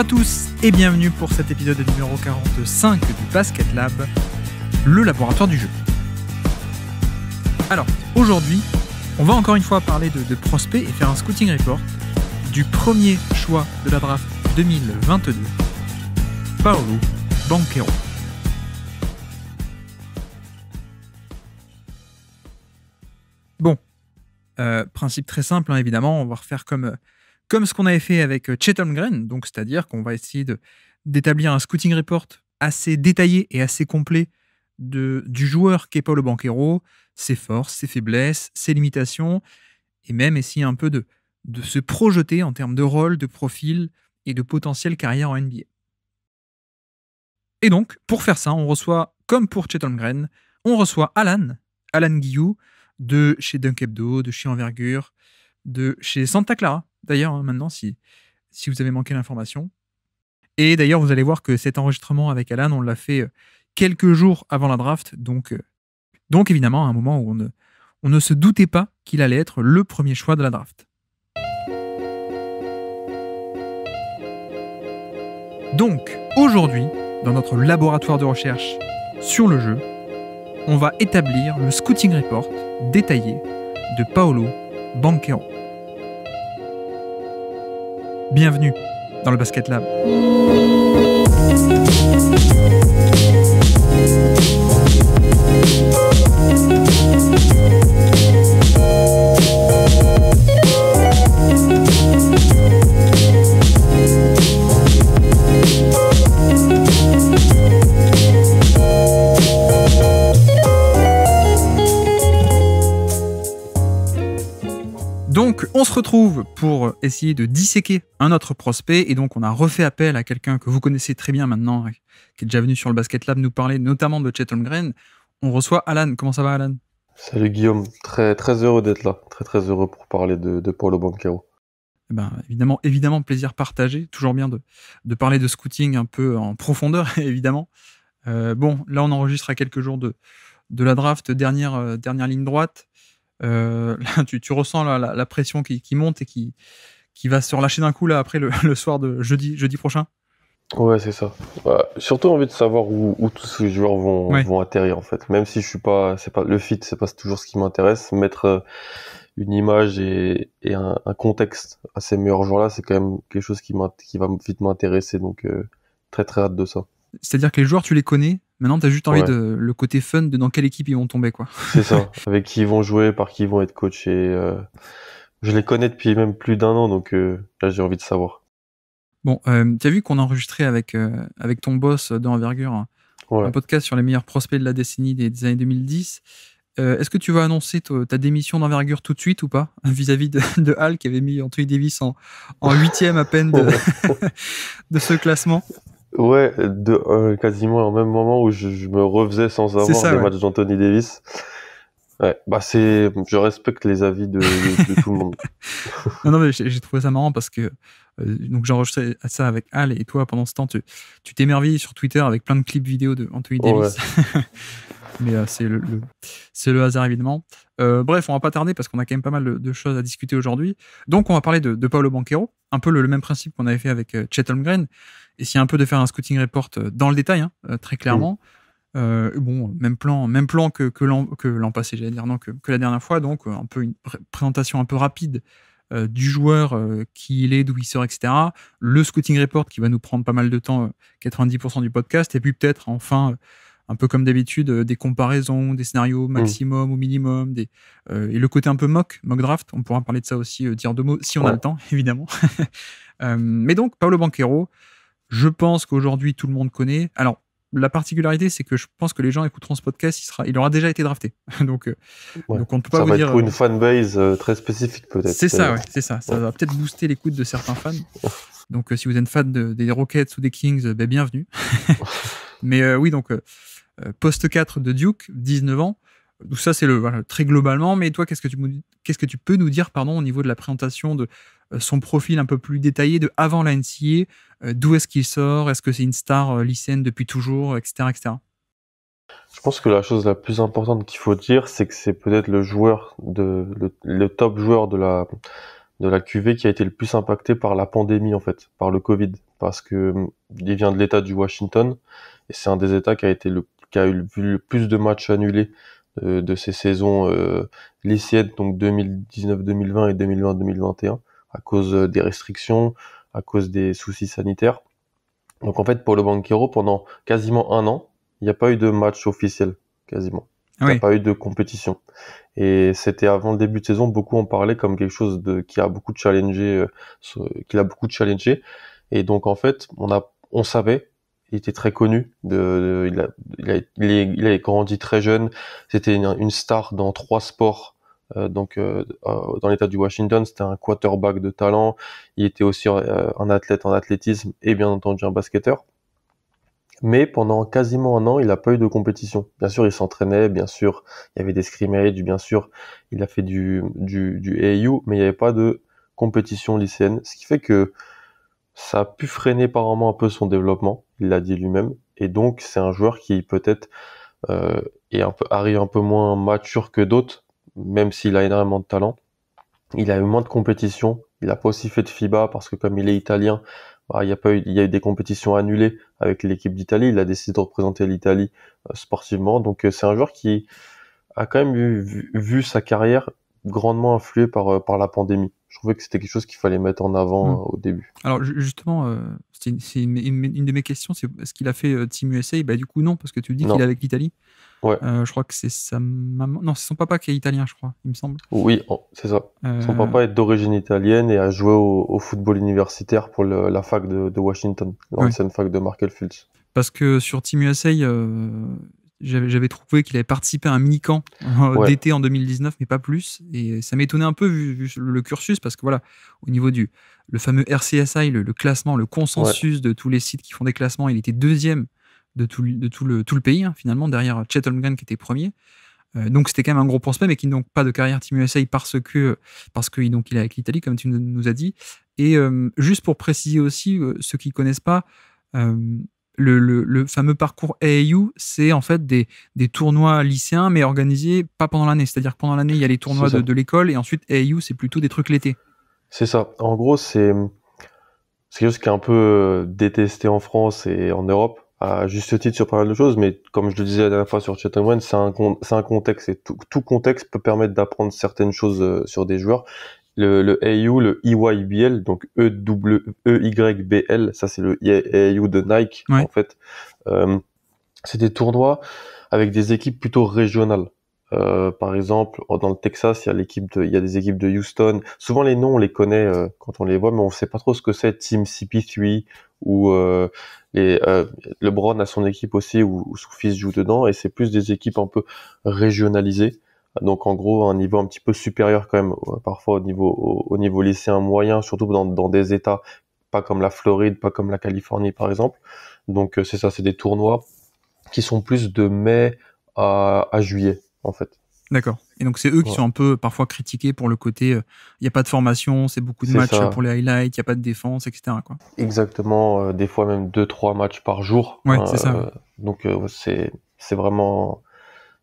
à tous et bienvenue pour cet épisode numéro 45 du Basket Lab, le laboratoire du jeu. Alors, aujourd'hui, on va encore une fois parler de, de prospects et faire un scouting report du premier choix de la draft 2022, Paolo Banquero. Bon, euh, principe très simple, hein, évidemment, on va refaire comme... Euh, comme ce qu'on avait fait avec euh, Chet Holmgren, donc c'est-à-dire qu'on va essayer d'établir un scouting report assez détaillé et assez complet du joueur qu'est Paul Banquero, ses forces, ses faiblesses, ses limitations, et même essayer un peu de, se projeter en termes de rôle, de profil et de potentielle carrière en NBA. Et donc, pour faire ça, on reçoit, comme pour Chet Holmgren, on reçoit Alan, Alan Guillou, de chez Dunk Hebdo, de chez Envergure, de chez Santa Clara, D'ailleurs, hein, maintenant, si, si vous avez manqué l'information. Et d'ailleurs, vous allez voir que cet enregistrement avec Alan, on l'a fait euh, quelques jours avant la draft. Donc, euh, donc évidemment, à un moment où on ne, on ne se doutait pas qu'il allait être le premier choix de la draft. Donc, aujourd'hui, dans notre laboratoire de recherche sur le jeu, on va établir le scouting report détaillé de Paolo Banquero. Bienvenue dans le Basket Lab. on se retrouve pour essayer de disséquer un autre prospect et donc on a refait appel à quelqu'un que vous connaissez très bien maintenant, hein, qui est déjà venu sur le Basket Lab nous parler notamment de Chet Holmgren. On reçoit Alan. Comment ça va Alan Salut Guillaume, très, très heureux d'être là, très très heureux pour parler de, Paulo Banquero. Eh ben, évidemment, évidemment, plaisir partagé. Toujours bien de, parler de scouting un peu en profondeur, évidemment. Euh, bon, là, on enregistre à quelques jours de, la draft, dernière euh, ligne droite. Euh, là, tu, ressens la, pression qui, monte et qui, qui va se relâcher d'un coup là après le, soir de jeudi, jeudi prochain. Ouais, c'est ça. Bah, surtout envie de savoir où, où tous ces joueurs vont, vont, atterrir en fait. Même si je suis pas, c'est pas le fit, c'est pas toujours ce qui m'intéresse. Mettre euh, une image et, et un, contexte à ces meilleurs joueurs là, c'est quand même quelque chose qui, qui va vite m'intéresser. Donc euh, très très hâte de ça. C'est-à-dire que les joueurs, tu les connais, Maintenant, tu as juste envie de le côté fun de dans quelle équipe ils vont tomber, quoi. C'est ça. Avec qui ils vont jouer, par qui ils vont être coachés. Euh. Je les connais depuis même plus d'un an, donc euh, là, j'ai envie de savoir. Bon, euh, tu as vu qu'on a enregistré avec, avec ton boss d'envergure hein, un podcast sur les meilleurs prospects de la décennie des, années 2010. Est-ce que tu vas annoncer ta démission d'envergure tout de suite ou pas vis-à-vis de, de, qui avait mis Anthony Davis en, huitième à peine de ce classement Ouais, de, quasiment au même moment où je, me refaisais sans avoir ça, les matchs d'Anthony Davis. bah c'est, je respecte les avis de, tout le monde. non, non, mais j'ai trouvé ça marrant parce que j'enregistrais euh, donc j'enregistrais ça avec Al et toi pendant ce temps tu t'émerveilles sur Twitter avec plein de clips vidéo d'Anthony Davis. Ouais. mais euh, c'est le, c'est le hasard évidemment. Euh, bref, on va pas tarder parce qu'on a quand même pas mal de, choses à discuter aujourd'hui. Donc, on va parler de, Paolo Banquero, un peu le, même principe qu'on avait fait avec euh, Chet Holmgren. Essayer un peu de faire un scouting report dans le détail, hein, très clairement. bon, même plan, même plan que, que l'an passé, j'allais dire, donc que, la dernière fois. Donc, un peu une présentation un peu rapide du joueur, qui il est, d'où il sort, etc. Le scouting report qui va nous prendre pas mal de temps, 90% du podcast. Et puis, peut-être, enfin un peu comme d'habitude, euh, des comparaisons, des scénarios mm. maximum ou minimum, des, euh, et le côté un peu mock, mock draft, on pourra parler de ça aussi, euh, dire deux mots, si on a le temps, évidemment. mais donc, Pablo Banquero, je pense qu'aujourd'hui, tout le monde connaît. Alors, la particularité, c'est que je pense que les gens écouteront ce podcast, il, sera, il aura déjà été drafté. donc, donc, on ne peut pas ça va Être pour une fanbase très spécifique, peut-être. C'est ça, ouais, c'est ça. Ça va peut-être booster l'écoute de certains fans. Donc, si vous êtes fan des Rockets ou des Kings, ben, bienvenue. mais oui, donc euh, Poste 4 de Duke, 19 ans. Donc ça, c'est le très globalement. Mais toi, qu'est-ce que tu, qu'est-ce que tu peux nous dire pardon, au niveau de la présentation de euh, son profil un peu plus détaillé de avant la NCA euh, D'où est-ce qu'il sort Est-ce que c'est une star lycéenne depuis toujours etc., etc. Je pense que la chose la plus importante qu'il faut dire, c'est que c'est peut-être le joueur, de, le, top joueur de la, de la QV qui a été le plus impacté par la pandémie, en fait, par le Covid. Parce que hum, il vient de l'État du Washington, et c'est un des États qui a été le qui a eu le plus de matchs annulés de, euh, de ces saisons euh, les donc 2019-2020 et 2020-2021, à cause euh, des restrictions, à cause des soucis sanitaires. Donc en fait, pour le Banquero, pendant quasiment un an, il n'y a pas eu de match officiel, quasiment. Il n'y a pas eu de compétition. Et c'était avant le début de saison, beaucoup en parlaient comme quelque chose de, qui a beaucoup challengé, euh, qui l'a beaucoup challengé. Et donc en fait, on a, on savait il était très connu. De, il, a, il, il, a, grandi très jeune. C'était une, star dans trois sports. Euh, donc, euh, euh, dans l'État du Washington, c'était un quarterback de talent. Il était aussi un athlète en athlétisme et bien entendu un basketteur. Mais pendant quasiment un an, il n'a pas eu de compétition. Bien sûr, il s'entraînait, bien sûr, il y avait des scrimmages, bien sûr, il a fait du, du, du AAU, mais il n'y avait pas de compétition lycéenne. Ce qui fait que ça a pu freiner apparemment un peu son développement il l'a dit lui-même. Et donc, c'est un joueur qui peut-être euh, est un peu, arrive un peu moins mature que d'autres, même s'il a énormément de talent. Il a eu moins de compétition. Il n'a pas aussi fait de FIBA parce que comme il est italien, bah, il, y a eu, des compétitions annulées avec l'équipe d'Italie. Il a décidé de représenter l'Italie euh, sportivement. Donc, euh, c'est un joueur qui a quand même vu, sa carrière grandement influée par la pandémie je trouvais que c'était quelque chose qu'il fallait mettre en avant mm. euh, au début. Alors justement, euh, c'est une, de mes questions, c'est ce qu'il a fait euh, Team USA. Bah, du coup non, parce que tu dis qu'il est avec l'Italie. Ouais. je crois que c'est Non, son papa qui est italien, je crois, il me semble. Oui, c'est ça. Son papa est d'origine italienne et a joué au, football universitaire pour la fac de, Washington, l'ancienne fac de Markel Fields. Parce que sur Team USA, j'avais trouvé qu'il avait participé à un mini-camp euh, d'été en 2019, mais pas plus. Et ça m'étonnait un peu vu, le cursus, parce que voilà, au niveau du le fameux RCSI, le, classement, le consensus de tous les sites qui font des classements, il était deuxième de tout, de tout, le, tout le pays, hein, finalement, derrière Chet Holmgren qui était premier. Euh, donc c'était quand même un gros prospect, mais qui n'a donc pas de carrière Team USA parce que parce que, donc, il est avec l'Italie, comme tu nous as dit. Et euh, juste pour préciser aussi, ceux qui ne connaissent pas, le, fameux parcours AAU, c'est en fait des, tournois lycéens, mais organisés pas pendant l'année. C'est-à-dire que pendant l'année, il y a les tournois de, l'école, et ensuite AAU, c'est plutôt des trucs l'été. C'est ça. En gros, c'est quelque chose qui est un peu euh, détesté en France et en Europe, à juste titre sur pas mal de choses, mais comme je le disais la dernière fois sur chat One, c'est un, contexte, et tout contexte peut permettre d'apprendre certaines choses euh, sur des joueurs le, le AU, le EYBL, donc E-Y-B-L, e ça c'est le AU de Nike, en fait. Euh, c'est des tournois avec des équipes plutôt régionales. Euh, par exemple, dans le Texas, il y a l'équipe de, il y a des équipes de Houston. Souvent, les noms, on les connaît euh, quand on les voit, mais on sait pas trop ce que c'est. Team CP3 ou euh, les, euh, LeBron a son équipe aussi où, où, son fils joue dedans, et c'est plus des équipes un peu régionalisées. Donc en gros un niveau un petit peu supérieur quand même euh, parfois au niveau au, niveau lycéen moyen, surtout dans, dans, des États pas comme la Floride, pas comme la Californie par exemple. Donc euh, c'est ça, c'est des tournois qui sont plus de mai à, juillet en fait. D'accord. Et donc c'est eux qui sont un peu parfois critiqués pour le côté, euh, il n'y a pas de formation, c'est beaucoup de matchs pour les highlights, il n'y a pas de défense, etc. Quoi. Exactement, des fois même deux, trois matchs par jour. Ouais, c'est ça. donc c'est vraiment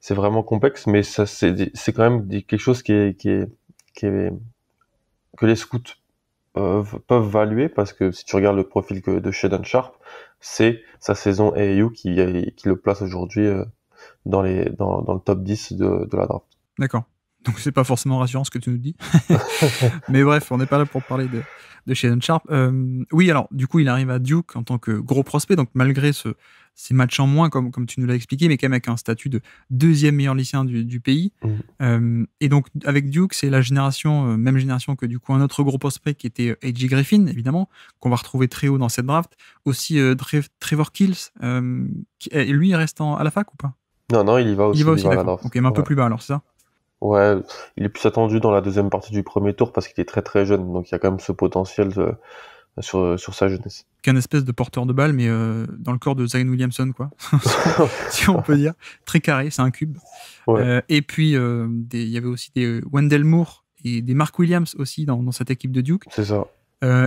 c'est vraiment complexe, mais ça c'est quand même quelque chose qui est que les scouts peuvent valuer parce que si tu regardes le profil de Sheldon Sharp, c'est sa saison AAU e qui qui le place aujourd'hui euh, dans les dans, le top 10 de, la draft. D'accord. Donc c'est pas forcément rassurant ce que tu nous dis. Mais bref, on n'est pas là pour parler de, de Sharp. Euh, oui, alors du coup, il arrive à Duke en tant que gros prospect, donc malgré ce, c'est matchs en moins, comme, comme tu nous l'as expliqué, mais quand même avec un statut de deuxième meilleur lycéen du, du pays. Mmh. Euh, et donc, avec Duke, c'est la génération, euh, même génération que du coup un autre gros prospect qui était euh, A.J. Griffin, évidemment, qu'on va retrouver très haut dans cette draft. Aussi Trevor Kills, lui, il reste à la fac ou pas Non, non, il y va aussi. Il va aussi, il la draft. Ok, un peu plus bas alors, c'est ça Ouais, il est plus attendu dans la deuxième partie du premier tour parce qu'il est très très jeune, donc il y a quand même ce potentiel. De sur, sa jeunesse. Qu'un espèce de porteur de balle, mais euh, dans le corps de Zion Williamson, quoi, si on peut dire. Très carré, c'est un cube. Euh, et puis, euh, il y avait aussi des Wendell Moore et des Mark Williams aussi dans, cette équipe de Duke. C'est ça.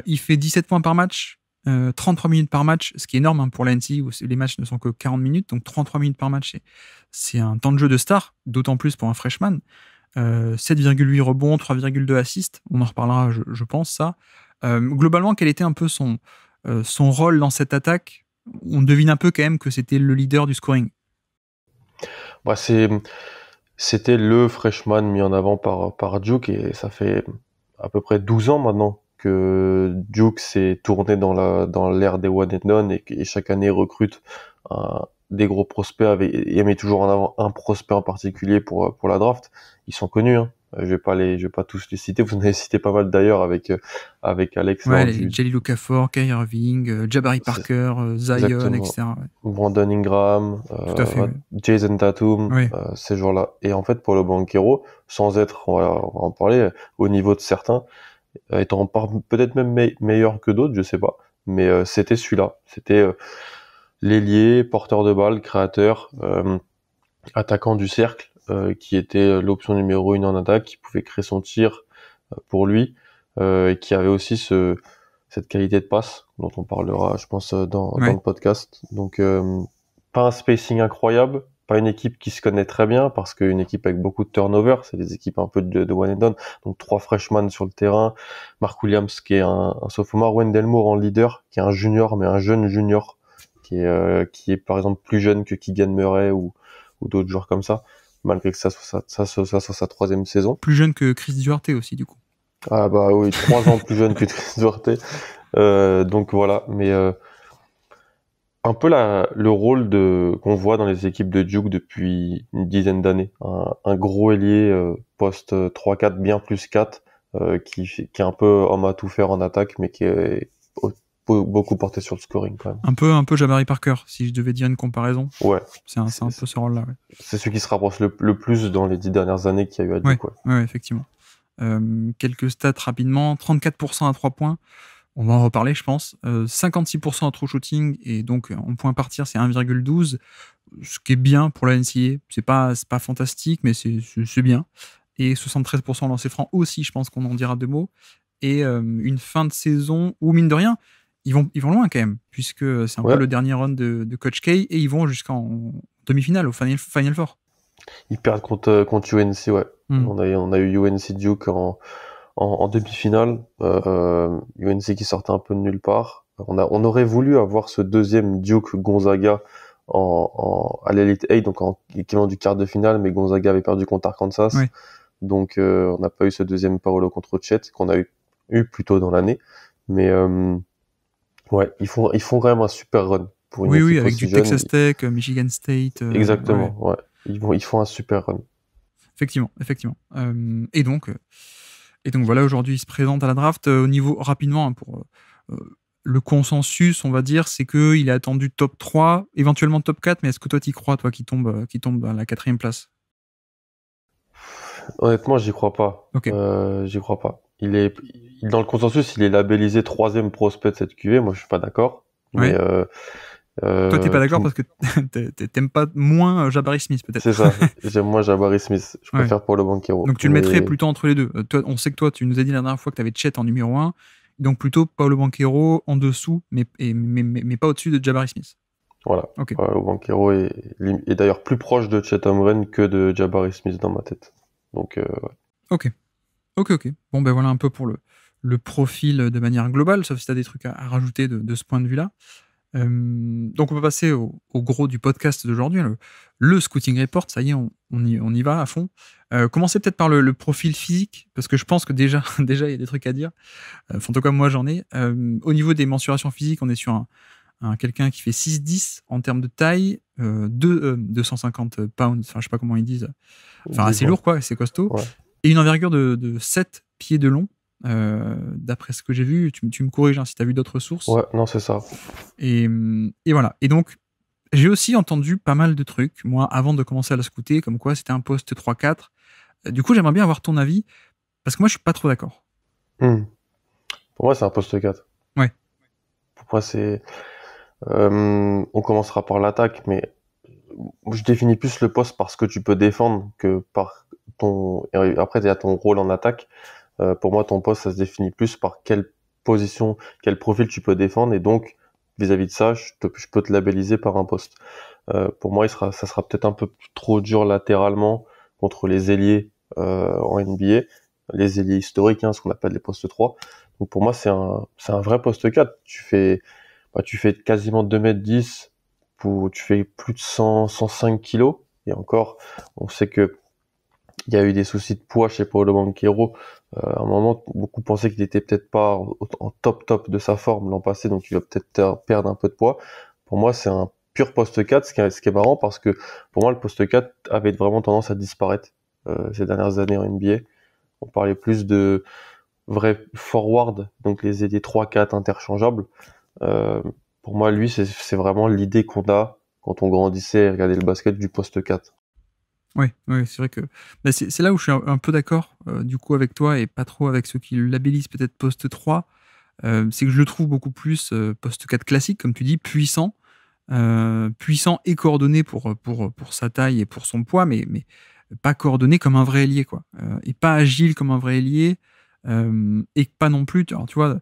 il fait 17 points par match, 33 minutes par match, ce qui est énorme hein, pour l'NC où les matchs ne sont que 40 minutes, donc 33 minutes par match, c'est un temps de jeu de star, d'autant plus pour un freshman. 7,8 rebonds, 3,2 assists, on en reparlera, je pense, ça. Euh, globalement, quel était un peu son, euh, son rôle dans cette attaque On devine un peu quand même que c'était le leader du scoring. Bah, c'était le freshman mis en avant par, par Duke et ça fait à peu près 12 ans maintenant que Duke s'est tourné dans la dans l'ère des one and done et, chaque année recrute des gros prospects avec, et met toujours en avant un prospect en particulier pour, pour la draft. Ils sont connus, hein. Euh, je ne vais pas tous les citer. Vous en avez cité pas mal d'ailleurs avec euh, avec Alex. Hein, ouais, du... Kyrie Irving, euh, Jabari Parker, Zion, etc. Brandon Ingram, Jason Tatum, ces joueurs-là. Et en fait, pour le banquero, sans être, on va, en parler, au niveau de certains, étant peut-être même meilleur que d'autres, je ne sais pas, mais c'était celui-là. C'était l'ailier, porteur de balle, créateur, attaquant du cercle euh, qui était euh, l'option numéro une en attaque, qui pouvait créer son tir euh, pour lui, et qui avait aussi cette qualité de passe dont on parlera, je pense, dans, le podcast. Donc, pas un spacing incroyable, pas une équipe qui se connaît très bien, parce qu'une équipe avec beaucoup de turnover, c'est des équipes un peu de, one and done. Donc, trois freshmen sur le terrain, Mark Williams qui est un, sophomore, Wendell Moore en leader, qui est un junior, mais un jeune junior, qui est, par exemple plus jeune que Keegan Murray ou d'autres joueurs comme ça malgré que ça soit sa, troisième saison. Plus jeune que Chris Duarte aussi, du coup. Ah bah oui, trois ans plus jeune que Chris Duarte. Euh, donc voilà, mais euh, un peu le rôle de qu'on voit dans les équipes de Duke depuis une dizaine d'années. Un, gros ailier post euh, poste 3-4, bien plus 4, qui, qui est un peu homme à tout faire en attaque, mais qui est, beaucoup porté sur le scoring quand même. Un peu, un peu Jabari Parker, si je devais dire une comparaison. Ouais. C'est un, un, peu ce rôle-là. C'est celui qui se rapproche le, plus dans les dix dernières années qu'il y a eu à Duke. Ouais, effectivement. Euh, quelques stats rapidement 34% à 3 points. On va en reparler, je pense. 56% euh, à true shooting et donc en euh, point partir, c'est 1,12, ce qui est bien pour la NCA. C'est pas, pas fantastique, mais c'est bien. Et 73% lancé lancer franc aussi, je pense qu'on en dira deux mots. Et une fin de saison ou mine de rien, ils vont, ils vont loin quand même, puisque euh, c'est un peu le dernier run de, Coach K et ils vont jusqu'en demi-finale, au Final, Final Four. Ils perdent contre, euh, contre UNC, ouais. On, hmm. a, on a eu UNC Duke en, en, demi-finale. UNC euh, qui sortait un peu de nulle part. On, a, on aurait voulu avoir ce deuxième Duke Gonzaga en, à l'Elite 8, donc en équivalent du quart de finale, mais Gonzaga avait perdu contre Arkansas. Donc on n'a pas eu ce deuxième Paolo contre Chet qu'on a eu, eu plus tôt dans l'année. Mais. Ouais, ils font, ils font quand même un super run. Pour une oui, oui, avec du Texas Tech, euh, Michigan State. Euh, Exactement, ouais. Ils, font un super run. Effectivement, effectivement. Euh, et donc, et donc voilà, aujourd'hui, il se présente à la draft. Au niveau rapidement, hein, pour le consensus, on va dire, c'est qu'il est attendu top 3, éventuellement top 4, mais est-ce que toi, t'y crois, toi, qui tombe, qui tombe à la quatrième place Honnêtement, j'y crois pas. Okay. j'y crois pas il est dans le consensus, il est labellisé troisième prospect de cette QV. Moi, je suis pas d'accord. Euh, euh, toi, t'es pas d'accord parce que t'aimes pas moins euh, Jabari Smith, peut-être. C'est ça. J'aime moins Jabari Smith. Je préfère Paulo Banquero. Donc, tu le mettrais plutôt entre les deux. Toi, on sait que toi, tu nous as dit la dernière fois que tu t'avais Chet en numéro 1. Donc, plutôt Paulo Banquero en dessous, mais, mais, pas au-dessus de Jabari Smith. Voilà. Okay. Paulo Banquero est, d'ailleurs plus proche de Chet Omren que de Jabari Smith dans ma tête. Donc, Ok. Ok, ok. Bon, ben voilà un peu pour le, profil euh, de manière globale, sauf si tu as des trucs à, rajouter de, ce point de vue-là. donc on peut passer au, gros du podcast d'aujourd'hui, hein, le, le, scouting report, ça y est, on, y, va à fond. Euh, commencez peut-être par le, profil physique, parce que je pense que déjà, déjà il y a des trucs à dire. Euh, en tout moi j'en ai. au niveau des mensurations physiques, on est sur un, quelqu'un qui fait 6-10 en termes de taille, 250 euh, pounds, enfin je sais pas comment ils disent, enfin assez lourd quoi, c'est costaud et une envergure de, 7 pieds de long. Euh, d'après ce que j'ai vu, tu, me corriges hein, si tu as vu d'autres sources. Ouais, non, c'est ça. Euh, et, voilà. Et donc, j'ai aussi entendu pas mal de trucs, moi, avant de commencer à la scouter, comme quoi c'était un poste 3-4. Euh, du coup, j'aimerais bien avoir ton avis, parce que moi, je suis pas trop d'accord. Hmm. Pour moi, c'est un poste 4. Ouais. Pour moi, c'est. on commencera par l'attaque, mais je définis plus le poste parce que tu peux défendre que par après, il y a ton rôle en attaque. Euh, pour moi, ton poste, ça se définit plus par quelle position, quel profil tu peux défendre. Et donc, vis-à-vis de ça, je, peux te labelliser par un poste. Euh, pour moi, il sera, ça sera peut-être un peu trop dur latéralement contre les ailiers euh, en NBA, les ailiers historiques, hein, ce qu'on appelle les postes 3. Donc pour moi, c'est un, c'est un vrai poste 4. Tu fais, bah, tu fais quasiment 2m10, pour, tu fais plus de 100, 105 kg. Et encore, on sait que il y a eu des soucis de poids chez Paolo Banquero. Euh, à un moment, beaucoup pensaient qu'il était peut-être pas en top top de sa forme l'an passé, donc il va peut-être perdre un peu de poids. Pour moi, c'est un pur poste 4, ce qui, est, ce marrant parce que pour moi, le poste 4 avait vraiment tendance à disparaître euh, ces dernières années en NBA. On parlait plus de vrais forward, donc les aider 3-4 interchangeables. Euh, pour moi, lui, c'est vraiment l'idée qu'on a quand on grandissait et regardait le basket du poste 4. Oui, c'est vrai que bah, c'est là où je suis un, peu d'accord euh, du coup avec toi et pas trop avec ceux qui le labellisent peut-être Post 3. Euh, c'est que je le trouve beaucoup plus poste euh, Post 4 classique, comme tu dis, puissant, puissant et coordonné pour, pour, pour sa taille et pour son poids, mais, mais pas coordonné comme un vrai ailier, quoi. et pas agile comme un vrai ailier, et pas non plus. Alors, tu vois,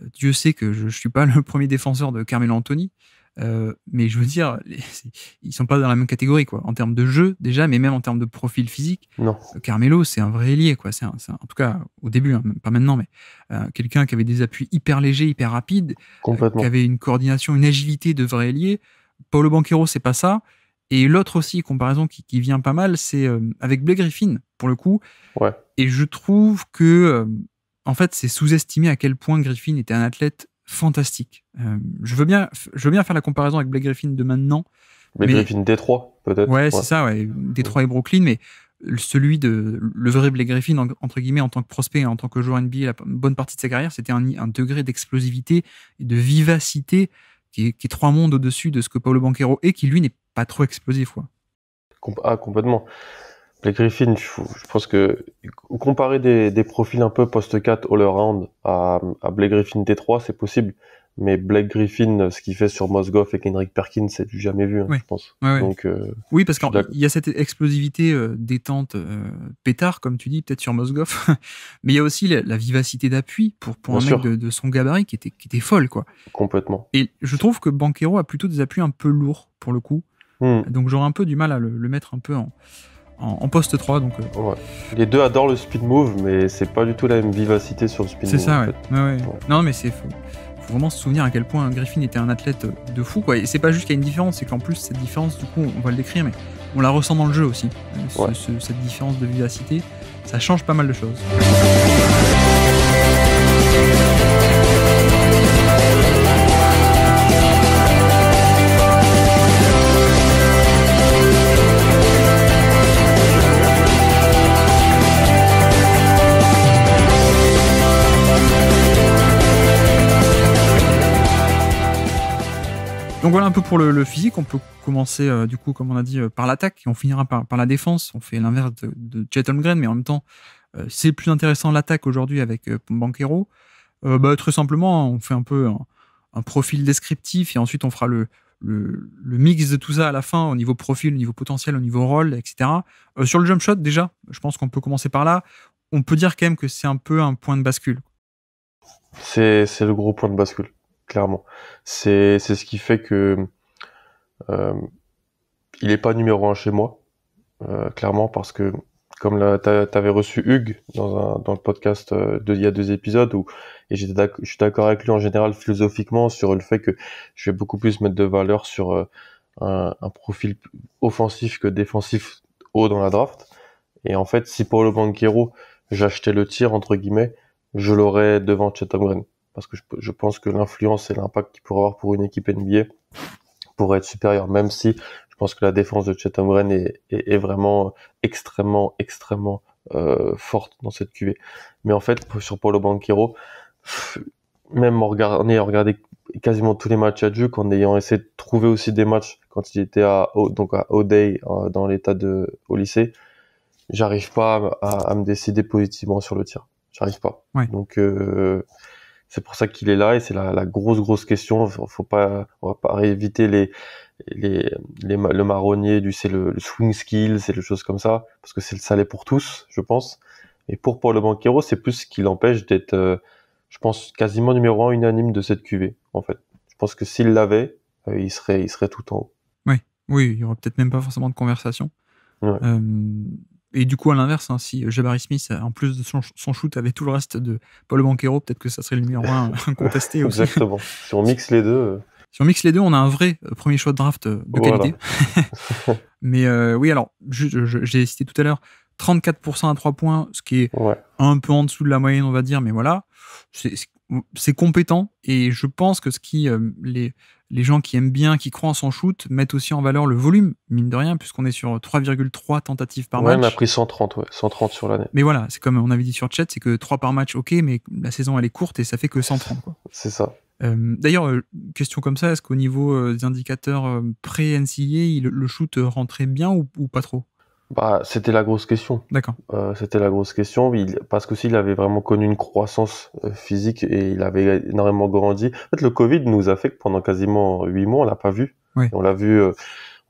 Dieu sait que je ne suis pas le premier défenseur de Carmelo Anthony. Euh, mais je veux dire, ils ils sont pas dans la même catégorie, quoi. En termes de jeu, déjà, mais même en termes de profil physique. Non. Carmelo, c'est un vrai ailier, quoi. C'est en tout cas, au début, hein, pas maintenant, mais euh, quelqu'un qui avait des appuis hyper légers, hyper rapides, euh, qui avait une coordination, une agilité de vrai ailier. Paolo Banquero, c'est pas ça. Et l'autre aussi, comparaison qui, qui, vient pas mal, c'est avec Blake Griffin, pour le coup. Ouais. Et je trouve que, en fait, c'est sous-estimé à quel point Griffin était un athlète fantastique. Euh, je, veux bien, je veux bien faire la comparaison avec Blake Griffin de maintenant. Blake mais... Griffin Détroit, peut-être. Ouais, c'est ça, ouais. Détroit et Brooklyn, mais celui de le vrai Blake Griffin entre guillemets en tant que prospect et en tant que joueur NBA la bonne partie de sa carrière c'était un, un, degré d'explosivité et de vivacité qui est, trois mondes au-dessus de ce que Paolo Banquero est qui lui n'est pas trop explosif Quoi. ah, complètement Black Griffin, je pense que comparer des, profils un peu post 4 all-around à, à Blake Griffin T3, c'est possible. Mais Blake Griffin, ce qu'il fait sur Mosgoff et Kendrick Perkins, c'est du jamais vu, hein, je pense. Donc, euh, oui, parce qu'il y a cette explosivité euh, détente euh, pétard, comme tu dis, peut-être sur Mosgoff, mais il y a aussi la, vivacité d'appui pour, pour un mec de, son gabarit qui était, qui était folle. quoi. Complètement. Et je trouve que Banquero a plutôt des appuis un peu lourds, pour le coup. Hmm. Donc j'aurais un peu du mal à le mettre un peu en en, poste 3. Donc, euh. Les deux adorent le speed move, mais c'est pas du tout la même vivacité sur le speed move. C'est ça, ouais. Non, mais c'est faut, vraiment se souvenir à quel point Griffin était un athlète euh, de fou. Quoi. Et c'est pas juste qu'il y a une différence, c'est qu'en plus, cette différence, du coup, on va le décrire, mais on la ressent dans le jeu aussi. Euh, cette différence de vivacité, ça change pas mal de choses. Donc voilà un peu pour le, physique. On peut commencer euh, du coup, comme on a dit, euh, par l'attaque et on finira par, la défense. On fait l'inverse de, de mais en même temps, euh, c'est plus intéressant l'attaque aujourd'hui avec Banquero. Bah, très simplement, hein, on fait un peu un, profil descriptif et ensuite on fera le, le, mix de tout ça à la fin au niveau profil, au niveau potentiel, au niveau rôle, etc. sur le jump shot, déjà, je pense qu'on peut commencer par là. On peut dire quand même que c'est un peu un point de bascule. C'est le gros point de bascule clairement. C'est ce qui fait que euh, il n'est pas numéro un chez moi, euh, clairement, parce que comme tu avais reçu Hugues dans, dans le podcast euh, de, il y a deux épisodes, où, et je suis d'accord avec lui en général philosophiquement sur le fait que je vais beaucoup plus mettre de valeur sur un, profil offensif que défensif haut dans la draft. Et en fait, si Paolo Banquero, j'achetais le tir, entre guillemets, je l'aurais devant Chetham Green parce que je, pense que l'influence et l'impact qu'il pourrait avoir pour une équipe NBA pourrait être supérieur, même si je pense que la défense de Chet wren est, vraiment extrêmement, extrêmement euh, forte dans cette QV. Mais en fait, sur Paulo Banquero, même en ayant regardé quasiment tous les matchs à Duke, en ayant essayé de trouver aussi des matchs quand il était à, donc à O'Day, euh, dans l'état de, au lycée, j'arrive pas à, me décider positivement sur le tir. J'arrive pas. Donc, euh, c'est pour ça qu'il est là et c'est la, la, grosse grosse question. Faut pas, on va pas éviter les, les, les le marronnier du c'est le, swing skill, c'est les choses comme ça parce que c'est le salé pour tous, je pense. Et pour le Banquero, c'est plus ce qui l'empêche d'être, euh, je pense, quasiment numéro un unanime de cette QV en fait. Je pense que s'il l'avait, euh, il serait il serait tout en haut. Oui, oui, il y aurait peut-être même pas forcément de conversation. Ouais. Euh, et du coup, à l'inverse, hein, si euh, Jabari Smith, euh, en plus de son, shoot, avait tout le reste de Paul Banquero, peut-être que ça serait le numéro un euh, contesté. Aussi. Exactement. Si on mixe les deux. Si on mixe les deux, on a un vrai premier choix de draft de qualité. Mais oui, alors, j'ai cité tout à l'heure 34% à 3 points, ce qui est un peu en dessous de la moyenne, on va dire, mais voilà, c'est compétent. Et je pense que ce qui les, les gens qui aiment bien, qui croient en son shoot, mettent aussi en valeur le volume, mine de rien, puisqu'on est sur 3,3 tentatives par ouais, match. On a pris 130, ouais, 130 sur l'année. Mais voilà, c'est comme on avait dit sur chat, c'est que 3 par match, ok, mais la saison elle est courte et ça fait que 130. C'est ça. Euh, d'ailleurs, euh, question comme ça, est-ce qu'au niveau euh, des indicateurs pré-NCA, le, shoot rentrait bien ou pas trop bah, C'était la grosse question. D'accord. Euh, c'était la grosse question, parce que s'il avait vraiment connu une croissance euh, physique et il avait énormément grandi. En fait, le Covid nous a fait que pendant quasiment huit mois, on l'a pas vu. On l'a vu. Euh,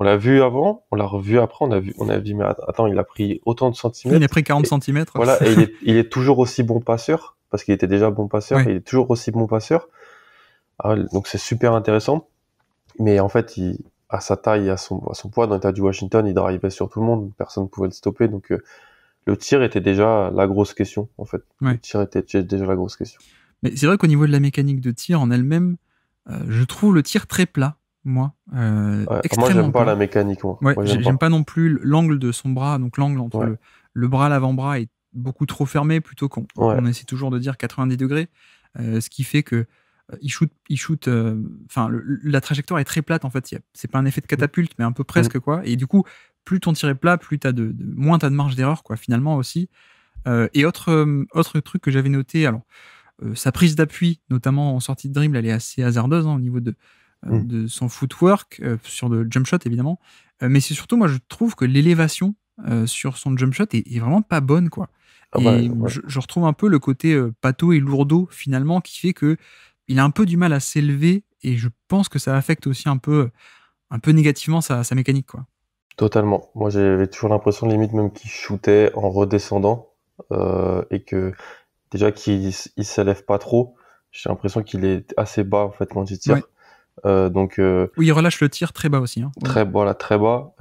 on l'a vu avant, on l'a revu après, on a vu, on a dit, mais attends, il a pris autant de centimètres. Il a pris 40 centimètres. Voilà, et il est, toujours aussi bon passeur, parce qu'il était déjà bon passeur, il est toujours aussi bon passeur. Ah, donc c'est super intéressant. Mais en fait, il, à sa taille, à son, son poids, dans l'état du Washington, il drivait sur tout le monde, personne ne pouvait le stopper. Donc euh, le tir était déjà la grosse question, en fait. Le tir était déjà la grosse question. Mais c'est vrai qu'au niveau de la mécanique de tir en elle-même, euh, je trouve le tir très plat, moi. extrêmement euh, moi, j'aime pas la mécanique. Moi, j'aime, pas. non plus l'angle de son bras, donc l'angle entre le, bras, l'avant-bras est beaucoup trop fermé, plutôt qu'on essaie toujours de dire 90 degrés, ce qui fait que euh, il shoot, il euh, Enfin, la trajectoire est très plate en fait. C'est pas un effet de catapulte, mais un peu presque mm. quoi. Et du coup, plus ton tir est plat, plus as de, moins t'as de marge d'erreur quoi. Finalement aussi. Euh, et autre autre truc que j'avais noté, alors sa prise d'appui, notamment en sortie de dribble, elle est assez hasardeuse hein, au niveau de mm. de son footwork sur le jump shot évidemment. mais c'est surtout moi je trouve que l'élévation sur son jump shot est, vraiment pas bonne quoi. Ah bah, et je, je, retrouve un peu le côté pâteau et lourdeau finalement qui fait que il a un peu du mal à s'élever et je pense que ça affecte aussi un peu, un peu négativement sa, mécanique. Quoi. Totalement. Moi, j'avais toujours l'impression limite même qu'il shootait en redescendant euh, et que déjà qu'il il s'élève pas trop. J'ai l'impression qu'il est assez bas en fait quand il tire. Euh, donc euh, oui, il relâche le tir très bas aussi. Hein. Très voilà, très bas.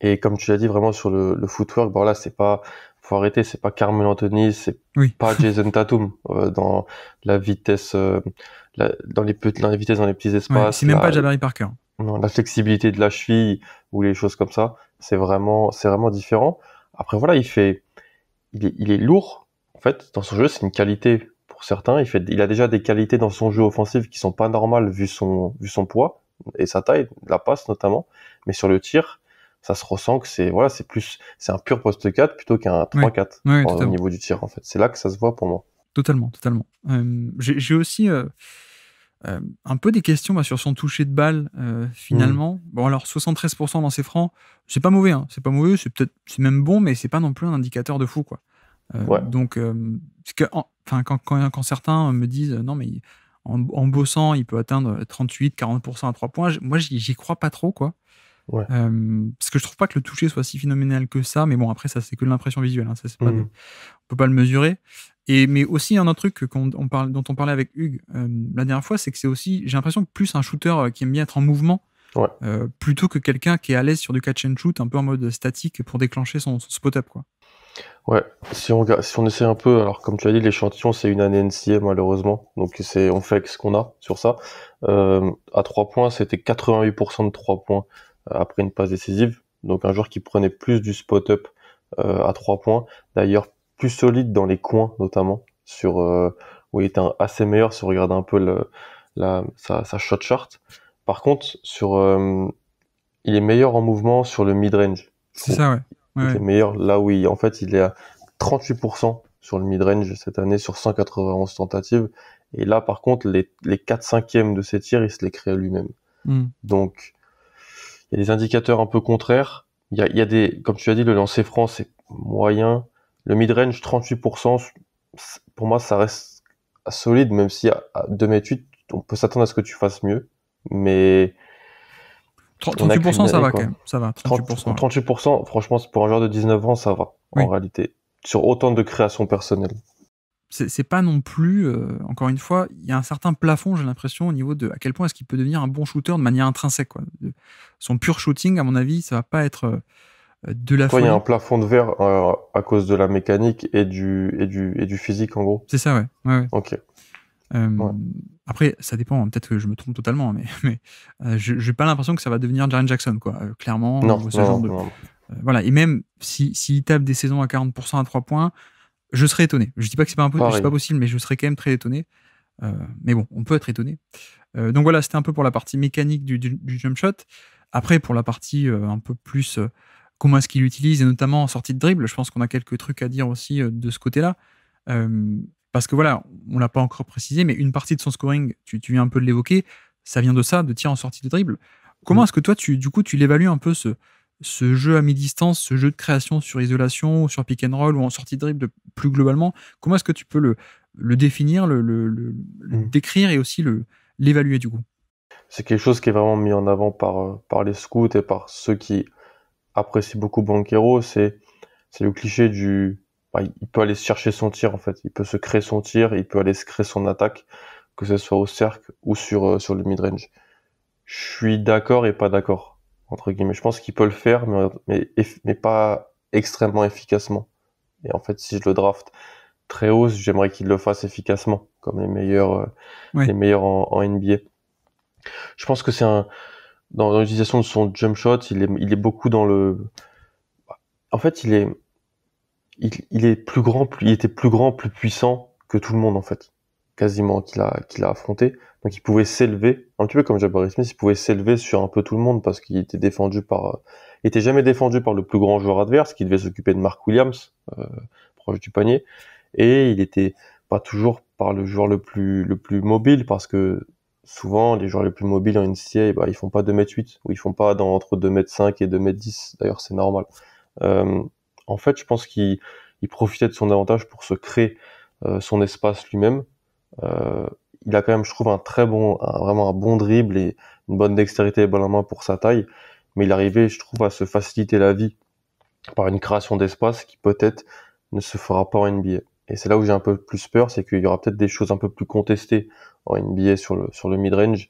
et comme tu l'as dit, vraiment sur le, le footwork, bon là c'est pas faut arrêter, c'est pas Carmel Anthony, c'est pas Jason Tatum euh, dans la vitesse, euh, dans les petits, dans les dans les petits espaces. même la, pas Jabari Parker. Non, la flexibilité de la cheville ou les choses comme ça, c'est vraiment, c'est vraiment différent. Après voilà, il fait, il est, il est lourd. En fait, dans son jeu, c'est une qualité pour certains. Il fait, il a déjà des qualités dans son jeu offensif qui sont pas normales vu son, vu son poids et sa taille, la passe notamment. Mais sur le tir, ça se ressent que c'est voilà, c'est plus c'est un pur poste 4 plutôt qu'un 3-4 au niveau du tir en fait. C'est là que ça se voit pour moi. Totalement, totalement. Euh, j'ai aussi euh, euh, un peu des questions sur son toucher de balle finalement. Hmm. Bon alors 73% dans ses francs, c'est pas mauvais, hein. c'est pas mauvais, c'est c'est même bon, mais c'est pas non plus un indicateur de fou quoi. Donc que, enfin quand, quand, certains me disent non mais en, bossant il peut atteindre 38, 40% à 3 points, moi j'y crois pas trop quoi. Ouais. Euh, parce que je trouve pas que le toucher soit si phénoménal que ça, mais bon, après, ça, c'est que l'impression visuelle. Hein, ça, c'est pas mhm. on peut pas le mesurer. Et, mais aussi, un autre truc on parle, dont on parlait avec Hugues euh, la dernière fois, c'est que c'est aussi, j'ai l'impression que plus un shooter euh, qui aime bien être en mouvement, plutôt que quelqu'un qui est à l'aise sur du catch and shoot, un peu en mode statique, pour déclencher son, spot-up. quoi. Ouais, si on, si on essaie un peu, alors comme tu as dit, l'échantillon c'est une année NCA malheureusement, donc c'est on fait avec ce qu'on a sur ça. à 3 points, c'était 88% de 3 points euh, après une passe décisive. Donc un joueur qui prenait plus du spot-up euh, à trois points. D'ailleurs, plus solide dans les coins notamment, sur euh, où il était assez meilleur si on regarde un peu le, la, sa, shot chart. Par contre, sur, euh, il est meilleur en mouvement sur le mid-range. C'est ça, ouais. il est meilleur là où il, en fait, il est à 38% sur le mid-range cette année sur 191 tentatives. Et là, par contre, les, les 4 5 de ses tirs, il se les crée lui-même. Hmm. Donc, il y a des indicateurs un peu contraires. Il y a, des, comme tu as dit, le lancer franc, c'est moyen. Le mid-range, 38%, pour moi, ça reste solide, même si à 2m8, on peut s'attendre à ce que tu fasses mieux. Mais. 38%, ça va quand même. Ça va, 38%. 38%, franchement, pour un joueur de 19 ans, ça va, en réalité. Sur autant de création personnelle c'est pas non plus, euh, encore une fois, il y a un certain plafond, j'ai l'impression, au niveau de à quel point est-ce qu'il peut devenir un bon shooter de manière intrinsèque. Quoi. Son pur shooting, à mon avis, ça va pas être euh, de la Il y a un plafond de verre euh, à cause de la mécanique et du, et du, et du physique, en gros. C'est ça, ouais. Ok. Après, ça dépend, peut-être que je me trompe totalement, mais, mais je n'ai pas l'impression que ça va devenir Jaren Jackson, quoi. clairement, non, voilà, et même s'il si, si tape des saisons à 40% à 3 points, je serais étonné. Je dis pas que c'est pas, impossible, pas possible, mais je serais quand même très étonné. Euh, mais bon, on peut être étonné. Euh, donc voilà, c'était un peu pour la partie mécanique du, jump shot. Après, pour la partie euh, un peu plus comment est-ce qu'il l'utilise, et notamment en sortie de dribble, je pense qu'on a quelques trucs à dire aussi de ce côté-là. parce que voilà, on l'a pas encore précisé, mais une partie de son scoring, tu, viens un peu de l'évoquer, ça vient de ça, de tir en sortie de dribble. Comment mm. est-ce que toi, tu, du coup, tu l'évalues un peu ce, ce jeu à mi-distance, ce jeu de création sur isolation, sur pick and roll ou en sortie de dribble plus globalement, comment est-ce que tu peux le, définir, le, hmm. décrire et aussi l'évaluer du coup C'est quelque chose qui est vraiment mis en avant euh, par, les scouts et par ceux qui apprécient beaucoup Banquero, c'est le cliché du... Bah, il peut aller chercher son tir en fait, il peut se créer son tir, il peut aller se créer son attaque, que ce soit au cercle ou sur, euh, sur le mid-range. Je suis d'accord et pas d'accord entre guillemets. Je pense qu'il peut le faire, mais, mais, pas extrêmement efficacement. Et en fait, si je le draft très haut, j'aimerais qu'il le fasse efficacement, comme les meilleurs, euh, les meilleurs en, NBA. Je pense que c'est un dans, l'utilisation de son jump shot, il est, il est beaucoup dans le. En fait, il est, il, est plus grand, plus, il était plus grand, plus puissant que tout le monde en fait, quasiment qu'il a, qu'il a affronté. Donc il pouvait s'élever, un petit peu comme Jabari Smith, il pouvait s'élever sur un peu tout le monde parce qu'il était défendu par, euh, était jamais défendu par le plus grand joueur adverse qui devait s'occuper de Mark Williams, euh, proche du panier, et il était pas toujours par le joueur le plus le plus mobile parce que souvent les joueurs les plus mobiles en NCA, bah, eh ben, ils font pas 2m8 ou ils font pas dans, entre 2m5 et 2m10. D'ailleurs c'est normal. Euh, en fait je pense qu'il profitait de son avantage pour se créer son espace lui-même. Euh, il a quand même, je trouve, un très bon, vraiment un bon dribble et une bonne dextérité et main pour sa taille. Mais il arrivait, je trouve, à se faciliter la vie par une création d'espace qui peut-être ne se fera pas en NBA. Et c'est là où j'ai un peu plus peur, c'est qu'il y aura peut-être des choses un peu plus contestées en NBA sur le, sur le mid-range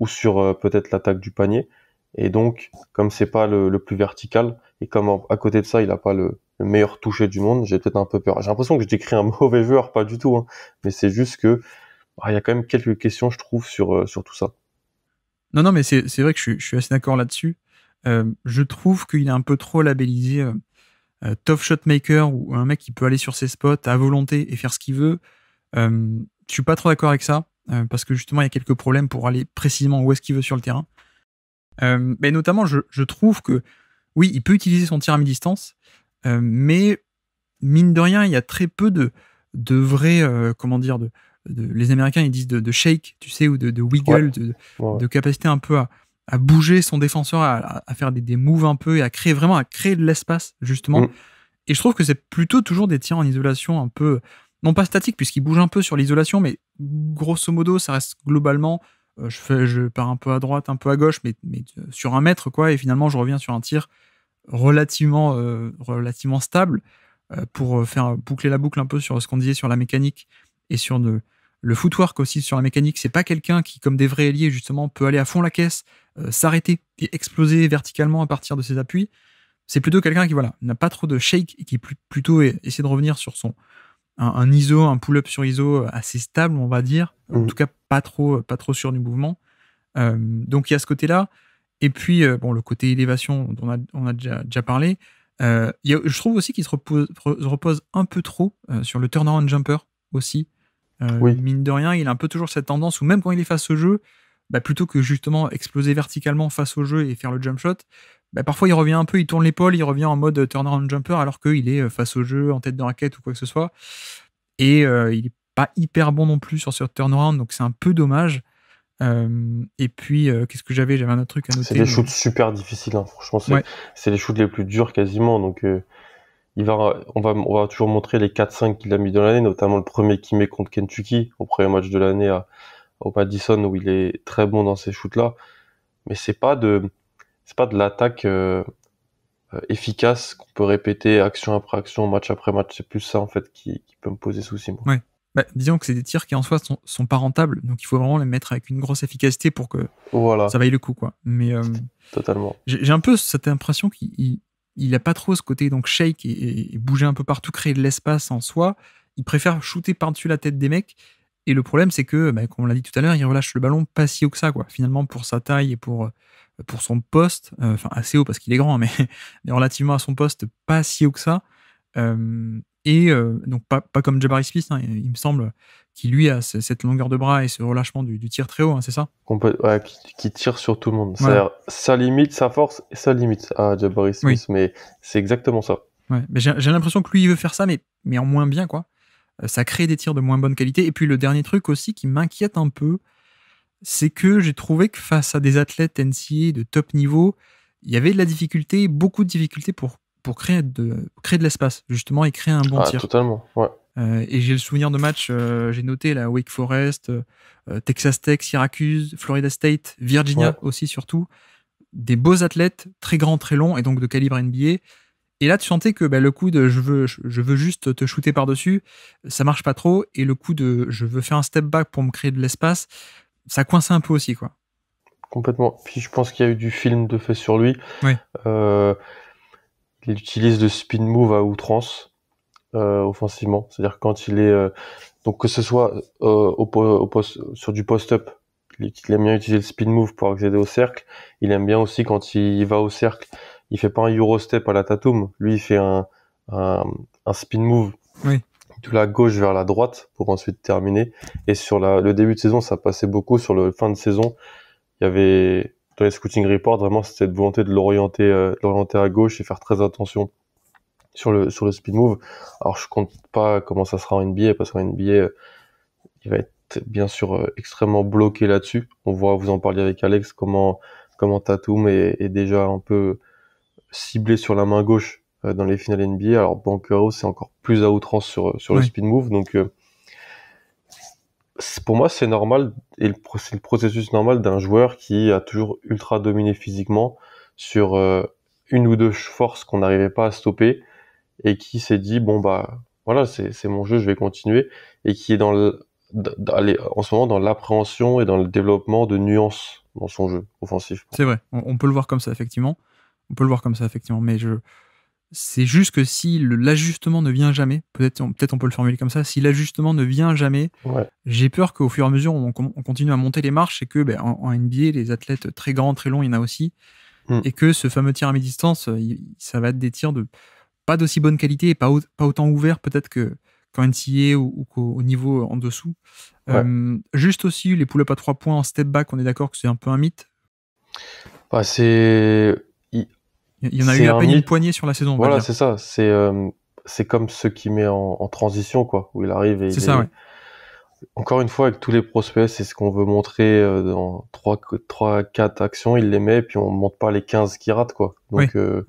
ou sur euh, peut-être l'attaque du panier. Et donc, comme c'est pas le, plus vertical, et comme à côté de ça, il n'a pas le, meilleur toucher du monde, j'ai peut-être un peu peur. J'ai l'impression que je décris un mauvais joueur, pas du tout, hein. mais c'est juste que ah, il y a quand même quelques questions, je trouve, sur, euh, sur tout ça. Non, non, mais c'est vrai que je, suis assez d'accord là-dessus. Euh, je trouve qu'il est un peu trop labellisé Top euh, tough shot maker ou un mec qui peut aller sur ses spots à volonté et faire ce qu'il veut. Je je suis pas trop d'accord avec ça parce que justement il y a quelques problèmes pour aller précisément où est-ce qu'il veut sur le terrain. mais notamment, je, trouve que oui, il peut utiliser son tir à mi-distance, mais mine de rien, il y a très peu de, de vrais, comment dire, de, les Américains, ils disent de, shake, tu sais, ou de, wiggle, de, capacité un peu à, bouger son défenseur, à, faire des, moves un peu et à créer vraiment à créer de l'espace justement. Mm. Et je trouve que c'est plutôt toujours des tirs en isolation un peu non pas statique puisqu'il bouge un peu sur l'isolation, mais grosso modo ça reste globalement euh, je fais je pars un peu à droite, un peu à gauche, mais, mais euh, sur un mètre quoi. Et finalement je reviens sur un tir relativement euh, relativement stable pour faire boucler la boucle un peu sur ce qu'on disait sur la mécanique et sur de, le footwork aussi sur la mécanique, c'est pas quelqu'un qui, comme des vrais alliés justement, peut aller à fond la caisse, euh, s'arrêter et exploser verticalement à partir de ses appuis. C'est plutôt quelqu'un qui voilà, n'a pas trop de shake et qui plutôt essaie de revenir sur son un, ISO, un pull-up sur ISO euh, assez stable, on va dire. En mmh. tout cas, pas trop, euh, pas trop sûr du mouvement. donc il y a ce côté-là. Et puis, bon, le côté élévation, dont on a, déjà, parlé. je trouve aussi qu'il se repose, repose, un peu trop sur le turnaround jumper aussi. Euh, mine de rien, il a un peu toujours cette tendance où même quand il est face au jeu, bah, plutôt que justement exploser verticalement face au jeu et faire le jump shot, bah, parfois il revient un peu, il tourne l'épaule, il revient en mode turnaround jumper alors qu'il est euh, face au jeu, en tête de raquette ou quoi que ce soit. Et euh, il est pas hyper bon non plus sur ce turnaround, donc c'est un peu dommage. et puis, qu'est-ce que j'avais J'avais un autre truc à noter. C'est des shoots super difficiles, hein. franchement. C'est les shoots les plus durs quasiment. Donc, va, on, va, va toujours montrer les 4-5 qu'il a mis dans l'année, notamment le premier qui met contre Kentucky au premier match de l'année au Madison où il est très bon dans ces shoots-là. Mais c'est pas de, c'est pas de l'attaque euh, euh, efficace qu'on peut répéter action après action, match après match. C'est plus ça en fait qui, peut me poser souci. Moi. Ouais. Bah, disons que c'est des tirs qui en soi sont, sont, pas rentables, donc il faut vraiment les mettre avec une grosse efficacité pour que voilà. ça vaille le coup, quoi. Mais euh, totalement. J'ai un peu cette impression qu'il il n'a pas trop ce côté donc shake et, bouger un peu partout, créer de l'espace en soi. Il préfère shooter par-dessus la tête des mecs. Et le problème, c'est que, bah, comme on l'a dit tout à l'heure, il relâche le ballon pas si haut que ça, quoi. Finalement, pour sa taille et pour, euh, pour son poste, euh, enfin assez haut parce qu'il est grand, hein, mais, relativement à son poste, pas si haut que ça. Et euh, donc, pas, comme Jabari Smith, hein, il me semble, qu'il lui a cette longueur de bras et ce relâchement du, tir très haut, hein, c'est ça qui, tire sur tout le monde. Sa Ça, limite sa force et sa limite à Jabari Smith, mais c'est exactement ça. j'ai l'impression que lui, il veut faire ça, mais, mais en moins bien, quoi. Euh, ça crée des tirs de moins bonne qualité. Et puis, le dernier truc aussi qui m'inquiète un peu, c'est que j'ai trouvé que face à des athlètes NCA de top niveau, il y avait de la difficulté, beaucoup de difficultés pour pour créer de, créer de l'espace, justement, et créer un bon ah, tir. Totalement, euh, et j'ai le souvenir de matchs, euh, j'ai noté la Wake Forest, euh, Texas Tech, Syracuse, Florida State, Virginia aussi surtout. Des beaux athlètes, très grands, très longs, et donc de calibre NBA. Et là, tu sentais que bah, le coup de je veux, je veux juste te shooter par-dessus, ça marche pas trop. Et le coup de je veux faire un step back pour me créer de l'espace, ça coince un peu aussi, quoi. Complètement. Puis je pense qu'il y a eu du film de fait sur lui. Oui il utilise le spin move à outrance euh, offensivement. C'est-à-dire quand il est euh, donc que ce soit euh, au, sur du post-up, il, aime bien utiliser le spin move pour accéder au cercle. Il aime bien aussi quand il, va au cercle, il fait pas un euro step à la Tatum. Lui, il fait un, un, spin move de la gauche vers la droite pour ensuite terminer. Et sur la, le début de saison, ça passait beaucoup. Sur le fin de saison, il y avait dans les scouting reports, vraiment c'est cette volonté de l'orienter, euh, l'orienter à gauche et faire très attention sur le sur le speed move. Alors je compte pas comment ça sera en NBA parce qu'en NBA euh, il va être bien sûr euh, extrêmement bloqué là-dessus. On voit, vous en parliez avec Alex, comment comment Tatum est, déjà un peu ciblé sur la main gauche dans les finales NBA. Alors Banqueros, c'est encore plus à outrance sur le speed move, donc pour moi, c'est normal et c'est le processus normal d'un joueur qui a toujours ultra dominé physiquement sur euh, une ou deux forces qu'on n'arrivait pas à stopper et qui s'est dit bon bah voilà c'est mon jeu, je vais continuer et qui est dans, le, en ce moment dans l'appréhension et dans le développement de nuances dans son jeu offensif. C'est vrai, on, peut le voir comme ça effectivement, on peut le voir comme ça effectivement, mais je c'est juste que si l'ajustement ne vient jamais, peut-être on, peut on peut le formuler comme ça, si l'ajustement ne vient jamais, j'ai peur qu'au fur et à mesure on, continue à monter les marches et que ben, en, NBA, les athlètes très grands, très longs, il y en a aussi, hmm. et que ce fameux tir à mi-distance, euh, ça va être des tirs de pas d'aussi bonne qualité et pas, autant ouverts peut-être que qu'en NCA ou, qu'au niveau euh, en dessous. Euh, juste aussi les pull-up à trois points en step back, on est d'accord que c'est un peu un mythe bah, c'est il y en a eu à peine une poignée sur la saison. voilà, c'est ça. C'est euh, c'est comme ce qui met en, transition quoi, où il arrive et. C'est ça. Encore une fois, avec tous les prospects, c'est ce qu'on veut montrer euh, dans 3, 4 actions, il les met, puis on monte pas les 15 qui ratent, quoi. Donc, euh,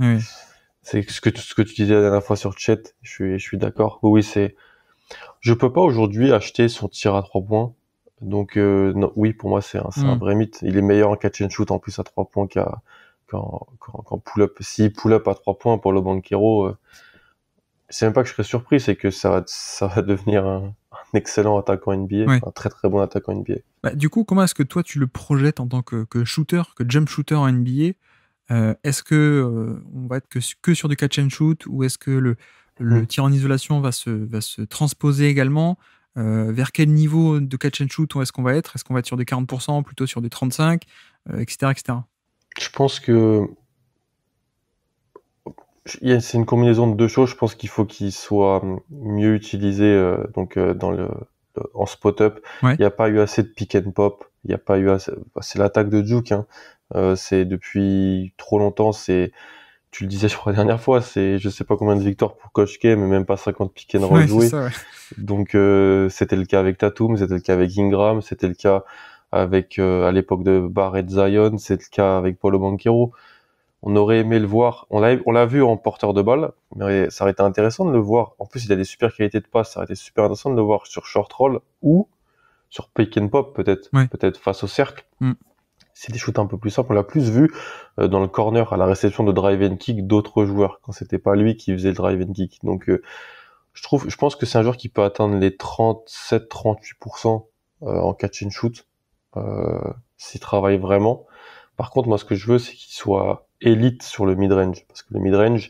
c'est ce que, ce que tu disais la dernière fois sur chat, je suis, je suis d'accord. Oui, c'est, je peux pas aujourd'hui acheter son tir à 3 points. Donc, oui, pour moi, c'est un, un mm. vrai mythe. Il est meilleur en catch and shoot, en plus, à 3 points qu'à, quand, pull-up, si pull-up à 3 points pour le banquero, euh, c'est même pas que je serais surpris, c'est que ça, va devenir un, excellent attaquant NBA, un très très bon attaquant NBA. du coup, comment est-ce que toi tu le projettes en tant que, shooter, que jump shooter en NBA euh, Est-ce que euh, on va être que, sur du catch and shoot ou est-ce que le, hmm. tir en isolation va se, se transposer également vers quel niveau de catch and shoot est-ce qu'on va être Est-ce qu'on va être sur des 40%, plutôt sur des 35%, etc., etc. Je pense que c'est une combinaison de deux choses. Je pense qu'il faut qu'il soit mieux utilisé euh, donc euh, dans le, en spot-up. Il n'y a pas eu assez de pick and pop. Il n'y a pas eu C'est l'attaque de Duke. Hein. Euh, c'est depuis trop longtemps. C'est tu le disais je crois la dernière fois. C'est je sais pas combien de victoires pour Coach mais même pas 50 pick and roll Donc c'était le cas avec Tatum, c'était le cas avec Ingram, c'était le cas avec euh, à l'époque de Barrett Zion, c'est le cas avec Paulo Banquero. On aurait aimé le voir, on l'a, on l'a vu en porteur de balle, mais ça aurait été intéressant de le voir. En plus, il a des super qualités de passe, ça aurait été super intéressant de le voir sur short roll ou sur pick and pop peut-être, peut-être face au cercle. Mm. C'est des shoots un peu plus simples. On l'a plus vu euh, dans le corner à la réception de drive and kick d'autres joueurs quand c'était pas lui qui faisait le drive and kick. Donc euh, je trouve, je pense que c'est un joueur qui peut atteindre les 37-38% en catch and shoot euh, s'ils travaille vraiment. Par contre, moi, ce que je veux, c'est qu'il soit élite sur le mid-range. Parce que le mid-range,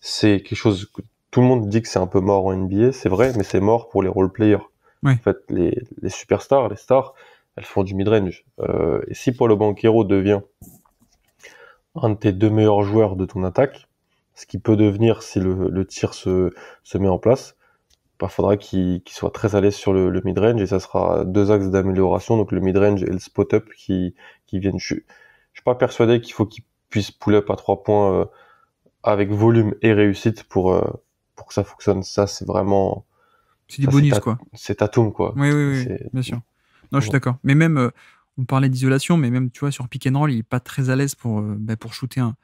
c'est quelque chose que tout le monde dit que c'est un peu mort en NBA. C'est vrai, mais c'est mort pour les role-players. En fait, les, superstars, les stars, elles font du mid-range. Euh, et si Paulo Banquero devient un de tes deux meilleurs joueurs de ton attaque, ce qui peut devenir si le, tir se met en place, il bah, faudra qu'il soit très à l'aise sur le, mid-range et ça sera deux axes d'amélioration, donc le mid-range et le spot-up qui, qui viennent. Je, ne suis pas persuadé qu'il faut qu'il puisse pull-up à trois points euh, avec volume et réussite pour, euh, pour que ça fonctionne. Ça, c'est vraiment. C'est du bonus, quoi. C'est Tatum, quoi. Oui, oui, oui, bien sûr. Non, je suis d'accord. Mais même, euh, on parlait d'isolation, mais même, tu vois, sur pick and roll, il n'est pas très à l'aise pour, bah, pour shooter un...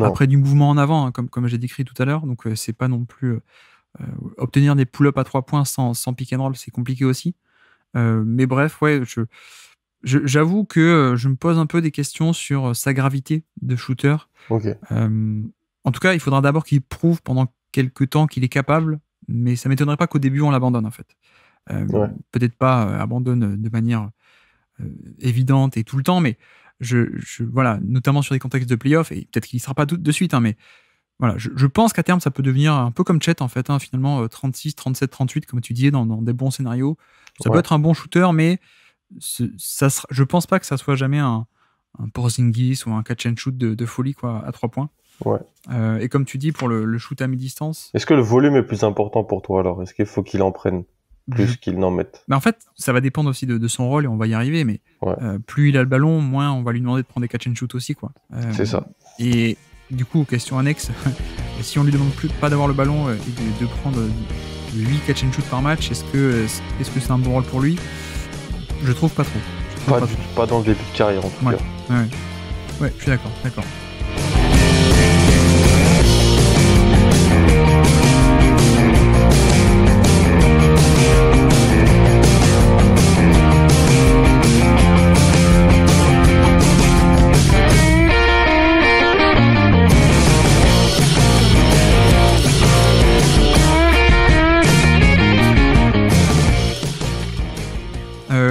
après du mouvement en avant, hein, comme, comme j'ai décrit tout à l'heure. Donc, c'est pas non plus euh, obtenir des pull-ups à trois points sans, pick and roll, c'est compliqué aussi. Euh, mais bref, ouais, je, J'avoue que euh, je me pose un peu des questions sur sa gravité de shooter. en tout cas, il faudra d'abord qu'il prouve pendant quelques temps qu'il est capable, mais ça m'étonnerait pas qu'au début on l'abandonne en fait. Peut-être pas abandonne de manière évidente et tout le temps, mais je, voilà, notamment sur des contextes de playoff, et peut-être qu'il ne sera pas tout de suite, hein, mais voilà, je, je pense qu'à terme, ça peut devenir un peu comme Chet, en fait, hein, finalement, 36, 37, 38, comme tu disais, dans, dans des bons scénarios. Ça peut être un bon shooter, mais ça sera, je pense pas que ça soit jamais un, un Porzingis ou un catch and shoot de, folie, quoi, à 3 points. Ouais. Euh, et comme tu dis, pour le, le shoot à mi-distance. Est-ce que le volume est plus important pour toi alors Est-ce qu'il faut qu'il en prenne plus qu'il n'en mette. Mais en fait, ça va dépendre aussi de, son rôle et on va y arriver. Mais euh, plus il a le ballon, moins on va lui demander de prendre des catch and shoot aussi, quoi. Euh, c'est ça. Et du coup, question annexe, si on lui demande plus, pas d'avoir le ballon euh, et de, prendre 8 catch and shoot par match, est-ce que euh, c'est -ce un bon rôle pour lui Je trouve pas trop. pas, dans le début de carrière en tout cas. ouais je suis d'accord, d'accord.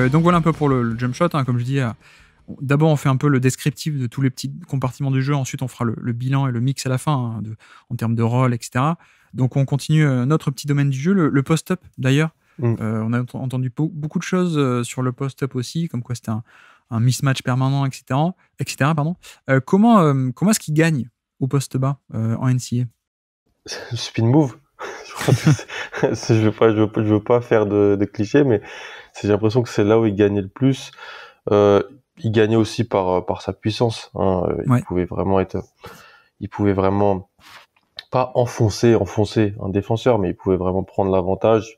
Euh, donc voilà un peu pour le, jump shot. Hein. comme je dis, euh, d'abord on fait un peu le descriptif de tous les petits compartiments du jeu. Ensuite, on fera le, bilan et le mix à la fin hein, de, en termes de rôle, etc. Donc on continue euh, notre petit domaine du jeu, le, post-up d'ailleurs. Mm. on a entendu beaucoup de choses sur le post-up aussi, comme quoi c'était un, mismatch permanent, etc. etc. pardon. comment comment est-ce qu'il gagne au post bas en NCA Spin move. je, veux pas, faire de, clichés, mais j'ai l'impression que c'est là où il gagnait le plus. Euh, il gagnait aussi par sa puissance. Hein. Il pouvait vraiment être, il pouvait vraiment pas enfoncer, enfoncer un défenseur, mais il pouvait vraiment prendre l'avantage.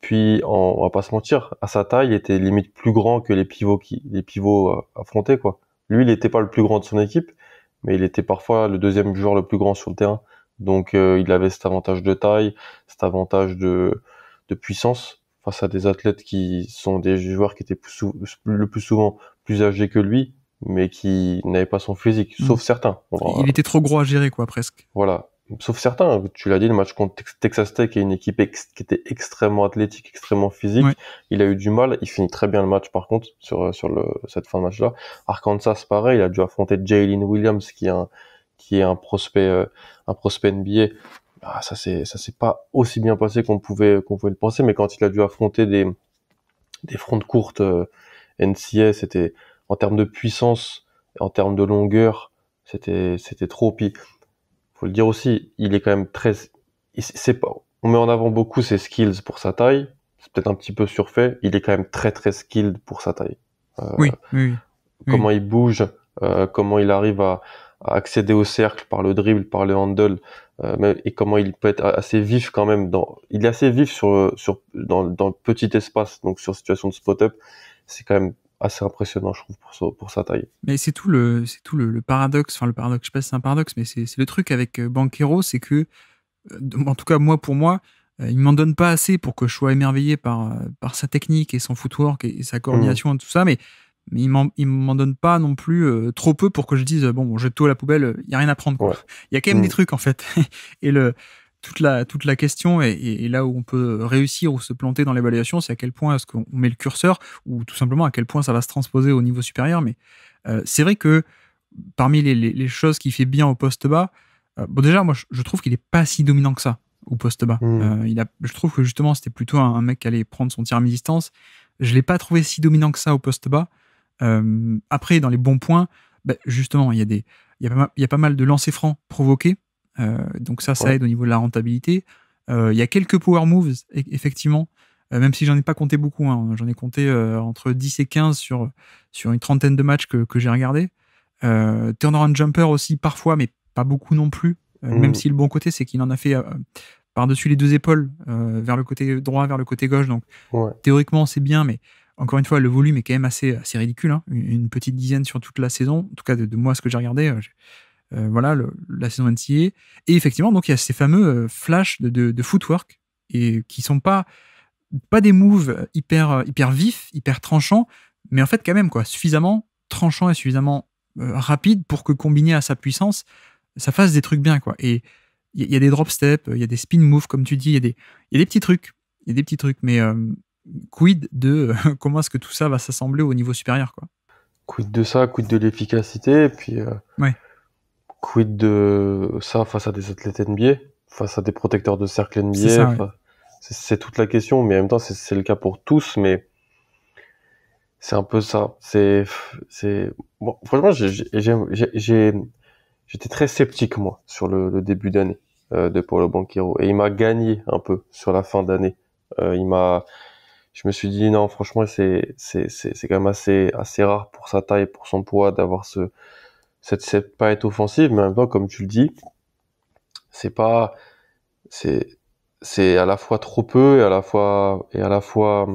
Puis, on, va pas se mentir, à sa taille, il était limite plus grand que les pivots qui, les pivots euh, affrontés quoi. Lui, il n'était pas le plus grand de son équipe, mais il était parfois le deuxième joueur le plus grand sur le terrain. Donc euh, il avait cet avantage de taille, cet avantage de, de, puissance face à des athlètes qui sont des joueurs qui étaient plus le plus souvent plus âgés que lui, mais qui n'avaient pas son physique, mhm. sauf certains. Il était trop gros à gérer, quoi, presque. Voilà. Sauf certains, tu l'as dit, le match contre Texas Tech est une équipe qui était extrêmement athlétique, extrêmement physique. Il a eu du mal, il finit très bien le match par contre sur, sur le, cette fin de match-là. Arkansas, pareil, il a dû affronter Jalen Williams qui est un, qui est un prospect, euh, un prospect NBA, ça c'est ça s'est pas aussi bien passé qu'on pouvait qu'on pouvait le penser. Mais quand il a dû affronter des des frontes courtes euh, NCA, c'était en termes de puissance, en termes de longueur, c'était c'était trop. Puis faut le dire aussi, il est quand même très. C'est pas. On met en avant beaucoup ses skills pour sa taille. C'est peut-être un petit peu surfait. Il est quand même très très skilled pour sa taille. Euh, oui, oui, Comment il bouge, comment il arrive à, accéder au cercle par le dribble, par le handle, euh, et comment il peut être assez vif quand même. Dans, il est assez vif sur, sur, dans, dans le petit espace, donc sur situation de spot-up. C'est quand même assez impressionnant, je trouve, pour, pour sa taille. Mais c'est tout le, c'est tout le, paradoxe, enfin le paradoxe, je sais pas si c'est un paradoxe, mais c'est, le truc avec euh, Banquero, c'est que, euh, en tout cas moi pour moi, il m'en donne pas assez pour que je sois émerveillé par, par sa technique et son footwork et sa mmh. coordination et tout ça, mais mais il m'en, m'en donne pas non plus euh, trop peu pour que je dise bon, bon je tout à la poubelle, il y a rien à prendre. Il y a quand même des mm. trucs en fait. et le toute la toute la question et, là où on peut réussir ou se planter dans l'évaluation, c'est à quel point est-ce qu'on met le curseur ou tout simplement à quel point ça va se transposer au niveau supérieur. Mais euh, c'est vrai que parmi les, choses qui fait bien au poste bas, euh, bon déjà moi je, trouve qu'il est pas si dominant que ça au poste bas. Mm. il a, je trouve que justement c'était plutôt un, mec qui allait prendre son tir à distance Je l'ai pas trouvé si dominant que ça au poste bas après, dans les bons points, bah, justement, il y, a pas mal, y a pas mal de lancers francs provoqués. donc ça, ça aide au niveau de la rentabilité. il y a quelques power moves, e, effectivement même si j'en ai pas compté beaucoup, hein, j'en ai compté entre 10 et 15 sur, sur une trentaine de matchs que, j'ai regardé. Euh, turnaround jumper aussi parfois, mais pas beaucoup non plus. Même mmh. si le bon côté, c'est qu'il en a fait par-dessus les deux épaules, vers le côté droit, vers le côté gauche. Donc théoriquement, c'est bien, mais encore une fois, le volume est quand même assez, assez ridicule, hein. une petite dizaine sur toute la saison, en tout cas de, moi ce que j'ai regardé. Euh, euh, voilà, la saison NCA. Et effectivement, donc il y a ces fameux euh, flashs de, footwork et qui sont pas pas des moves hyper hyper vifs, hyper tranchants, mais en fait quand même quoi, suffisamment tranchants et suffisamment rapides rapide pour que combiné à sa puissance, ça fasse des trucs bien quoi. Et il y, a des drop steps, il y a des spin moves comme tu dis, il y, y, a des petits trucs, il y a des petits trucs, mais quid de comment est-ce que tout ça va s'assembler au niveau supérieur quoi. Quid de ça, quid de l'efficacité, et puis euh, quid de ça face à des athlètes NBA, face à des protecteurs de cercle NBA. C'est toute la question, mais en même temps c'est le cas pour tous, mais c'est un peu ça. C'est c'est bon, franchement j'étais très sceptique moi sur le, début d'année euh, de Paulo Banquero et il m'a gagné un peu sur la fin d'année. Euh, il m'a je me suis dit non, franchement, c'est c'est c'est quand même assez assez rare pour sa taille, pour son poids, d'avoir ce cette cette être offensive. Mais en même temps, comme tu le dis, c'est pas c'est c'est à la fois trop peu et à la fois et à la fois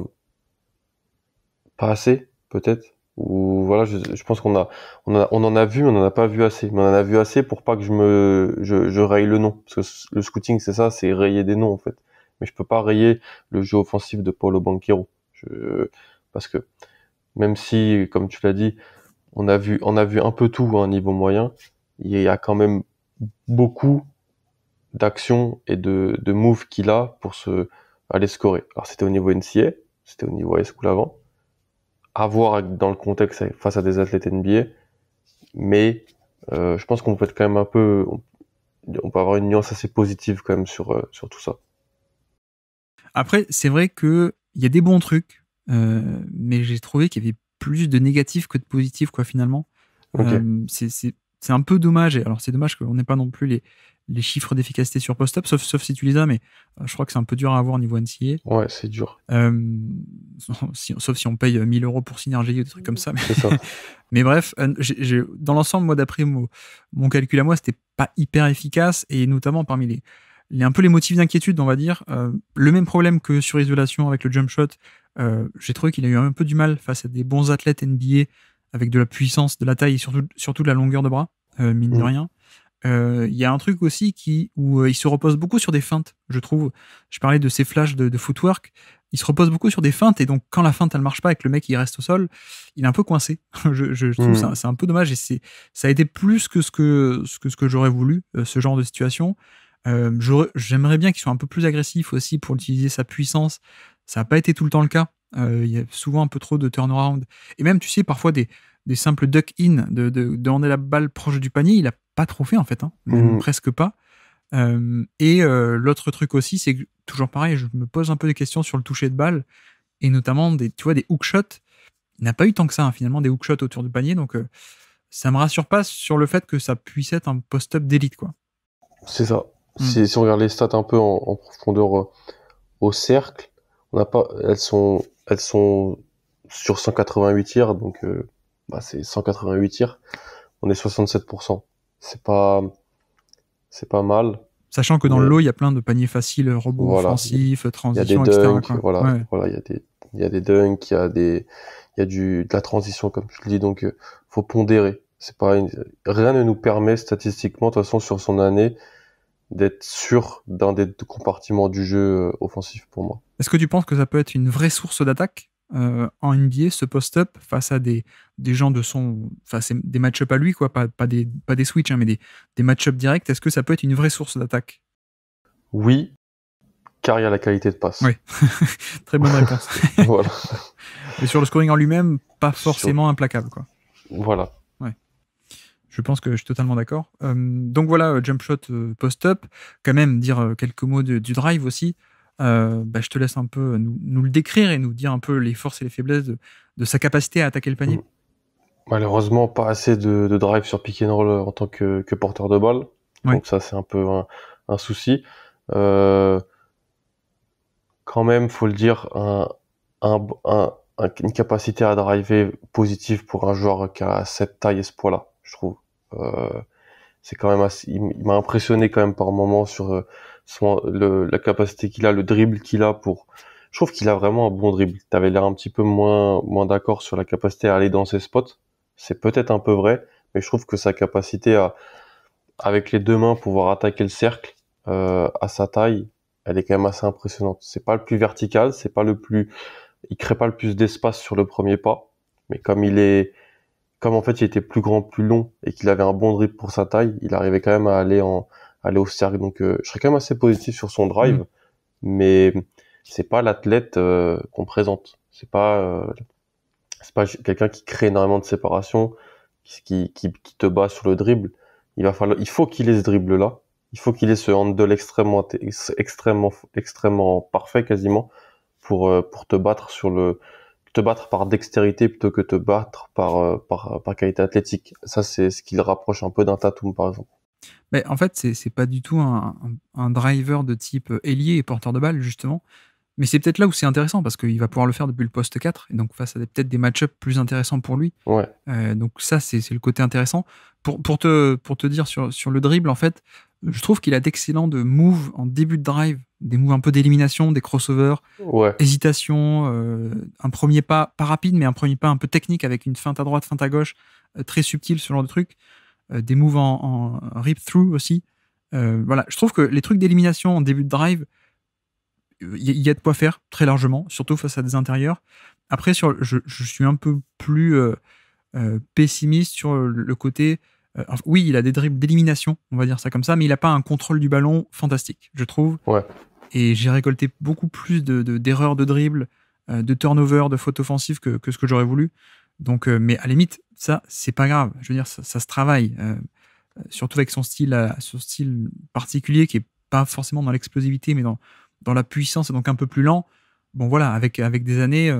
pas assez peut-être ou voilà je, pense qu'on a on, on en a vu mais on en a pas vu assez mais on en a vu assez pour pas que je me je, je raye le nom parce que le scouting c'est ça c'est rayer des noms en fait mais je peux pas rayer le jeu offensif de Paulo Banquero. Parce que même si, comme tu l'as dit, on a vu, on a vu un peu tout à un hein, niveau moyen, il y a quand même beaucoup d'actions et de, de moves qu'il a pour se aller scorer. Alors c'était au niveau NCA, c'était au niveau high school avant. À voir dans le contexte face à des athlètes NBA, mais euh, je pense qu'on peut quand même un peu, on, peut avoir une nuance assez positive quand même sur euh, sur tout ça. Après, c'est vrai qu'il y a des bons trucs, euh, mais j'ai trouvé qu'il y avait plus de négatifs que de positifs, quoi, finalement. Euh, c'est un peu dommage. Alors, c'est dommage qu'on n'ait pas non plus les, les chiffres d'efficacité sur post sauf, sauf si tu les as, mais euh, je crois que c'est un peu dur à avoir au niveau NCA. Ouais, c'est dur. sauf si on paye 1000 euros pour synergie ou des trucs comme ça. Mais, ça. mais bref, dans l'ensemble, moi, d'après mon, mon calcul à moi, c'était pas hyper efficace, et notamment parmi les a un peu les motifs d'inquiétude, on va dire. Euh, le même problème que sur isolation avec le jump shot, euh, j'ai trouvé qu'il a eu un peu du mal face à des bons athlètes NBA avec de la puissance, de la taille et surtout, surtout de la longueur de bras, euh, mine de mm. rien. Il y a un truc aussi qui, où il se repose beaucoup sur des feintes, je trouve. Je parlais de ces flashs de, footwork. Il se repose beaucoup sur des feintes et donc quand la feinte elle marche pas avec le mec il reste au sol, il est un peu coincé. je, trouve mm. ça c'est un peu dommage et c'est ça a été plus que ce que, ce que j'aurais voulu ce genre de situation. Euh, j'aimerais bien qu'il soit un peu plus agressif aussi pour utiliser sa puissance. Ça n'a pas été tout le temps le cas. Euh, il y a souvent un peu trop de turnaround. Et même, tu sais, parfois des, des simples duck-in, de, de, demander la balle proche du panier, il n'a pas trop fait en fait, hein. mmh. presque pas. Euh, et l'autre truc aussi, c'est toujours pareil, je me pose un peu des questions sur le toucher de balle et notamment des, tu vois, des hook Il n'a pas eu tant que ça, hein, finalement, des hook autour du panier. Donc, ça me rassure pas sur le fait que ça puisse être un post-up d'élite, quoi. C'est ça. Hmm. Si, on regarde les stats un peu en, profondeur euh, au cercle, on n'a pas, elles sont, elles sont sur 188 tirs, donc euh, bah, c'est 188 tirs. On est 67%. C'est pas, c'est pas mal. Sachant que dans le euh, lot, il y a plein de paniers faciles, robots offensifs, transitions, etc. voilà, voilà, il y a des, il y a des dunks, il y a des, il y a du, de la transition, comme tu le dis. Donc, faut pondérer. C'est pas rien ne nous permet statistiquement, de toute façon, sur son année, d'être sûr d'un des compartiments du jeu euh, offensif pour moi. Est-ce que tu penses que ça peut être une vraie source d'attaque euh, en NBA, ce post-up face à des, des gens de son. Enfin, des match-up à lui, quoi, pas, pas des, pas des switches, hein, mais des, match-up directs. Est-ce que ça peut être une vraie source d'attaque Oui, car il y a la qualité de passe. Oui, très bonne réponse. voilà. Mais sur le scoring en lui-même, pas forcément implacable, quoi. Voilà, je pense que je suis totalement d'accord. Euh, donc voilà, euh, jump shot euh, post-up. Quand même, dire quelques mots du drive aussi. Bah, je te laisse un peu nous, le décrire et nous dire un peu les forces et les faiblesses de, sa capacité à attaquer le panier. Mm. Malheureusement, pas assez de, drive sur pick and roll en tant que, porteur de balle. Donc ça, c'est un peu un, souci. quand même, faut le dire, une capacité à driver positive pour un joueur qui a cette taille et ce poids-là je trouve. Euh, c'est quand même il m'a impressionné quand même par moments sur euh, la capacité qu'il a, le dribble qu'il a pour. Je trouve qu'il a vraiment un bon dribble. Tu avais l'air un petit peu moins moins d'accord sur la capacité à aller dans ses spots. C'est peut-être un peu vrai, mais je trouve que sa capacité à avec les deux mains pouvoir attaquer le cercle euh, à sa taille, elle est quand même assez impressionnante. C'est pas le plus vertical, c'est pas le plus, il crée pas le plus d'espace sur le premier pas, mais comme il est comme en fait il était plus grand, plus long et qu'il avait un bon dribble pour sa taille, il arrivait quand même à aller en aller au cercle. Donc euh, je serais quand même assez positif sur son drive, mm. mais c'est pas l'athlète euh, qu'on présente. C'est pas euh, c'est pas quelqu'un qui crée énormément de séparation, qui, qui, te bat sur le dribble. Il va falloir, il faut qu'il ait ce dribble là. Il faut qu'il ait ce handle extrêmement extrêmement extrêmement parfait quasiment pour pour te battre sur le te battre par dextérité plutôt que te battre par, euh, par, euh, par qualité athlétique. Ça, c'est ce qui le rapproche un peu d'un Tatum, par exemple. Mais en fait, c'est pas du tout un, un, driver de type euh, ailier et porteur de balle, justement. Mais c'est peut-être là où c'est intéressant parce qu'il va pouvoir le faire depuis le poste 4 et donc face à peut-être des match-ups plus intéressants pour lui. Ouais. donc ça, c'est le côté intéressant. Pour, pour, te, pour te dire sur, sur le dribble, en fait, je trouve qu'il a d'excellents de moves en début de drive, des moves un peu d'élimination, des crossovers, hésitation, euh, un premier pas pas rapide, mais un premier pas un peu technique avec une feinte à droite, feinte à gauche, euh, très subtil, ce genre de truc. Euh, des moves en, rip-through aussi. voilà, je trouve que les trucs d'élimination en début de drive, il y, a de quoi faire très largement, surtout face à des intérieurs. Après, sur, je, je suis un peu plus pessimiste sur le côté euh, oui, il a des dribbles d'élimination, on va dire ça comme ça, mais il n'a pas un contrôle du ballon fantastique, je trouve. Et j'ai récolté beaucoup plus d'erreurs de, d'erreurs de dribble, euh, de turnover, de fautes offensives que, ce que j'aurais voulu. Donc, euh, mais à la limite, ça, c'est pas grave. Je veux dire, ça, se travaille. surtout avec son style, son style particulier qui est pas forcément dans l'explosivité, mais dans, dans la puissance et donc un peu plus lent. Bon, voilà, avec, avec des années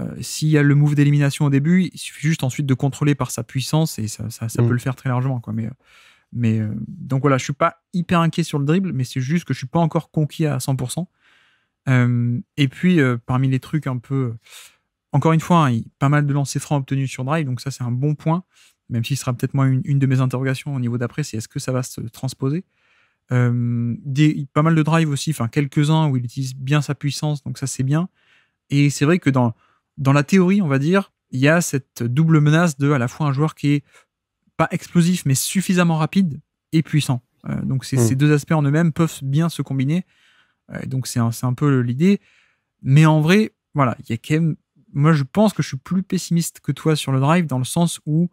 euh, s'il y a le move d'élimination au début, il suffit juste ensuite de contrôler par sa puissance et ça, mm. peut le faire très largement. Quoi. Mais, euh, mais euh, donc voilà, je suis pas hyper inquiet sur le dribble, mais c'est juste que je suis pas encore conquis à 100%. et puis parmi les trucs un peu, encore une fois, hein, pas mal de lancers francs obtenus sur drive, donc ça c'est un bon point. Même si ce sera peut-être moins une, de mes interrogations au niveau d'après, c'est est-ce que ça va se transposer. Des, pas mal de drive aussi, enfin quelques-uns où il utilise bien sa puissance, donc ça c'est bien. Et c'est vrai que dans dans la théorie, on va dire, il y a cette double menace de à la fois un joueur qui est pas explosif, mais suffisamment rapide et puissant. Euh, donc hmm. ces deux aspects en eux-mêmes peuvent bien se combiner. Euh, donc c'est un, un, peu l'idée. Mais en vrai, voilà, il y a quand Moi, je pense que je suis plus pessimiste que toi sur le drive, dans le sens où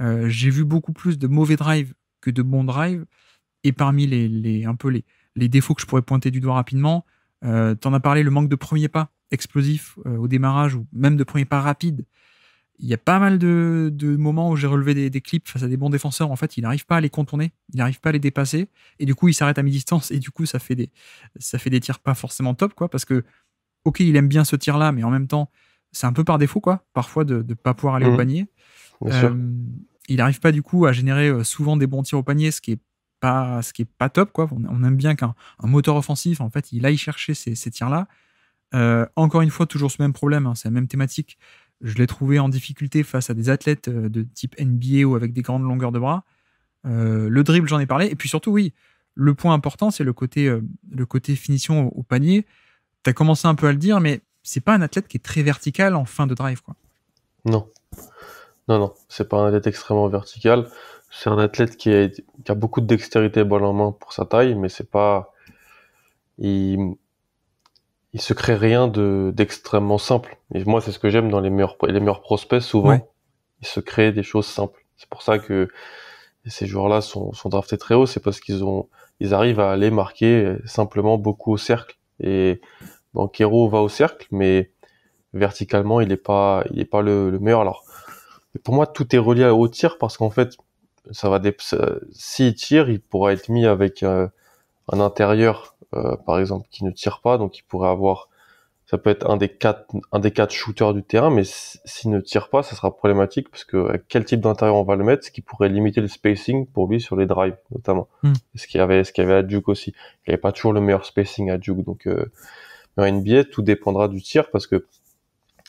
euh, j'ai vu beaucoup plus de mauvais drives que de bons drives. Et parmi les, un peu les, les, défauts que je pourrais pointer du doigt rapidement, tu en as parlé, le manque de premier pas explosif euh, au démarrage ou même de premier pas rapide Il y a pas mal de, moments où j'ai relevé des, clips face à des bons défenseurs. En fait, il n'arrive pas à les contourner, il n'arrive pas à les dépasser, et du coup, il s'arrête à mi-distance, et du coup, ça fait des, ça fait des tirs pas forcément top, quoi, parce que, ok, il aime bien ce tir-là, mais en même temps, c'est un peu par défaut, quoi, parfois de ne pas pouvoir aller au mmh. panier. Euh, il n'arrive pas du coup à générer euh, souvent des bons tirs au panier, ce qui est pas, ce qui est pas top, quoi. On, aime bien qu'un moteur offensif, en fait, il aille chercher ces tirs-là. Euh, encore une fois, toujours ce même problème, hein, c'est la même thématique. Je l'ai trouvé en difficulté face à des athlètes euh, de type NBA ou avec des grandes longueurs de bras. Euh, le dribble, j'en ai parlé. Et puis surtout, oui, le point important, c'est le côté, le côté finition au, panier. Tu as commencé un peu à le dire, mais c'est pas un athlète qui est très vertical en fin de drive. Quoi. Non. Non, non, c'est pas un athlète extrêmement vertical. C'est un athlète qui a, beaucoup de dextérité balle en main pour sa taille, mais c'est pas il se crée rien de d'extrêmement simple. Et moi, c'est ce que j'aime dans les meilleurs les meilleurs prospects. Souvent, ils se créent des choses simples. C'est pour ça que ces joueurs-là sont, sont draftés très haut. C'est parce qu'ils ont ils arrivent à aller marquer simplement beaucoup au cercle. Et Kero va au cercle, mais verticalement, il n'est pas il est pas le, meilleur. Alors, pour moi, tout est relié au tir parce qu'en fait, ça va s'il tire, il pourra être mis avec euh, un intérieur euh, par exemple, qui ne tire pas, donc il pourrait avoir, ça peut être un des quatre, un des quatre shooters du terrain, mais s'il ne tire pas, ça sera problématique parce que euh, quel type d'intérieur on va le mettre, ce qui pourrait limiter le spacing pour lui sur les drives notamment. Hmm. Ce qu'il avait, ce qu'il avait à Duke aussi, il avait pas toujours le meilleur spacing à Duke, donc euh, mais en NBA, tout dépendra du tir parce que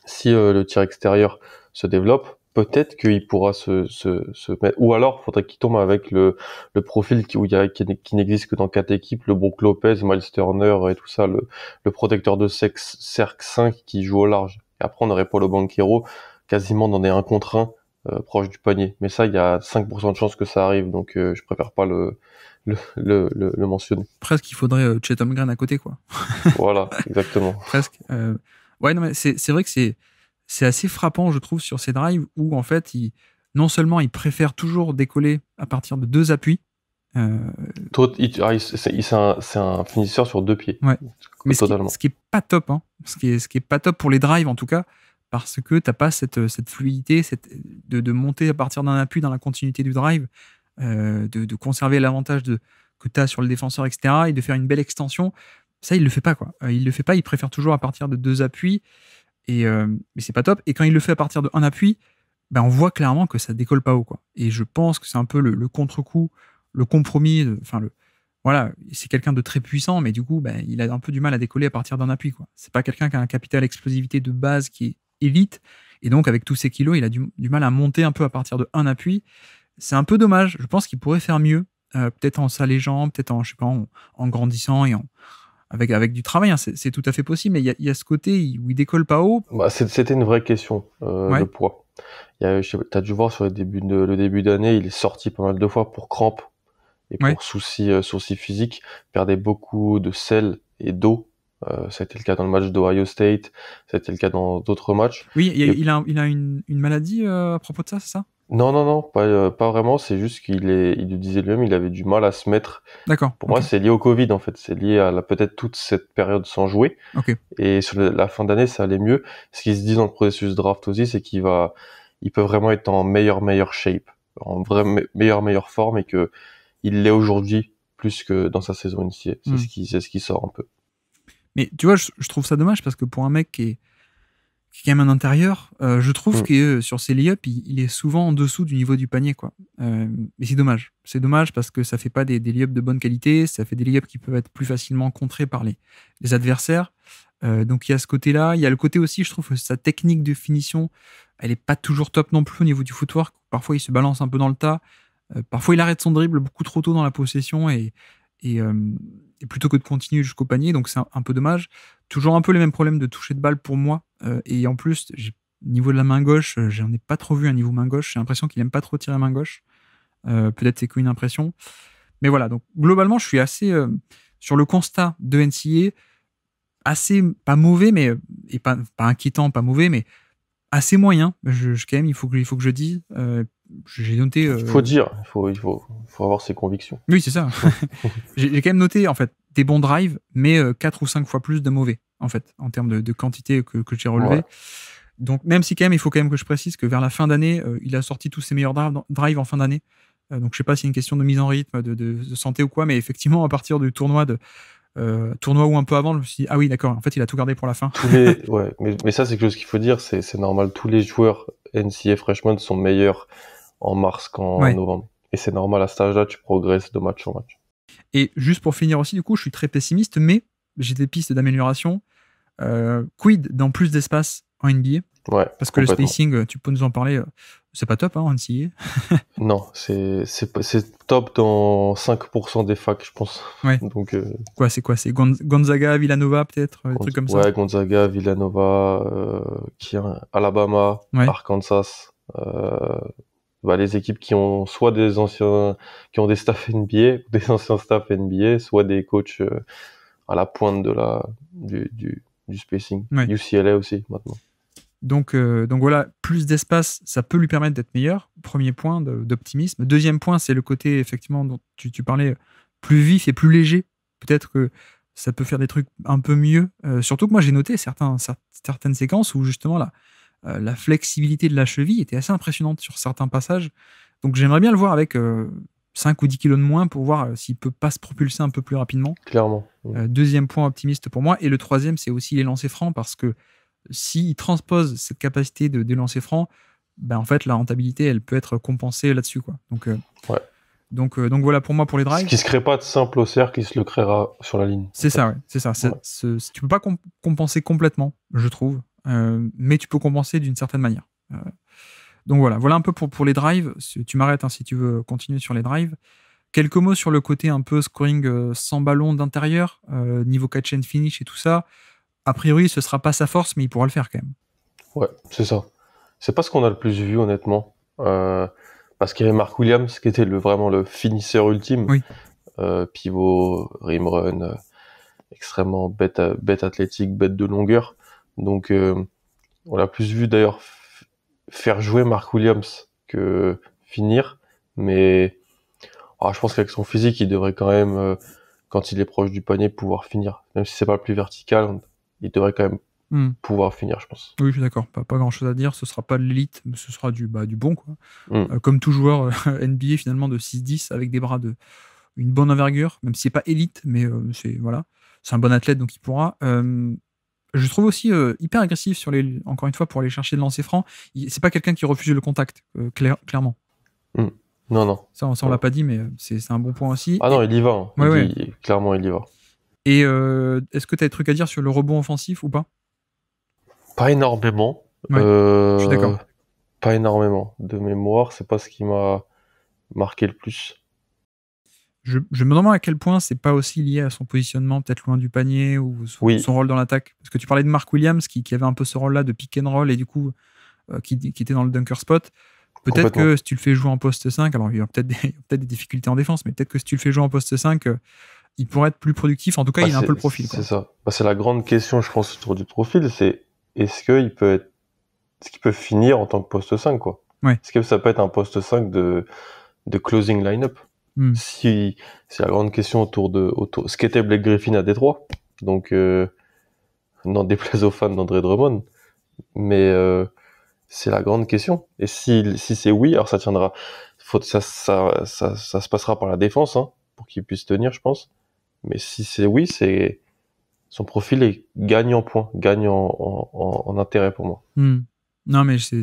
si euh, le tir extérieur se développe, peut-être qu'il pourra se, se, se, mettre. Ou alors, faudrait qu'il tombe avec le, le profil qui, où il y a, qui, n'existe que dans quatre équipes, le Brook Lopez, Miles Turner et tout ça, le, le protecteur de sexe, cercle 5 qui joue au large. Et après, on aurait le Banquero quasiment dans des un contre un euh, proche du panier. Mais ça, il y a 5% de chances que ça arrive, donc euh, je préfère pas le, le, le, le mentionner. Presque, il faudrait euh, Chetham à côté, quoi. voilà, exactement. Presque. Euh, ouais, non, mais c'est vrai que c'est c'est assez frappant, je trouve, sur ces drives où, en fait, non seulement il préfère toujours décoller à partir de deux appuis. Euh, ah, c'est un, finisseur sur deux pieds. Ouais. Totalement. Ce, qui, n'est est pas top, hein. ce, qui est, pas top pour les drives en tout cas, parce que tu n'as pas cette, fluidité cette, de, monter à partir d'un appui dans la continuité du drive, euh, de, conserver l'avantage que tu as sur le défenseur, etc., et de faire une belle extension. Ça, il le fait pas, quoi. Euh, il le fait pas, il préfère toujours à partir de deux appuis. Et euh, mais c'est pas top. Et quand il le fait à partir de un appui, ben on voit clairement que ça décolle pas haut. Quoi. Et je pense que c'est un peu le, contre-coup, le compromis. Enfin, le voilà, c'est quelqu'un de très puissant, mais du coup, ben, il a un peu du mal à décoller à partir d'un appui. Quoi. C'est pas quelqu'un qui a un capital explosivité de base qui est élite. Et donc, avec tous ses kilos, il a du, mal à monter un peu à partir de un appui. C'est un peu dommage. Je pense qu'il pourrait faire mieux. Euh, peut-être en s'allégeant, peut-être en, je sais pas, en grandissant et en, avec, avec du travail. Hein, c'est tout à fait possible, mais il y, a, ce côté où il décolle pas haut. Bah, c'était une vraie question, euh, le poids. Tu as dû voir sur le début d'année, il est sorti pas mal de fois pour crampes et pour soucis, euh, physiques. perdait beaucoup de sel et d'eau. Euh, le cas dans le match d'Ohio State, C'était le cas dans d'autres matchs. Oui, il, a, une, une maladie euh, à propos de ça, c'est ça non, non, non, pas, euh, pas vraiment. C'est juste qu'il est, il disait lui-même, il avait du mal à se mettre. D'accord. Pour moi, c'est lié au Covid, en fait. C'est lié à peut-être toute cette période sans jouer. Et sur la fin d'année, ça allait mieux. Ce qu'il se disent dans le processus draft aussi, c'est qu'il va, il peut vraiment être en meilleure, meilleure shape, en meilleure, meilleure forme et que il l'est aujourd'hui plus que dans sa saison initiée. C'est hmm. ce qui, c'est ce qui sort un peu. Mais tu vois, je trouve ça dommage parce que pour un mec qui est qui est quand même un intérieur, euh, je trouve mm. que euh, sur ses lay il, il, est souvent en dessous du niveau du panier. quoi. Euh, mais c'est dommage. C'est dommage parce que ça fait pas des, lay-ups de bonne qualité, ça fait des lay qui peuvent être plus facilement contrés par les, adversaires. donc il y a ce côté-là. Il y a le côté aussi, je trouve, que sa technique de finition, elle est pas toujours top non plus au niveau du footwork. Parfois, il se balance un peu dans le tas. parfois, il arrête son dribble beaucoup trop tôt dans la possession et, plutôt que de continuer jusqu'au panier. Donc c'est un peu dommage toujours un peu les mêmes problèmes de toucher de balle pour moi. Euh, et en plus, niveau de la main gauche, euh, j'en ai pas trop vu un niveau main gauche. J'ai l'impression qu'il aime pas trop tirer main gauche. Euh, peut-être c'est qu'une impression. Mais voilà, donc globalement, je suis assez sur le constat de NCA, assez pas mauvais, mais et pas, pas inquiétant, pas mauvais, mais assez moyen. Je, quand même, il faut que, il faut que je dise. j'ai noté. Il faut dire, il faut, il faut avoir ses convictions. Oui, c'est ça. j'ai quand même noté, en fait, des bons drives, mais euh, quatre ou cinq fois plus de mauvais, en fait, en termes de, quantité que, j'ai relevé. Donc, même si quand même, il faut quand même que je précise que vers la fin d'année, euh, il a sorti tous ses meilleurs drives en fin d'année. Euh, donc, je sais pas si c'est une question de mise en rythme, de, santé ou quoi, mais effectivement, à partir du tournoi de tournoi ou un peu avant, je me ah oui, d'accord, en fait, il a tout gardé pour la fin. mais, mais, ça, c'est quelque chose qu'il faut dire, c'est normal. Tous les joueurs NCA freshman sont meilleurs en mars qu'en novembre. Et c'est normal, à ce là tu progresses de match en match. Et juste pour finir aussi, du coup, je suis très pessimiste, mais j'ai des pistes d'amélioration. Euh, quid dans plus d'espace en NBA ouais, Parce que le spacing, euh, tu peux nous en parler, euh, c'est pas top hein, en NCAA Non, c'est top dans 5% des facs, je pense. Ouais. Donc, Quoi, c'est quoi C'est Gonzaga, Villanova peut-être comme ouais, Gonzaga, Villanova, qui, Alabama, Arkansas. Bah, les équipes qui ont soit des anciens, qui ont des staffs NBA, des anciens NBA, soit des coachs euh, à la pointe de la, du, du, du spacing. UCLA aussi maintenant. Donc, euh, donc voilà, plus d'espace, ça peut lui permettre d'être meilleur. Premier point d'optimisme. Deuxième point, c'est le côté effectivement dont tu, tu, parlais, plus vif et plus léger. Peut-être que ça peut faire des trucs un peu mieux. Euh, surtout que moi j'ai noté certains, certaines séquences où justement là, euh, la flexibilité de la cheville était assez impressionnante sur certains passages. Donc j'aimerais bien le voir avec 5 euh, ou 10 kilos de moins pour voir euh, s'il peut pas se propulser un peu plus rapidement. Clairement. Mmh. deuxième point optimiste pour moi. Et le troisième, c'est aussi les lancers francs parce que s'il transpose cette capacité de, de lancer franc, ben en fait, la rentabilité, elle peut être compensée là-dessus. Quoi. Donc, donc, voilà pour moi pour les drives. Ce qui se crée pas de simple au cerf, qui se le créera sur la ligne. C'est ça, ouais, c'est ça. tu peux pas compenser complètement, je trouve. Euh, mais tu peux compenser d'une certaine manière. Euh, donc voilà, voilà un peu pour, pour les drives. Tu m'arrêtes hein, si tu veux continuer sur les drives. Quelques mots sur le côté un peu scoring euh, sans ballon d'intérieur, niveau catch and finish et tout ça. A priori, ce sera pas sa force, mais il pourra le faire quand même. Ouais, c'est ça. C'est pas ce qu'on a le plus vu, honnêtement. parce qu'il y avait Mark Williams, qui était le, vraiment le finisseur ultime. Oui. pivot, rim run, extrêmement bête, bête athlétique, bête de longueur. Donc, euh, on l'a plus vu d'ailleurs faire jouer Mark Williams que finir. Mais ah, je pense qu'avec son physique, il devrait quand même, euh, quand il est proche du panier, pouvoir finir. Même si c'est pas le plus vertical, il devrait quand même hmm. pouvoir finir, je pense. Oui, je suis d'accord. Pas, grand chose à dire. Ce sera pas de l'élite, mais ce sera du, bah, du bon. Quoi. Hmm. Euh, comme tout joueur NBA finalement de 6-10 avec des bras de une bonne envergure, même si c'est pas élite, mais c'est voilà, c'est un bon athlète donc il pourra je trouve aussi euh, hyper agressif sur les, encore une fois, pour aller chercher de lancer franc. C'est pas quelqu'un qui refuse le contact, euh, clairement. Hmm. Non, non. Ça, on, ne l'a pas dit, mais euh, c'est un bon point aussi. Ah non, il y va. Hein. clairement, il y va. Et est-ce que tu as des trucs à dire sur le rebond offensif ou pas Pas énormément. je suis d'accord. Pas énormément. De mémoire, c'est pas ce qui m'a marqué le plus. Je, me demande à quel point c'est pas aussi lié à son positionnement, peut-être loin du panier ou son, rôle dans l'attaque. Parce que tu parlais de Mark Williams qui, avait un peu ce rôle-là de pick and roll et du coup euh, qui, était dans le dunker spot. Peut-être que si tu le fais jouer en poste 5, alors il y a peut-être des, difficultés en défense, mais peut-être que si tu le fais jouer en poste 5, euh, il pourrait être plus productif. En tout cas, bah, il a un peu le profil. C'est ça. Bah, c'est la grande question, je pense, autour du profil. C'est est-ce qu'il peut être, ce qu'il peut finir en tant que poste 5, quoi. Est-ce que ça peut être un poste 5 de, de closing line-up Hmm. Si c'est la grande question autour de autour, ce qu'était Blake Griffin à Détroit. Donc euh, n'en déplaise aux fans d'André Drummond, mais euh, c'est la grande question. Et si, si c'est oui, alors ça tiendra. Faut, ça, ça, ça, ça se passera par la défense hein, pour qu'il puisse tenir, je pense. Mais si c'est oui, c'est son profil est gagnant en points, en, en, intérêt pour moi. Hmm. Non, mais c'est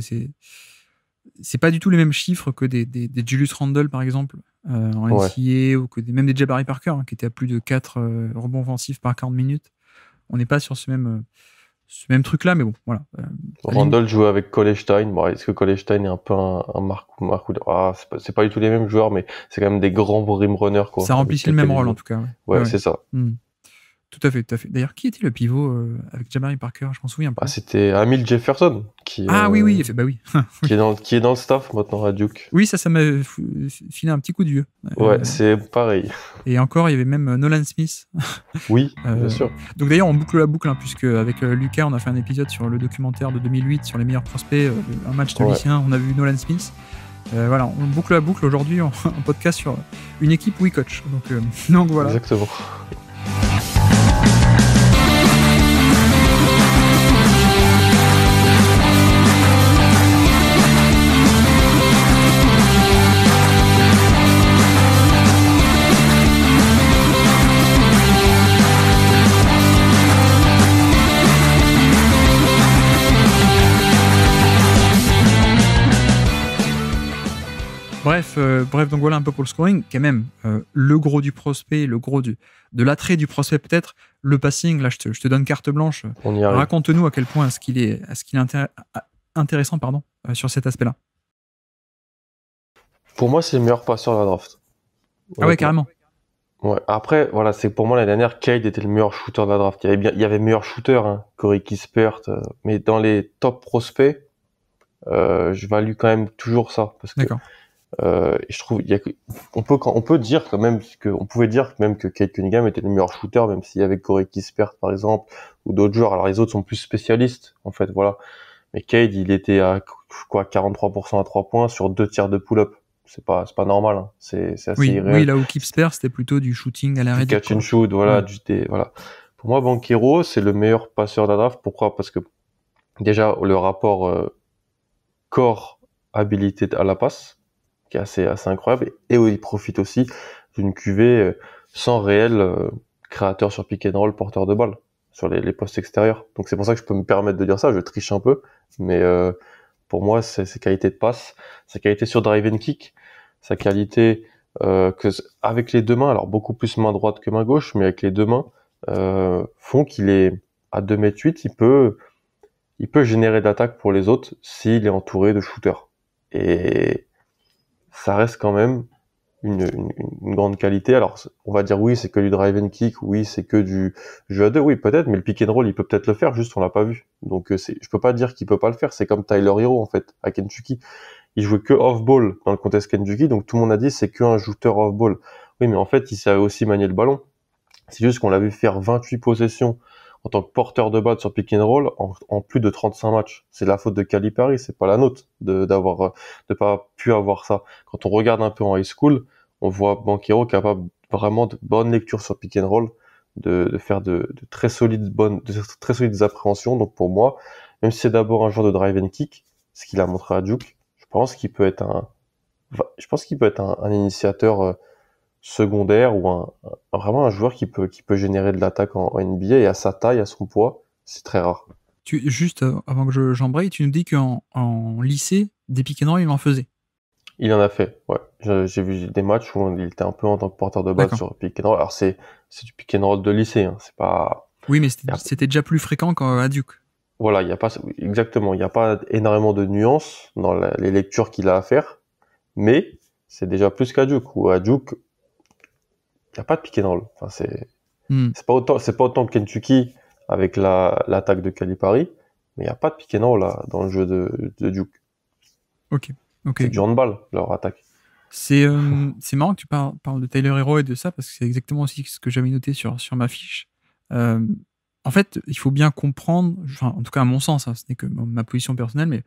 c'est pas du tout les mêmes chiffres que des, des, Julius Randle, par exemple, euh, en NCAA ou que des, même des Jabari Parker, hein, qui étaient à plus de 4 euh, rebonds offensifs par 40 minutes. On n'est pas sur ce même, euh, ce même truc-là, mais bon, voilà. Randle jouait avec Kolestein. Bon, Est-ce que Kolestein est un peu un, un Marc Marc ah, C'est pas, pas, du tout les mêmes joueurs, mais c'est quand même des grands rim Quoi, ça remplissait le même rôle, en tout cas. Ouais, c'est ça. Hmm. Tout à fait, tout à fait. D'ailleurs, qui était le pivot euh, avec Jamari Parker Je m'en souviens pas. Ah, c'était Amil Jefferson. Qui, ah oui, oui, euh, bah oui. qui, est dans, le staff maintenant à Duke. Oui, ça, ça m'a filé un petit coup de vieux. Euh, ouais, c'est pareil. Et encore, il y avait même Nolan Smith. oui, bien sûr. Donc d'ailleurs, on boucle la boucle, hein, puisque avec Lucas, on a fait un épisode sur le documentaire de 2008 sur les meilleurs prospects, un match de on a vu Nolan Smith. voilà, on boucle la boucle aujourd'hui en, podcast sur une équipe WeCoach. Donc, donc voilà. Exactement. Bref, euh, bref, donc voilà un peu pour le scoring. Quand même, euh, le gros du prospect, le gros du, de l'attrait du prospect peut-être, le passing, là je te, donne carte blanche. Raconte-nous à quel point est-ce qu'il est, intéressant pardon, euh, sur cet aspect-là. Pour moi, c'est le meilleur passeur de la draft. Ah ouais, carrément. Ouais. Après, voilà, c'est pour moi la dernière, Cade était le meilleur shooter de la draft. Il y avait, bien, il y meilleur shooter, hein, Corey Kispert, mais dans les top prospects, je value quand même toujours ça. Parce que euh, je trouve, y on peut on peut dire quand même que on pouvait dire même que Kate Cunningham était le meilleur shooter, même s'il y avait Corey Kispert par exemple ou d'autres joueurs. Alors les autres sont plus spécialistes en fait, voilà. Mais Kate il était à quoi 43% à 3 points sur deux tiers de pull-up. C'est pas c'est pas normal. Hein. C'est assez oui, irréel. Oui, là où Kispert, c'était plutôt du shooting à l'arrêt. Du catch and shoot, voilà, du voilà. Pour moi, Banquero, c'est le meilleur passeur d'adaf Pourquoi Parce que déjà le rapport euh, corps habilité à la passe qui est assez, incroyable. Et, où il profite aussi d'une cuvée euh, sans réel euh, créateur sur pick and roll, porteur de balle sur les, postes extérieurs. Donc c'est pour ça que je peux me permettre de dire ça. Je triche un peu, mais euh, pour moi, ses qualités de passe, sa qualité sur drive and kick, sa qualité euh, que avec les deux mains, alors beaucoup plus main droite que main gauche, mais avec les deux mains, font qu'il est à 2 m 8, il peut, il peut générer d'attaque pour les autres s'il est entouré de shooters. Et ça reste quand même une, grande qualité. Alors, on va dire oui, c'est que du drive and kick, oui, c'est que du jeu à deux, oui, peut-être, mais le pick and roll, il peut peut-être le faire, juste on l'a pas vu. Donc, euh, c'est, je peux pas dire qu'il peut pas le faire. C'est comme Tyler Hero, en fait, à Kentucky. Il jouait que off-ball dans le contexte Kentucky, donc tout le monde a dit c'est que un joueur off-ball. Oui, mais en fait, il savait aussi manier le ballon. C'est juste qu'on l'a vu faire 28 possessions en tant que porteur de balle sur pick and roll en, plus de 35 matchs. C'est la faute de Calipari, c'est pas la nôtre de d'avoir euh, de pas pu avoir ça. Quand on regarde un peu en high school, on voit Banquero capable vraiment de bonnes lectures sur pick and roll, de, de faire de, très solides bonnes, de très solides appréhensions. Donc pour moi, même si c'est d'abord un joueur de drive and kick, ce qu'il a montré à Duke, je pense qu'il peut être un, je pense qu'il peut être un, un initiateur euh, secondaire ou un, vraiment un joueur qui peut, qui peut générer de l'attaque en, NBA et à sa taille, à son poids, c'est très rare. Tu, juste euh, avant que j'embraye, tu nous dis qu'en en lycée, des pick and roll, il en faisait. Il en a fait, ouais. J'ai vu des matchs où il était un peu en tant que porteur de balle sur pick and roll. Alors c'est du pick and roll de lycée, hein. c'est pas. Oui, mais c'était déjà plus fréquent qu'à Duke. Voilà, il y a pas exactement, il n'y a pas énormément de nuances dans les lectures qu'il a à faire, mais c'est déjà plus qu'à Duke. Ou à Duke, il n'y a pas de pick and roll. Enfin, hmm. c'est pas autant c'est pas autant Kentucky avec l'attaque de Calipari, mais il n'y a pas de pick and roll là dans le jeu de, Duke. Ok. ok. C'est du handball leur attaque. C'est euh, marrant que tu parles, de Tyler Hero et de ça parce que c'est exactement aussi ce que j'avais noté sur, sur ma fiche. Euh, en fait, il faut bien comprendre, enfin, en tout cas à mon sens, hein, ce n'est que ma position personnelle, mais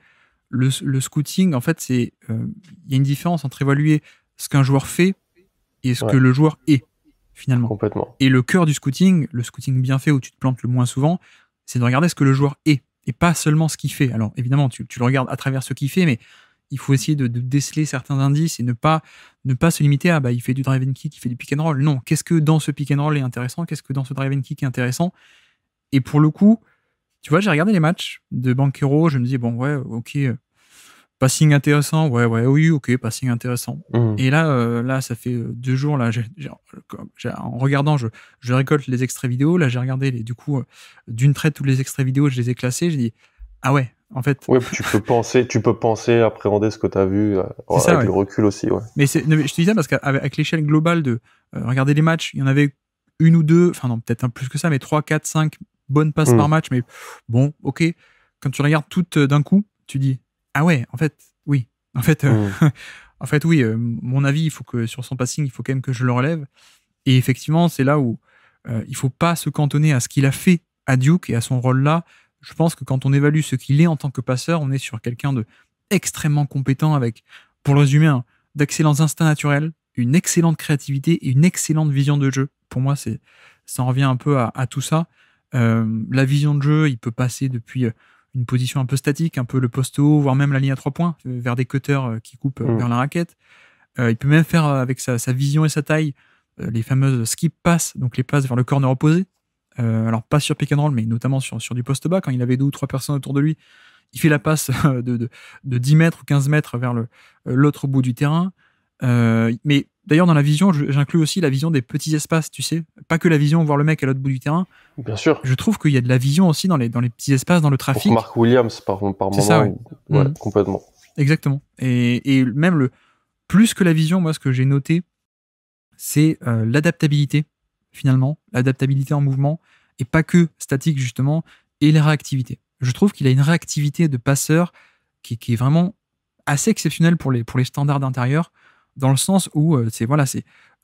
le, le scouting, en fait, c'est euh, il y a une différence entre évaluer ce qu'un joueur fait et ce que le joueur est finalement. Complètement. Et le cœur du scouting, le scouting bien fait où tu te plantes le moins souvent, c'est de regarder ce que le joueur est et pas seulement ce qu'il fait. Alors évidemment, tu, le regardes à travers ce qu'il fait, mais il faut essayer de, déceler certains indices et ne pas, ne pas se limiter à bah, il fait du drive and kick, il fait du pick and roll. Non, qu'est-ce que dans ce pick and roll est intéressant Qu'est-ce que dans ce drive and kick est intéressant Et pour le coup, tu vois, j'ai regardé les matchs de Banquero, je me dis bon, ouais, ok, euh, Passing intéressant, ouais, ouais, oui, ok, passing intéressant. Mmh. Et là, euh, là, ça fait euh, deux jours, là, en regardant, je, je, récolte les extraits vidéo, là, j'ai regardé, les, du coup, euh, d'une traite, tous les extraits vidéo, je les ai classés, j'ai dit, ah ouais, en fait. Oui, tu peux penser, tu peux penser, appréhender ce que tu as vu avec le recul aussi, ouais. Mais, je te dis ça parce qu'avec l'échelle globale de regarder les matchs, il y en avait une ou deux, enfin non, peut-être un plus que ça, mais trois, quatre, cinq bonnes passes mmh. par match, mais bon, ok. Quand tu regardes toutes d'un coup, tu dis ah ouais, en fait, oui. En fait, euh, mmh. en fait oui, euh, mon avis, il faut que sur son passing, il faut quand même que je le relève. Et effectivement, c'est là où il euh, il faut pas se cantonner à ce qu'il a fait à Duke et à son rôle là. Je pense que quand on évalue ce qu'il est en tant que passeur, on est sur quelqu'un de extrêmement compétent avec, pour le résumer, hein, d'excellents instincts naturels, une excellente créativité et une excellente vision de jeu. Pour moi, c'est ça en revient un peu à, à tout ça. la vision de jeu, il peut passer depuis une position un peu statique, un peu le poste haut, voire même la ligne à trois points, euh, vers des cutters euh, qui coupent euh, mm. vers la raquette. il peut même faire avec sa, vision et sa taille les fameuses skip passes, donc les passes vers le corner opposé. alors pas sur pick and roll, mais notamment sur, du poste bas, quand hein. il avait deux ou trois personnes autour de lui, il fait la passe de, de, de 10 mètres ou 15 mètres vers l'autre bout du terrain. Euh, mais d'ailleurs, dans la vision, j'inclus aussi la vision des petits espaces, tu sais. Pas que la vision, voir le mec à l'autre bout du terrain. Bien sûr. Je trouve qu'il y a de la vision aussi dans les, dans les petits espaces, dans le trafic. Pour Mark Williams, par, moment. Ça, mhm. complètement. Exactement. Et, et, même le plus que la vision, moi, ce que j'ai noté, c'est euh, l'adaptabilité, finalement. L'adaptabilité en mouvement, et pas que statique, justement, et la réactivité. Je trouve qu'il a une réactivité de passeur qui, qui, est vraiment assez exceptionnelle pour les, pour les standards d'intérieur dans le sens où euh, c'est voilà,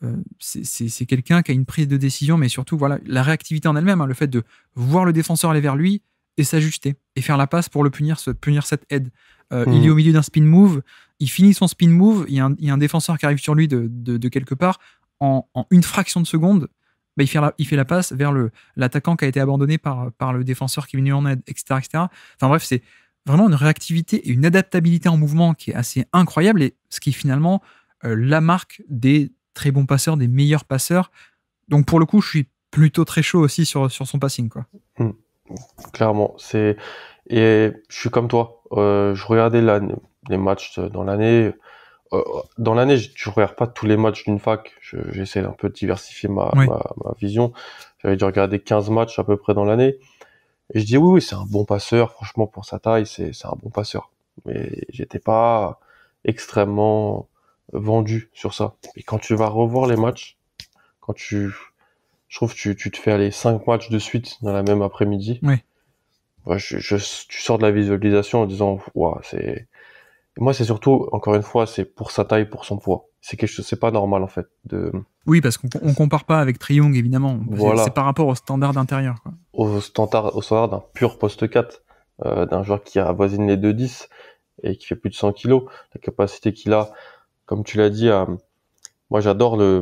euh, c'est c'est quelqu'un qui a une prise de décision, mais surtout voilà la réactivité en elle-même, hein, le fait de voir le défenseur aller vers lui et s'ajuster et faire la passe pour le punir, se punir cette aide. Euh, il hmm. est au milieu d'un spin move, il finit son spin move, il y a un, il y a un défenseur qui arrive sur lui de, de, quelque part en, en, une fraction de seconde. Bah, il, fait la, il fait la passe vers l'attaquant qui a été abandonné par, par le défenseur qui est venu en aide, etc. etc. Enfin bref, c'est vraiment une réactivité et une adaptabilité en mouvement qui est assez incroyable et ce qui finalement euh, la marque des très bons passeurs, des meilleurs passeurs. Donc pour le coup, je suis plutôt très chaud aussi sur, sur son passing. Quoi. Hmm. Clairement, c'est et je suis comme toi. Euh, je regardais les matchs dans l'année. Euh, dans l'année, je ne regarde pas tous les matchs d'une fac. J'essaie un peu de diversifier ma, vision. J'avais dû regarder 15 matchs à peu près dans l'année. Et je dis oui, oui c'est un bon passeur. Franchement, pour sa taille, c'est un bon passeur. Mais j'étais pas extrêmement vendu sur ça. Et quand tu vas revoir les matchs, quand tu, je trouve, tu, tu te fais aller cinq matchs de suite dans la même après-midi. Oui. tu sors de la visualisation en disant, ouais, c'est, moi, c'est surtout, encore une fois, c'est pour sa taille, pour son poids. C'est quelque c'est pas normal, en fait. De... Oui, parce qu'on compare pas avec Triung, évidemment. C'est par rapport au standard intérieur. Au, standard, au standard d'un pur poste 4, euh, d'un joueur qui avoisine les 2-10 et qui fait plus de 100 kilos, la capacité qu'il a comme tu l'as dit, euh, moi j'adore le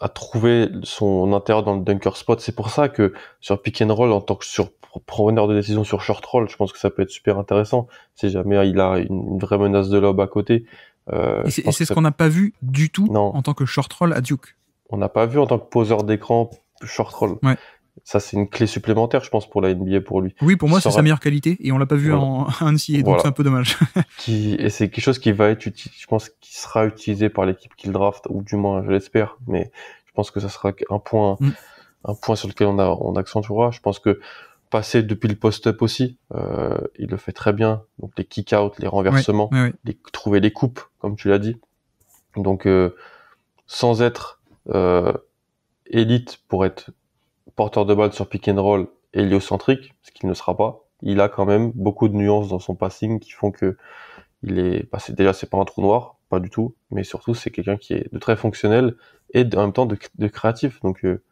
à trouver son intérieur dans le dunker spot. C'est pour ça que sur pick and roll, en tant que sur preneur de décision sur short roll, je pense que ça peut être super intéressant. Si jamais ah, il a une, vraie menace de lob à côté. Euh, et c'est ce qu'on n'a pas vu du tout en tant que short roll à Duke. On n'a pas vu en tant que poseur d'écran short roll. Ouais ça c'est une clé supplémentaire, je pense, pour la NBA pour lui. Oui, pour moi, c'est sa meilleure qualité et on l'a pas vu en, Annecy donc c'est un peu dommage. qui, et c'est quelque chose qui va être je pense, qui sera utilisé par l'équipe qu'il draft, ou du moins, je l'espère, mais je pense que ça sera un point, mm. un point sur lequel on, on accentuera. Je pense que passer depuis le post-up aussi, euh, il le fait très bien. Donc les kick-out, les renversements, trouver les coupes, comme tu l'as dit. Donc, euh, sans être euh, élite pour être porteur de balle sur pick and roll héliocentrique, ce qu'il ne sera pas, il a quand même beaucoup de nuances dans son passing qui font que il est, bah, déjà c'est pas un trou noir, pas du tout, mais surtout c'est quelqu'un qui est de très fonctionnel et en même temps de, créatif. Donc euh,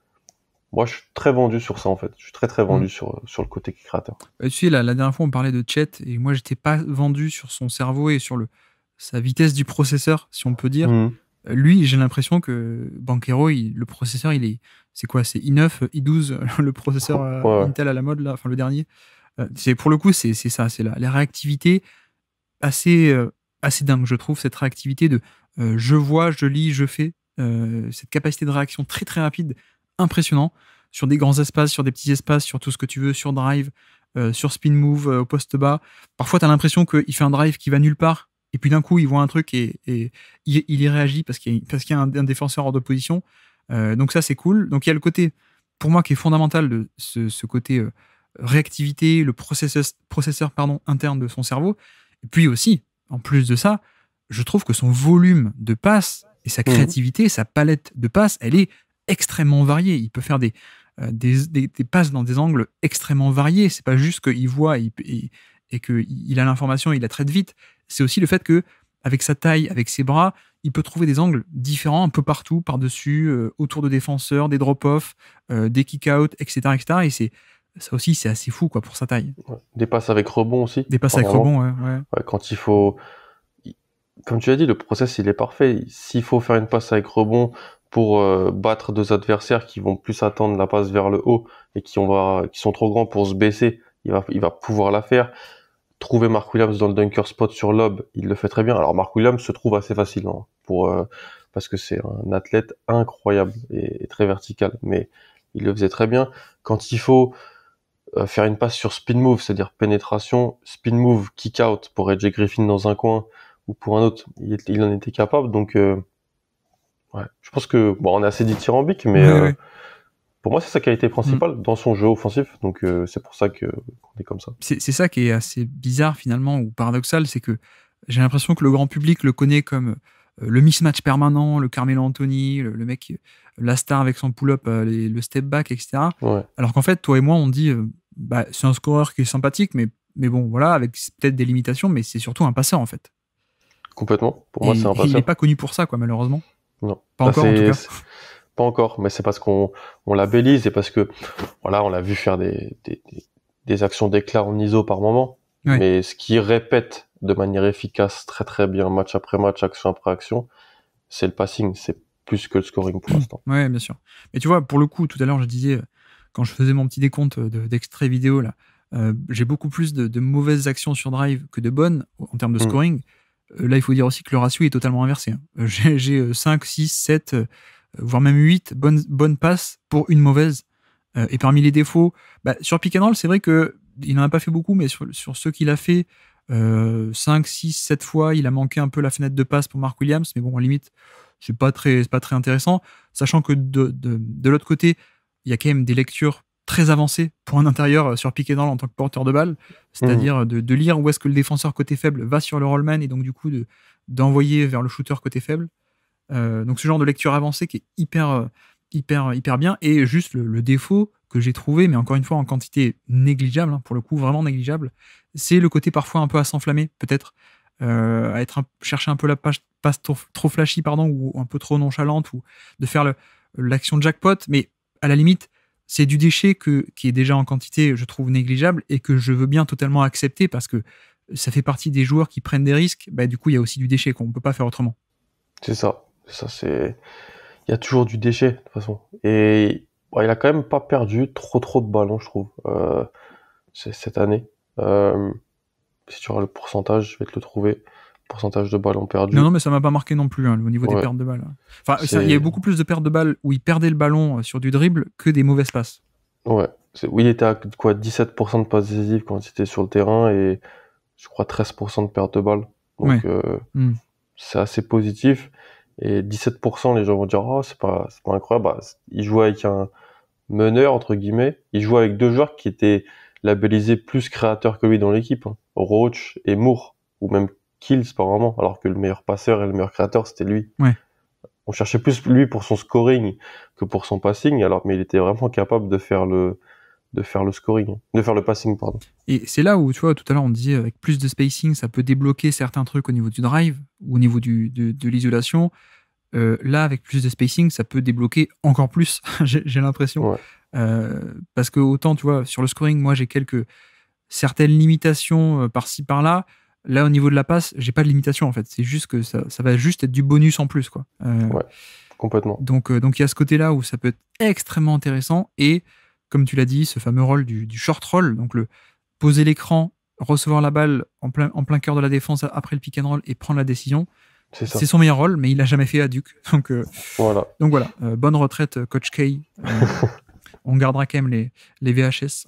moi je suis très vendu sur ça en fait, je suis très très mm. vendu sur, sur le côté créateur. Euh, tu sais, la, dernière fois on parlait de Chet et moi j'étais pas vendu sur son cerveau et sur le sa vitesse du processeur, si on peut dire. Mm. Lui, j'ai l'impression que Banquero, le processeur, il est, c'est quoi, c'est i9, i12, le processeur euh, Intel à la mode là, enfin le dernier. Euh, c'est pour le coup, c'est ça, c'est la, la, réactivité assez euh, assez dingue, je trouve, cette réactivité de je vois, je lis, je fais, cette capacité de réaction très très rapide, impressionnant, sur des grands espaces, sur des petits espaces, sur tout ce que tu veux, sur drive, sur spin move, au poste bas. Parfois, tu as l'impression qu'il fait un drive qui va nulle part, et puis d'un coup, il voit un truc et, il, y réagit parce qu'il y a, parce qu'il y a un, défenseur hors de position. Euh, donc ça, c'est cool. Donc il y a le côté, pour moi, qui est fondamental de ce, côté euh, réactivité, le processeur, processeur pardon, interne de son cerveau. Et puis aussi, en plus de ça, je trouve que son volume de passes et sa mhm. créativité, sa palette de passes, elle est extrêmement variée. Il peut faire euh, des, des, passes dans des angles extrêmement variés. C'est pas juste qu'il voit et, et, et qu'il a l'information et il la traite vite c'est aussi le fait que avec sa taille, avec ses bras, il peut trouver des angles différents un peu partout, par-dessus, euh, autour de défenseurs, des drop-offs, euh, des kick outs etc., etc. Et c'est ça aussi, c'est assez fou quoi pour sa taille. Des passes avec rebond aussi. Des passes avec rebond, ouais, Quand il faut, comme tu l'as dit, le process il est parfait. S'il faut faire une passe avec rebond pour euh, battre deux adversaires qui vont plus attendre la passe vers le haut et qui, on va, qui sont trop grands pour se baisser, il va, il va pouvoir la faire trouver Mark Williams dans le dunker spot sur lob, il le fait très bien. Alors Mark Williams se trouve assez facilement hein, pour euh, parce que c'est un athlète incroyable et, très vertical, mais il le faisait très bien. Quand il faut euh, faire une passe sur spin move, c'est-à-dire pénétration, spin move, kick out pour AJ Griffin dans un coin ou pour un autre, il, en était capable. Donc euh, je pense que bon, on est assez dithyrambique, mais pour moi, c'est sa qualité principale mm. dans son jeu offensif. Donc, euh, c'est pour ça qu'on est comme ça. C'est ça qui est assez bizarre, finalement, ou paradoxal. C'est que j'ai l'impression que le grand public le connaît comme euh, le mismatch permanent, le Carmelo Anthony, le, mec, la star avec son pull-up, euh, le step back, etc. Alors qu'en fait, toi et moi, on dit, bah, c'est un scoreur qui est sympathique, mais, mais bon, voilà, avec peut-être des limitations, mais c'est surtout un passeur, en fait. Complètement. Pour moi, c'est un passeur. Il n'est pas connu pour ça, quoi, malheureusement. Non. Pas bah, encore, en tout cas pas encore, mais c'est parce qu'on on labellise et parce que voilà, on l'a vu faire des, actions d'éclat en ISO par moment. Mais ce qui répète de manière efficace, très très bien, match après match, action après action, c'est le passing, c'est plus que le scoring pour l'instant. Ouais, bien sûr. Mais tu vois, pour le coup, tout à l'heure, je disais, quand je faisais mon petit décompte d'extrait vidéo, là, euh, j'ai beaucoup plus de, mauvaises actions sur drive que de bonnes en termes de mm. scoring. Euh, là, il faut dire aussi que le ratio est totalement inversé. Hein. Euh, j'ai 5, 6, 7 voire même 8 bonnes, bonnes passes pour une mauvaise. Euh, et parmi les défauts, bah, sur pick c'est vrai qu'il n'en a pas fait beaucoup, mais sur, sur ceux qu'il a fait 5, 6, 7 fois, il a manqué un peu la fenêtre de passe pour Mark Williams, mais bon, en limite, c'est pas très, pas très intéressant. Sachant que de, l'autre côté, il y a quand même des lectures très avancées pour un intérieur euh, sur piqué en tant que porteur de balle, mmh. c'est-à-dire de, de, lire où est-ce que le défenseur côté faible va sur le rollman et donc du coup d'envoyer vers le shooter côté faible. Euh, donc ce genre de lecture avancée qui est hyper, euh, hyper, euh, hyper bien. Et juste le, défaut que j'ai trouvé, mais encore une fois en quantité négligeable, hein, pour le coup vraiment négligeable, c'est le côté parfois un peu à s'enflammer, peut-être. à être chercher un peu la page, passe trop, flashy pardon ou un peu trop nonchalante ou de faire l'action jackpot mais à la limite c'est du déchet qui est déjà en quantité je trouve négligeable et que je veux bien totalement accepter parce que ça fait partie des joueurs qui prennent des risques bah, du coup il y a aussi du déchet qu'on ne peut pas faire autrement c'est ça ça, c'est. Il y a toujours du déchet, de toute façon. Et il a quand même pas perdu trop, trop de ballons, je trouve, euh, cette année. Euh, si tu auras le pourcentage, je vais te le trouver. Pourcentage de ballons perdus. Non, non, mais ça m'a pas marqué non plus, hein, au niveau des pertes de balles. Hein. Enfin, il y a beaucoup plus de pertes de balles où il perdait le ballon euh, sur du dribble que des mauvaises passes. Ouais. Oui, il était à quoi 17% de passes décisives quand il était sur le terrain et je crois 13% de pertes de balles. Donc, hmm. c'est assez positif. Et 17%, les gens vont dire, oh, c'est pas, c'est pas incroyable. Bah, il jouait avec un meneur, entre guillemets. Il jouait avec deux joueurs qui étaient labellisés plus créateurs que lui dans l'équipe. Hein. Roach et Moore. Ou même Kills, pas vraiment Alors que le meilleur passeur et le meilleur créateur, c'était lui. On cherchait plus lui pour son scoring que pour son passing. Alors, mais il était vraiment capable de faire le, de faire le scoring, de faire le passing, pardon. Et c'est là où, tu vois, tout à l'heure, on disait avec plus de spacing, ça peut débloquer certains trucs au niveau du drive ou au niveau du, de, de l'isolation. Euh, là, avec plus de spacing, ça peut débloquer encore plus, j'ai l'impression. Euh, parce que autant, tu vois, sur le scoring, moi, j'ai quelques certaines limitations euh, par-ci, par-là. Là, au niveau de la passe, j'ai pas de limitation, en fait. C'est juste que ça, ça, va juste être du bonus en plus, quoi. ouais, complètement. Donc, il y a ce côté-là où ça peut être extrêmement intéressant et comme tu l'as dit, ce fameux rôle du, short roll, donc le poser l'écran, recevoir la balle en plein, en plein cœur de la défense après le pick and roll et prendre la décision. C'est, son meilleur rôle, mais il l'a jamais fait à Duke. Donc euh, voilà. Donc voilà. Euh, bonne retraite, euh, coach K. on gardera quand même les, VHS.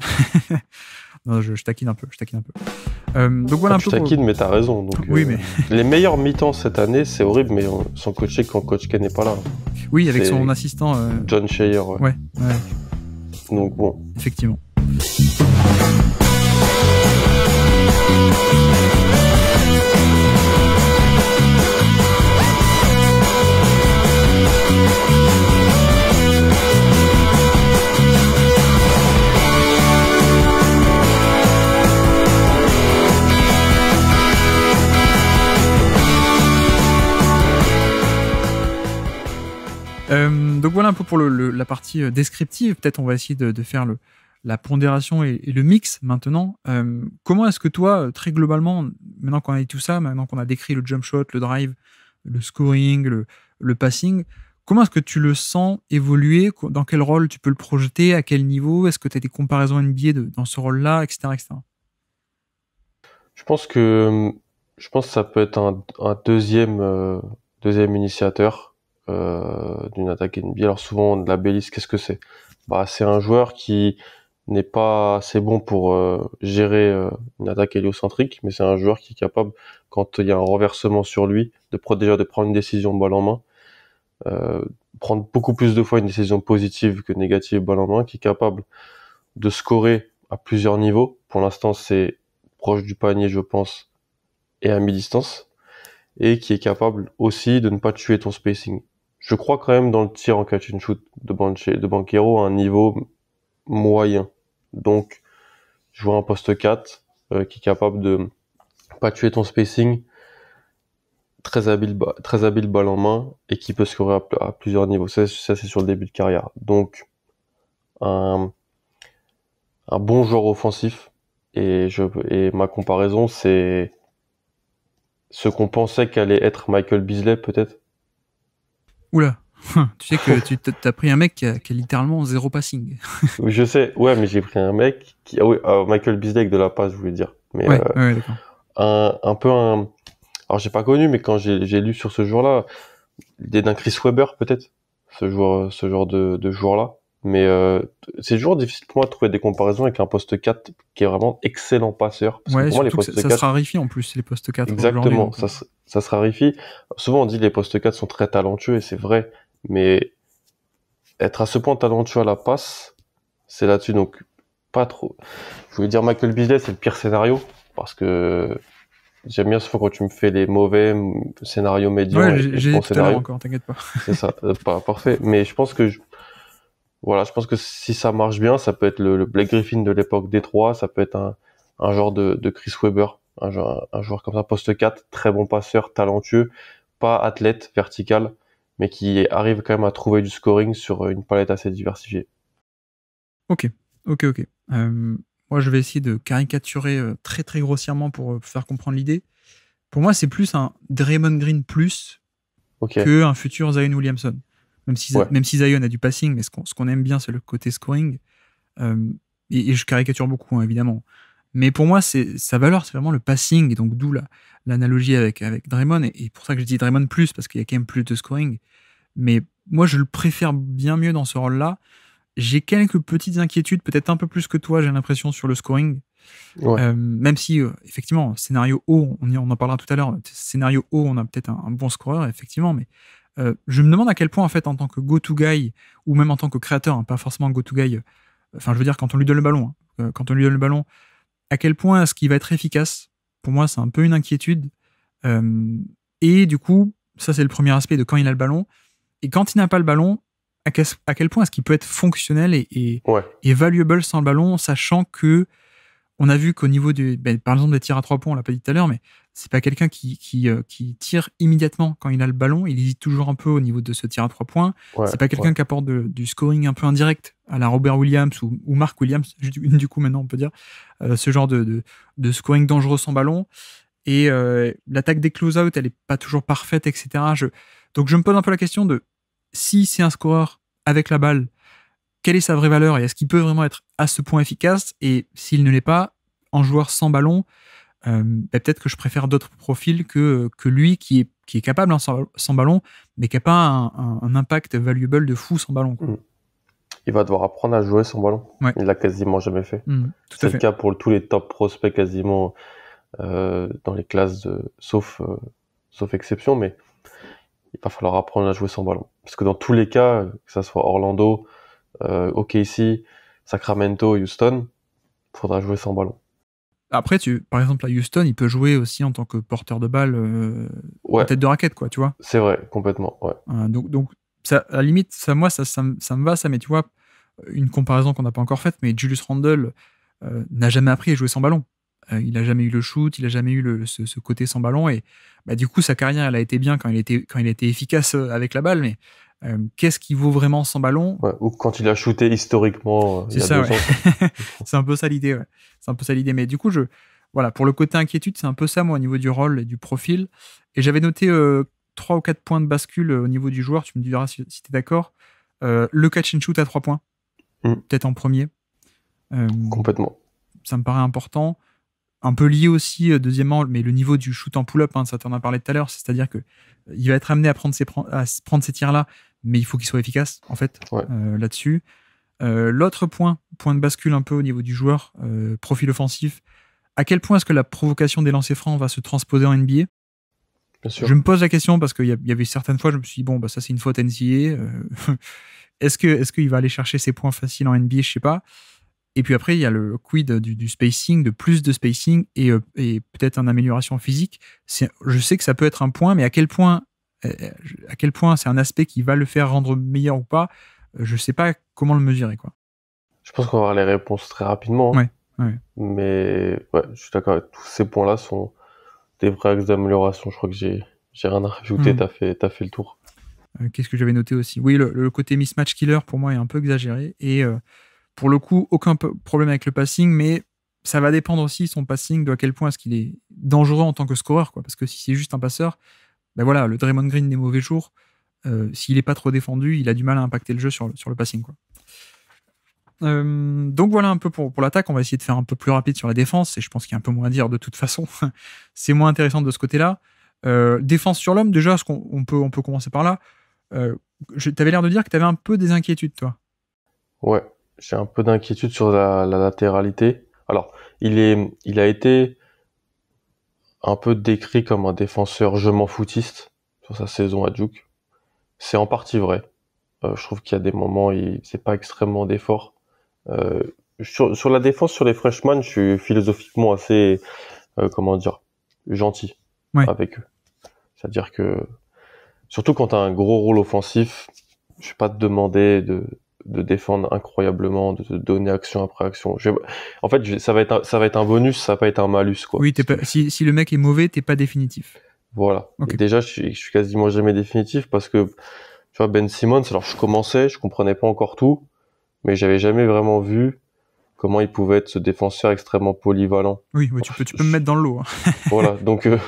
non, je, taquine un peu, je taquine un peu. Euh, donc voilà ah, un tu peu mais t'as raison. Donc, oui, les meilleurs mi-temps cette année, c'est horrible, mais on, sont coachés quand Coach K n'est pas là. Oui, avec son assistant. John Shayer, ouais donc bon. Effectivement. Euh, donc voilà un peu pour la partie euh, descriptive. Peut-être on va essayer de, faire le, la pondération et, le mix maintenant. Euh, comment est-ce que toi, euh, très globalement, maintenant qu'on a dit tout ça, maintenant qu'on a décrit le jump shot, le drive, le scoring, le, passing, comment est-ce que tu le sens évoluer Dans quel rôle tu peux le projeter À quel niveau Est-ce que tu as des comparaisons NBA de, dans ce rôle-là, etc., etc., Je pense que je pense ça peut être un, deuxième deuxième initiateur euh, d'une attaque NBA. Alors souvent, de la bélisse, qu'est-ce que c'est bah, C'est un joueur qui n'est pas assez bon pour euh, gérer euh, une attaque héliocentrique, mais c'est un joueur qui est capable, quand il y a un renversement sur lui, de protéger, de prendre une décision balle en main, prendre beaucoup plus de fois une décision positive que négative balle en main, qui est capable de scorer à plusieurs niveaux. Pour l'instant, c'est proche du panier, je pense, et à mi-distance, et qui est capable aussi de ne pas tuer ton spacing je crois quand même dans le tir en catch and shoot de, Banche, de Banquero à un niveau moyen. Donc, jouer un poste 4 euh, qui est capable de pas tuer ton spacing, très habile, très habile balle en main et qui peut scorer à, plusieurs niveaux. Ça, c'est sur le début de carrière. Donc, un, un bon joueur offensif. Et, je, et ma comparaison, c'est ce qu'on pensait qu'allait être Michael Bisley, peut-être, Oula tu sais que tu as pris un mec qui a, littéralement zéro passing. Oui je sais, ouais, mais j'ai pris un mec qui. Ah oui, Michael Bizdeck de la passe, je voulais dire. Mais, ouais, euh, un, un, peu un. Alors, j'ai pas connu, mais quand j'ai lu sur ce jour là l'idée d'un Chris Weber peut-être, ce, ce genre de, de joueur-là. Mais euh, c'est toujours difficile pour moi de trouver des comparaisons avec un poste 4 qui est vraiment excellent passeur. Parce que moi, les postes ça, ça se rarifie en plus, les postes 4. Exactement, ça euh. se, ça se rarifie Souvent, on dit que les postes 4 sont très talentueux, et c'est vrai. Mais être à ce point talentueux à la passe, c'est là-dessus. Donc, pas trop. Je voulais dire Michael Beasley, c'est le pire scénario. Parce que j'aime bien ce fois quand tu me fais les mauvais scénarios médiums Ouais, j'ai scénarios encore, t'inquiète pas. c'est ça, euh, pas parfait. Mais je pense que je voilà, je pense que si ça marche bien, ça peut être le, Blake Griffin de l'époque D3, ça peut être un, un genre de, Chris Weber, un joueur, comme ça, poste 4, très bon passeur, talentueux, pas athlète, vertical, mais qui arrive quand même à trouver du scoring sur une palette assez diversifiée. Ok, ok, ok. Euh, moi, je vais essayer de caricaturer euh, très très grossièrement pour euh, faire comprendre l'idée. Pour moi, c'est plus un Draymond Green plus que un futur Zion Williamson même si, même Zion a du passing, mais ce qu'on aime bien, c'est le côté scoring. Euh, et, je caricature beaucoup, hein, évidemment. Mais pour moi, sa valeur, c'est vraiment le passing, et donc d'où l'analogie avec, avec Draymond. Et, pour ça que je dis Draymond plus, parce qu'il y a quand même plus de scoring. Mais moi, je le préfère bien mieux dans ce rôle-là. J'ai quelques petites inquiétudes, peut-être un peu plus que toi, j'ai l'impression, sur le scoring. Euh, même si, euh, effectivement, scénario haut, on, y, on en parlera tout à l'heure, scénario haut, on a peut-être un, un, bon scoreur, effectivement, mais euh, je me demande à quel point, en fait, en tant que go-to-guy, ou même en tant que créateur, hein, pas forcément go-to-guy, euh, enfin, je veux dire, quand on lui donne le ballon, hein, euh, quand on lui donne le ballon, à quel point est-ce qu'il va être efficace Pour moi, c'est un peu une inquiétude. et du coup, ça, c'est le premier aspect de quand il a le ballon. Et quand il n'a pas le ballon, à quel, point est-ce qu'il peut être fonctionnel et, valuable sans le ballon, sachant que on a vu qu'au niveau du, ben, par exemple des tirs à trois points, on l'a pas dit tout à l'heure, mais c'est pas quelqu'un qui, euh, qui, tire immédiatement quand il a le ballon. Il hésite toujours un peu au niveau de ce tir à trois points. c'est pas quelqu'un qui apporte du scoring un peu indirect à la Robert Williams ou, Mark Williams, du coup maintenant on peut dire, euh, ce genre de, scoring dangereux sans ballon. Et euh, l'attaque des close-out, elle est pas toujours parfaite, etc. Je, donc je me pose un peu la question de si c'est un scoreur avec la balle, quelle est sa vraie valeur et est-ce qu'il peut vraiment être à ce point efficace Et s'il ne l'est pas, en joueur sans ballon, euh, bah, peut-être que je préfère d'autres profils que, que lui qui est, qui est capable hein, sans, ballon, mais qui n'a pas un, impact valuable de fou sans ballon. Mm. Il va devoir apprendre à jouer sans ballon. il Il l'a quasiment jamais fait. Mm, C'est le cas pour tous les top prospects quasiment euh, dans les classes, de, sauf, euh, sauf exception, mais il va falloir apprendre à jouer sans ballon. Parce que dans tous les cas, que ce soit Orlando, OKC, Sacramento, Houston, il faudra jouer sans ballon. Après, tu, par exemple, à Houston, il peut jouer aussi en tant que porteur de balle, euh, tête de raquette, quoi, tu vois. C'est vrai, complètement, ouais. donc, donc ça, à la limite, ça, moi, ça, ça, ça, me va, ça, mais tu vois, une comparaison qu'on n'a pas encore faite, mais Julius Randle euh, n'a jamais appris à jouer sans ballon. Euh, il n'a jamais eu le shoot, il n'a jamais eu ce, côté sans ballon, et bah, du coup, sa carrière, elle a été bien quand il était, quand il était efficace euh, avec la balle, mais euh, qu'est-ce qui vaut vraiment son ballon Ou quand il a shooté historiquement. Euh, c'est ça, c'est un peu ça l'idée. C'est un peu ça l'idée. Mais du coup, je, voilà, pour le côté inquiétude, c'est un peu ça moi au niveau du rôle et du profil. Et j'avais noté euh, trois ou quatre points de bascule au niveau du joueur. Tu me diras si, si tu es d'accord. le catch and shoot à trois points, mm. peut-être en premier. Complètement. Ça me paraît important un peu lié aussi, euh, deuxièmement, mais le niveau du shoot en pull-up, hein, ça t'en a parlé tout à l'heure, c'est-à-dire qu'il euh, va être amené à prendre ces, à tirs-là, mais il faut qu'il soit efficace, en fait, euh, là-dessus. L'autre point, point de bascule un peu au niveau du joueur, profil offensif, à quel point est-ce que la provocation des lancers francs va se transposer en NBA Bien sûr. Je me pose la question parce qu'il y, y, avait certaines fois, je me suis dit, bon, bah, ça c'est une faute NCA. est-ce qu'il va aller chercher ses points faciles en NBA Je ne sais pas. Et puis après, il y a le quid du, spacing, de plus de spacing et, euh, peut-être une amélioration physique. Je sais que ça peut être un point, mais à quel point, euh, à quel point c'est un aspect qui va le faire rendre meilleur ou pas, euh, je ne sais pas comment le mesurer. Quoi. Je pense qu'on va avoir les réponses très rapidement. Hein. Mais je suis d'accord. Tous ces points-là sont des vrais axes d'amélioration. Je crois que j'ai rien à rajouter. Hmm. Tu as, fait, as fait le tour. Qu'est-ce que j'avais noté aussi Oui, le, côté mismatch killer pour moi est un peu exagéré. Et. Pour le coup, aucun problème avec le passing, mais ça va dépendre aussi son passing, de à quel point est-ce qu'il est dangereux en tant que scoreur. Quoi. Parce que si c'est juste un passeur, ben voilà, le Draymond Green des mauvais jours, euh, s'il n'est pas trop défendu, il a du mal à impacter le jeu sur, le passing. Quoi. donc voilà un peu pour, l'attaque. On va essayer de faire un peu plus rapide sur la défense. Et je pense qu'il y a un peu moins à dire de toute façon. c'est moins intéressant de ce côté-là. Euh, défense sur l'homme, déjà, ce qu'on on peut, on peut commencer par là. Euh, tu avais l'air de dire que tu avais un peu des inquiétudes, toi. Ouais, j'ai un peu d'inquiétude sur la, la, latéralité. Alors, il est, il a été un peu décrit comme un défenseur je m'en foutiste sur sa saison à Duke. C'est en partie vrai. Euh, je trouve qu'il y a des moments, il c'est pas extrêmement d'effort. Euh, sur, la défense, sur les freshmen, je suis philosophiquement assez, euh, comment dire, gentil avec eux. C'est-à-dire que, surtout quand tu as un gros rôle offensif, je vais pas te demander de, de défendre incroyablement, de te donner action après action. En fait, ça va être un, bonus, ça va pas être un malus quoi. Oui, si, le mec est mauvais, t'es pas définitif. Voilà. Déjà, je suis, suis, quasiment jamais définitif parce que tu vois Ben Simmons, alors je commençais, je comprenais pas encore tout, mais j'avais jamais vraiment vu comment il pouvait être ce défenseur extrêmement polyvalent. Oui, mais tu peux, me mettre dans le hein. voilà, donc, euh,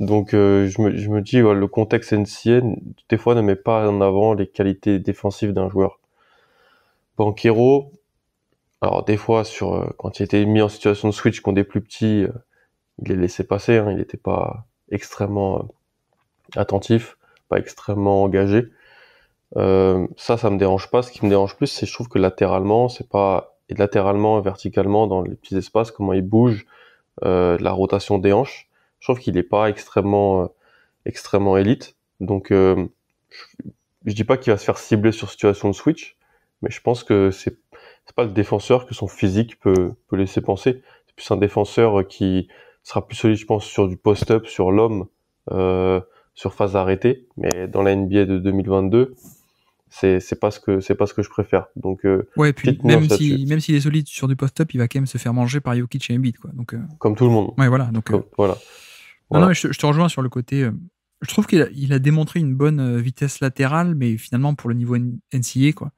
donc euh, je, me, dis, voilà, le contexte NCN, des fois, ne met pas en avant les qualités défensives d'un joueur. Panquero, alors des fois sur euh, quand il était mis en situation de switch contre des plus petits, euh, il les laissait passer, hein. il n'était pas extrêmement euh, attentif, pas extrêmement engagé. ça, ça me dérange pas. Ce qui me dérange plus, c'est je trouve que latéralement, c'est pas et latéralement, verticalement dans les petits espaces, comment il bouge, la rotation des hanches. Je trouve qu'il n'est pas extrêmement extrêmement élite. Donc je, je dis pas qu'il va se faire cibler sur situation de switch, mais je pense que c'est c'est pas le défenseur que son physique peut, peut laisser penser. C'est plus un défenseur qui sera plus solide, je pense, sur du post-up, sur l'homme, euh, sur phase arrêtée. Mais dans la NBA de 2022, c'est c'est pas ce que c'est pas ce que je préfère. Donc euh, ouais, même si même s'il est solide sur du post-up, il va quand même se faire manger par Jokic et Embiid, quoi. Donc euh, comme tout le monde. Ouais, voilà. Donc voilà. Non, non, je, te rejoins sur le côté. je trouve qu'il a, il a démontré une bonne vitesse latérale, mais finalement pour le niveau NCA, quoi.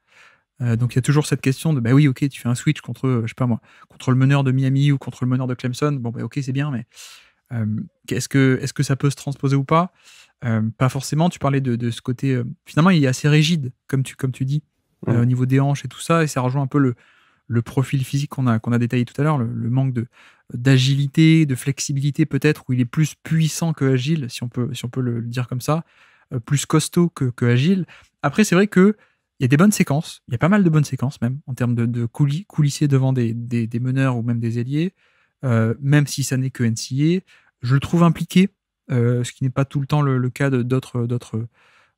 Euh, donc il y a toujours cette question de ben oui ok tu fais un switch contre je sais pas moi contre le meneur de Miami ou contre le meneur de Clemson bon ben ok c'est bien mais euh, est-ce que est-ce que ça peut se transposer ou pas euh, pas forcément tu parlais de, ce côté finalement il est assez rigide comme tu comme tu dis au niveau des hanches et tout ça et ça rejoint un peu le profil physique qu'on a qu'on a détaillé tout à l'heure le, manque de d'agilité de flexibilité peut-être où il est plus puissant que agile si on peut si on peut le, dire comme ça plus costaud que, que agile après c'est vrai que il y a des bonnes séquences, il y a pas mal de bonnes séquences même, en termes de, de devant des, des, meneurs ou même des ailiers, euh, même si ça n'est que NCA. Je le trouve impliqué, euh, ce qui n'est pas tout le temps le, cas d'autres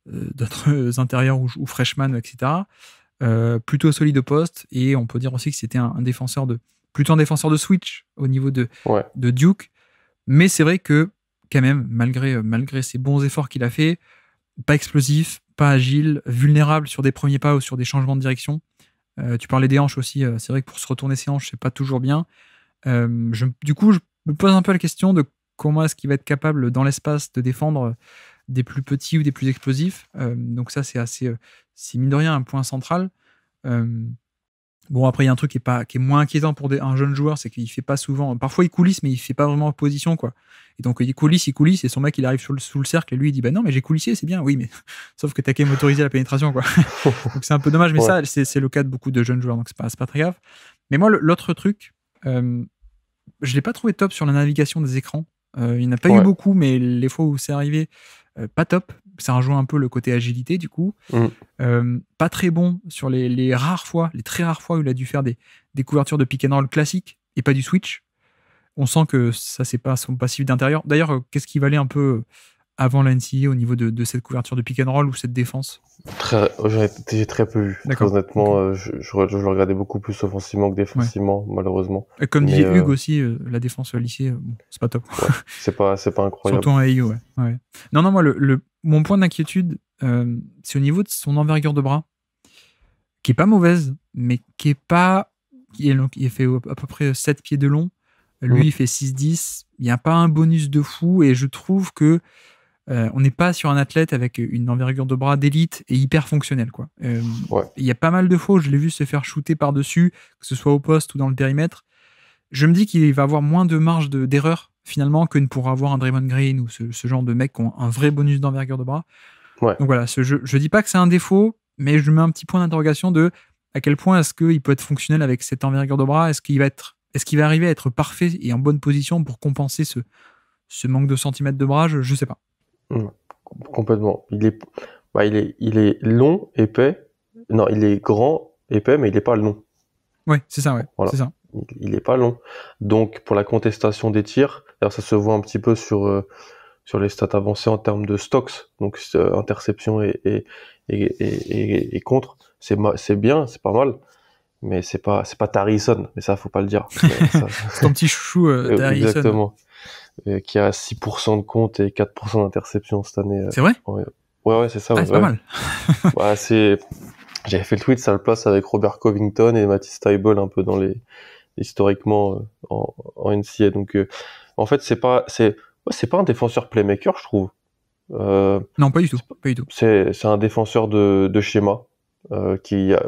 euh, intérieurs ou, ou freshman, etc. plutôt solide au poste, et on peut dire aussi que c'était un, défenseur de plutôt un défenseur de switch au niveau de, de Duke. Mais c'est vrai que, quand même, malgré, malgré ces bons efforts qu'il a fait, pas explosif, pas agile, vulnérable sur des premiers pas ou sur des changements de direction. Euh, tu parlais des hanches aussi. Euh, c'est vrai que pour se retourner ses hanches, c'est pas toujours bien. Euh, du coup, je me pose un peu la question de comment est-ce qu'il va être capable dans l'espace de défendre des plus petits ou des plus explosifs. donc ça, c'est assez, c'est mine de rien un point central. Bon, après, il y a un truc qui est, pas, qui est moins inquiétant pour un jeune joueur, c'est qu'il fait pas souvent. Parfois, il coulisse, mais il fait pas vraiment position, quoi. Et donc, il coulisse, il coulisse, et son mec, il arrive le, sous le cercle, et lui, il dit, bah non, mais j'ai coulissé, c'est bien. Oui, mais sauf que qu'à m'autoriser la pénétration, quoi. donc, c'est un peu dommage, mais ça, c'est le cas de beaucoup de jeunes joueurs, donc c'est pas, pas très grave. Mais moi, l'autre truc, euh, je l'ai pas trouvé top sur la navigation des écrans. Euh, il n'y en a pas eu beaucoup, mais les fois où c'est arrivé, euh, pas top ça rejoint un peu le côté agilité du coup. Mm. Euh, pas très bon sur les, rares fois, les très rares fois où il a dû faire des, des couvertures de pick and roll classiques et pas du switch. On sent que ça, c'est pas son passif d'intérieur. D'ailleurs, euh, qu'est-ce qui valait un peu euh, avant la au niveau de, cette couverture de pick and roll ou cette défense J'ai très peu vu. Honnêtement, je, le regardais beaucoup plus offensivement que défensivement, malheureusement. Et comme disait Hugues aussi, la défense au lycée, c'est pas top. c'est pas, pas incroyable. Surtout en e AIO, ouais. Non, non, moi, le, mon point d'inquiétude, euh, c'est au niveau de son envergure de bras, qui est pas mauvaise, mais qui est pas. Qui est, il fait à peu près 7 pieds de long. Lui, mhm. il fait 6-10. Il n'y a pas un bonus de fou. Et je trouve que euh, on n'est pas sur un athlète avec une envergure de bras d'élite et hyper fonctionnel. Quoi. Euh, il y a pas mal de faux. Je l'ai vu se faire shooter par-dessus, que ce soit au poste ou dans le périmètre. Je me dis qu'il va avoir moins de marge d'erreur finalement que ne pourra avoir un Draymond Green ou ce, genre de mec qui ont un vrai bonus d'envergure de bras. Donc voilà, je ne dis pas que c'est un défaut, mais je mets un petit point d'interrogation de à quel point est-ce qu'il peut être fonctionnel avec cette envergure de bras Est-ce qu'il va, être, est qu'il va arriver à être parfait et en bonne position pour compenser ce, ce manque de centimètres de bras Je ne sais pas. complètement. Il est, bah, il, est, il est long, épais. Non, il est grand, épais, mais il n'est pas long. Oui, c'est ça, ouais. C'est ça. Il n'est pas long. Donc, pour la contestation des tirs, alors ça se voit un petit peu sur euh, sur les stats avancées en termes de stocks, donc euh, interception et, et, et, et contre, c'est, c'est bien, c'est pas mal, mais c'est pas, c'est pas Tarison, mais ça, faut pas le dire. c'est ton petit chouchou euh, euh Exactement. qui a 6% de compte et 4% d'interception cette année. c'est vrai? Ouais, ouais, c'est ça. Ah, ouais, c'est pas mal. c'est, j'avais fait le tweet, ça le place avec Robert Covington et Matisse Tyball un peu dans les, historiquement, en, en NCA. Donc, en fait, c'est pas, c'est, c'est pas un défenseur playmaker, je trouve. Euh, non, pas du tout. C'est, un défenseur de, schéma euh, qui, euh,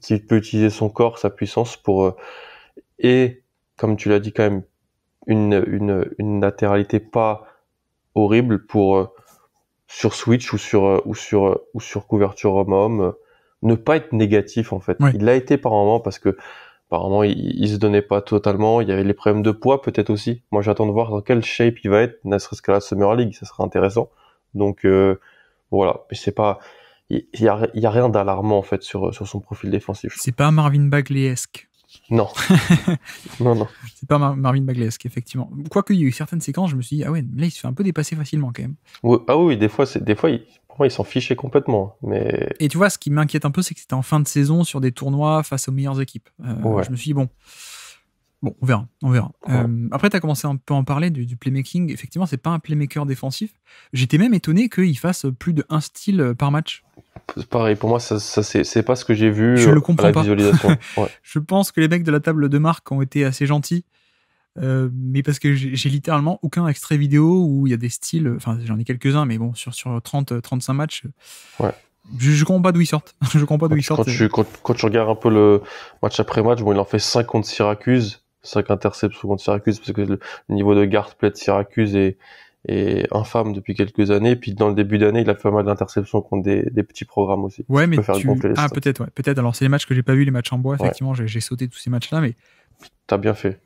qui peut utiliser son corps, sa puissance pour et comme tu l'as dit quand même une, une, latéralité pas horrible pour sur switch ou sur ou sur ou sur couverture homme homme ne pas être négatif en fait. Il l'a été par moment parce que apparemment il, se donnait pas totalement. Il y avait les problèmes de poids peut-être aussi. Moi j'attends de voir dans quelle shape il va être, ne serait-ce qu'à la Summer League, ça sera intéressant. Donc euh, voilà, mais c'est pas, il y, a, rien d'alarmant en fait sur, son profil défensif. C'est pas Marvin bagley Non. non, non. C'est pas Marvin Baglesque, effectivement. Quoique, il y a eu certaines séquences, je me suis dit, ah ouais, là, il se fait un peu dépasser facilement quand même. ah oui, des fois, des fois il, s'en fichaient complètement. Hein, mais... Et tu vois, ce qui m'inquiète un peu, c'est que c'était en fin de saison sur des tournois face aux meilleures équipes. Euh, je me suis dit, bon, bon on verra. On verra. Euh, après, tu as commencé un peu à en parler du, playmaking. Effectivement, c'est pas un playmaker défensif. J'étais même étonné qu'il fasse plus de un style par match. Pareil, pour moi, ça, ça c'est pas ce que j'ai vu je à la visualisation. je pense que les mecs de la table de marque ont été assez gentils. Euh, mais parce que j'ai littéralement aucun extrait vidéo où il y a des styles, enfin j'en ai quelques-uns, mais bon, sur, sur 30, 35 matchs, euh, je, comprends pas d'où ils sortent. je comprends d'où ils sortent. Euh. Quand tu, regardes un peu le match après match, bon, il en fait 5 contre Syracuse, 5 interceptions contre Syracuse, parce que le niveau de garde play de Syracuse est, infâme depuis quelques années. Puis dans le début d'année, il a fait pas mal d'interceptions contre des, petits programmes aussi. Ouais, mais ah peut-être, peut-être. Alors c'est les matchs que j'ai pas vu, les matchs en bois. Effectivement, j'ai sauté tous ces matchs-là, mais T'as bien fait.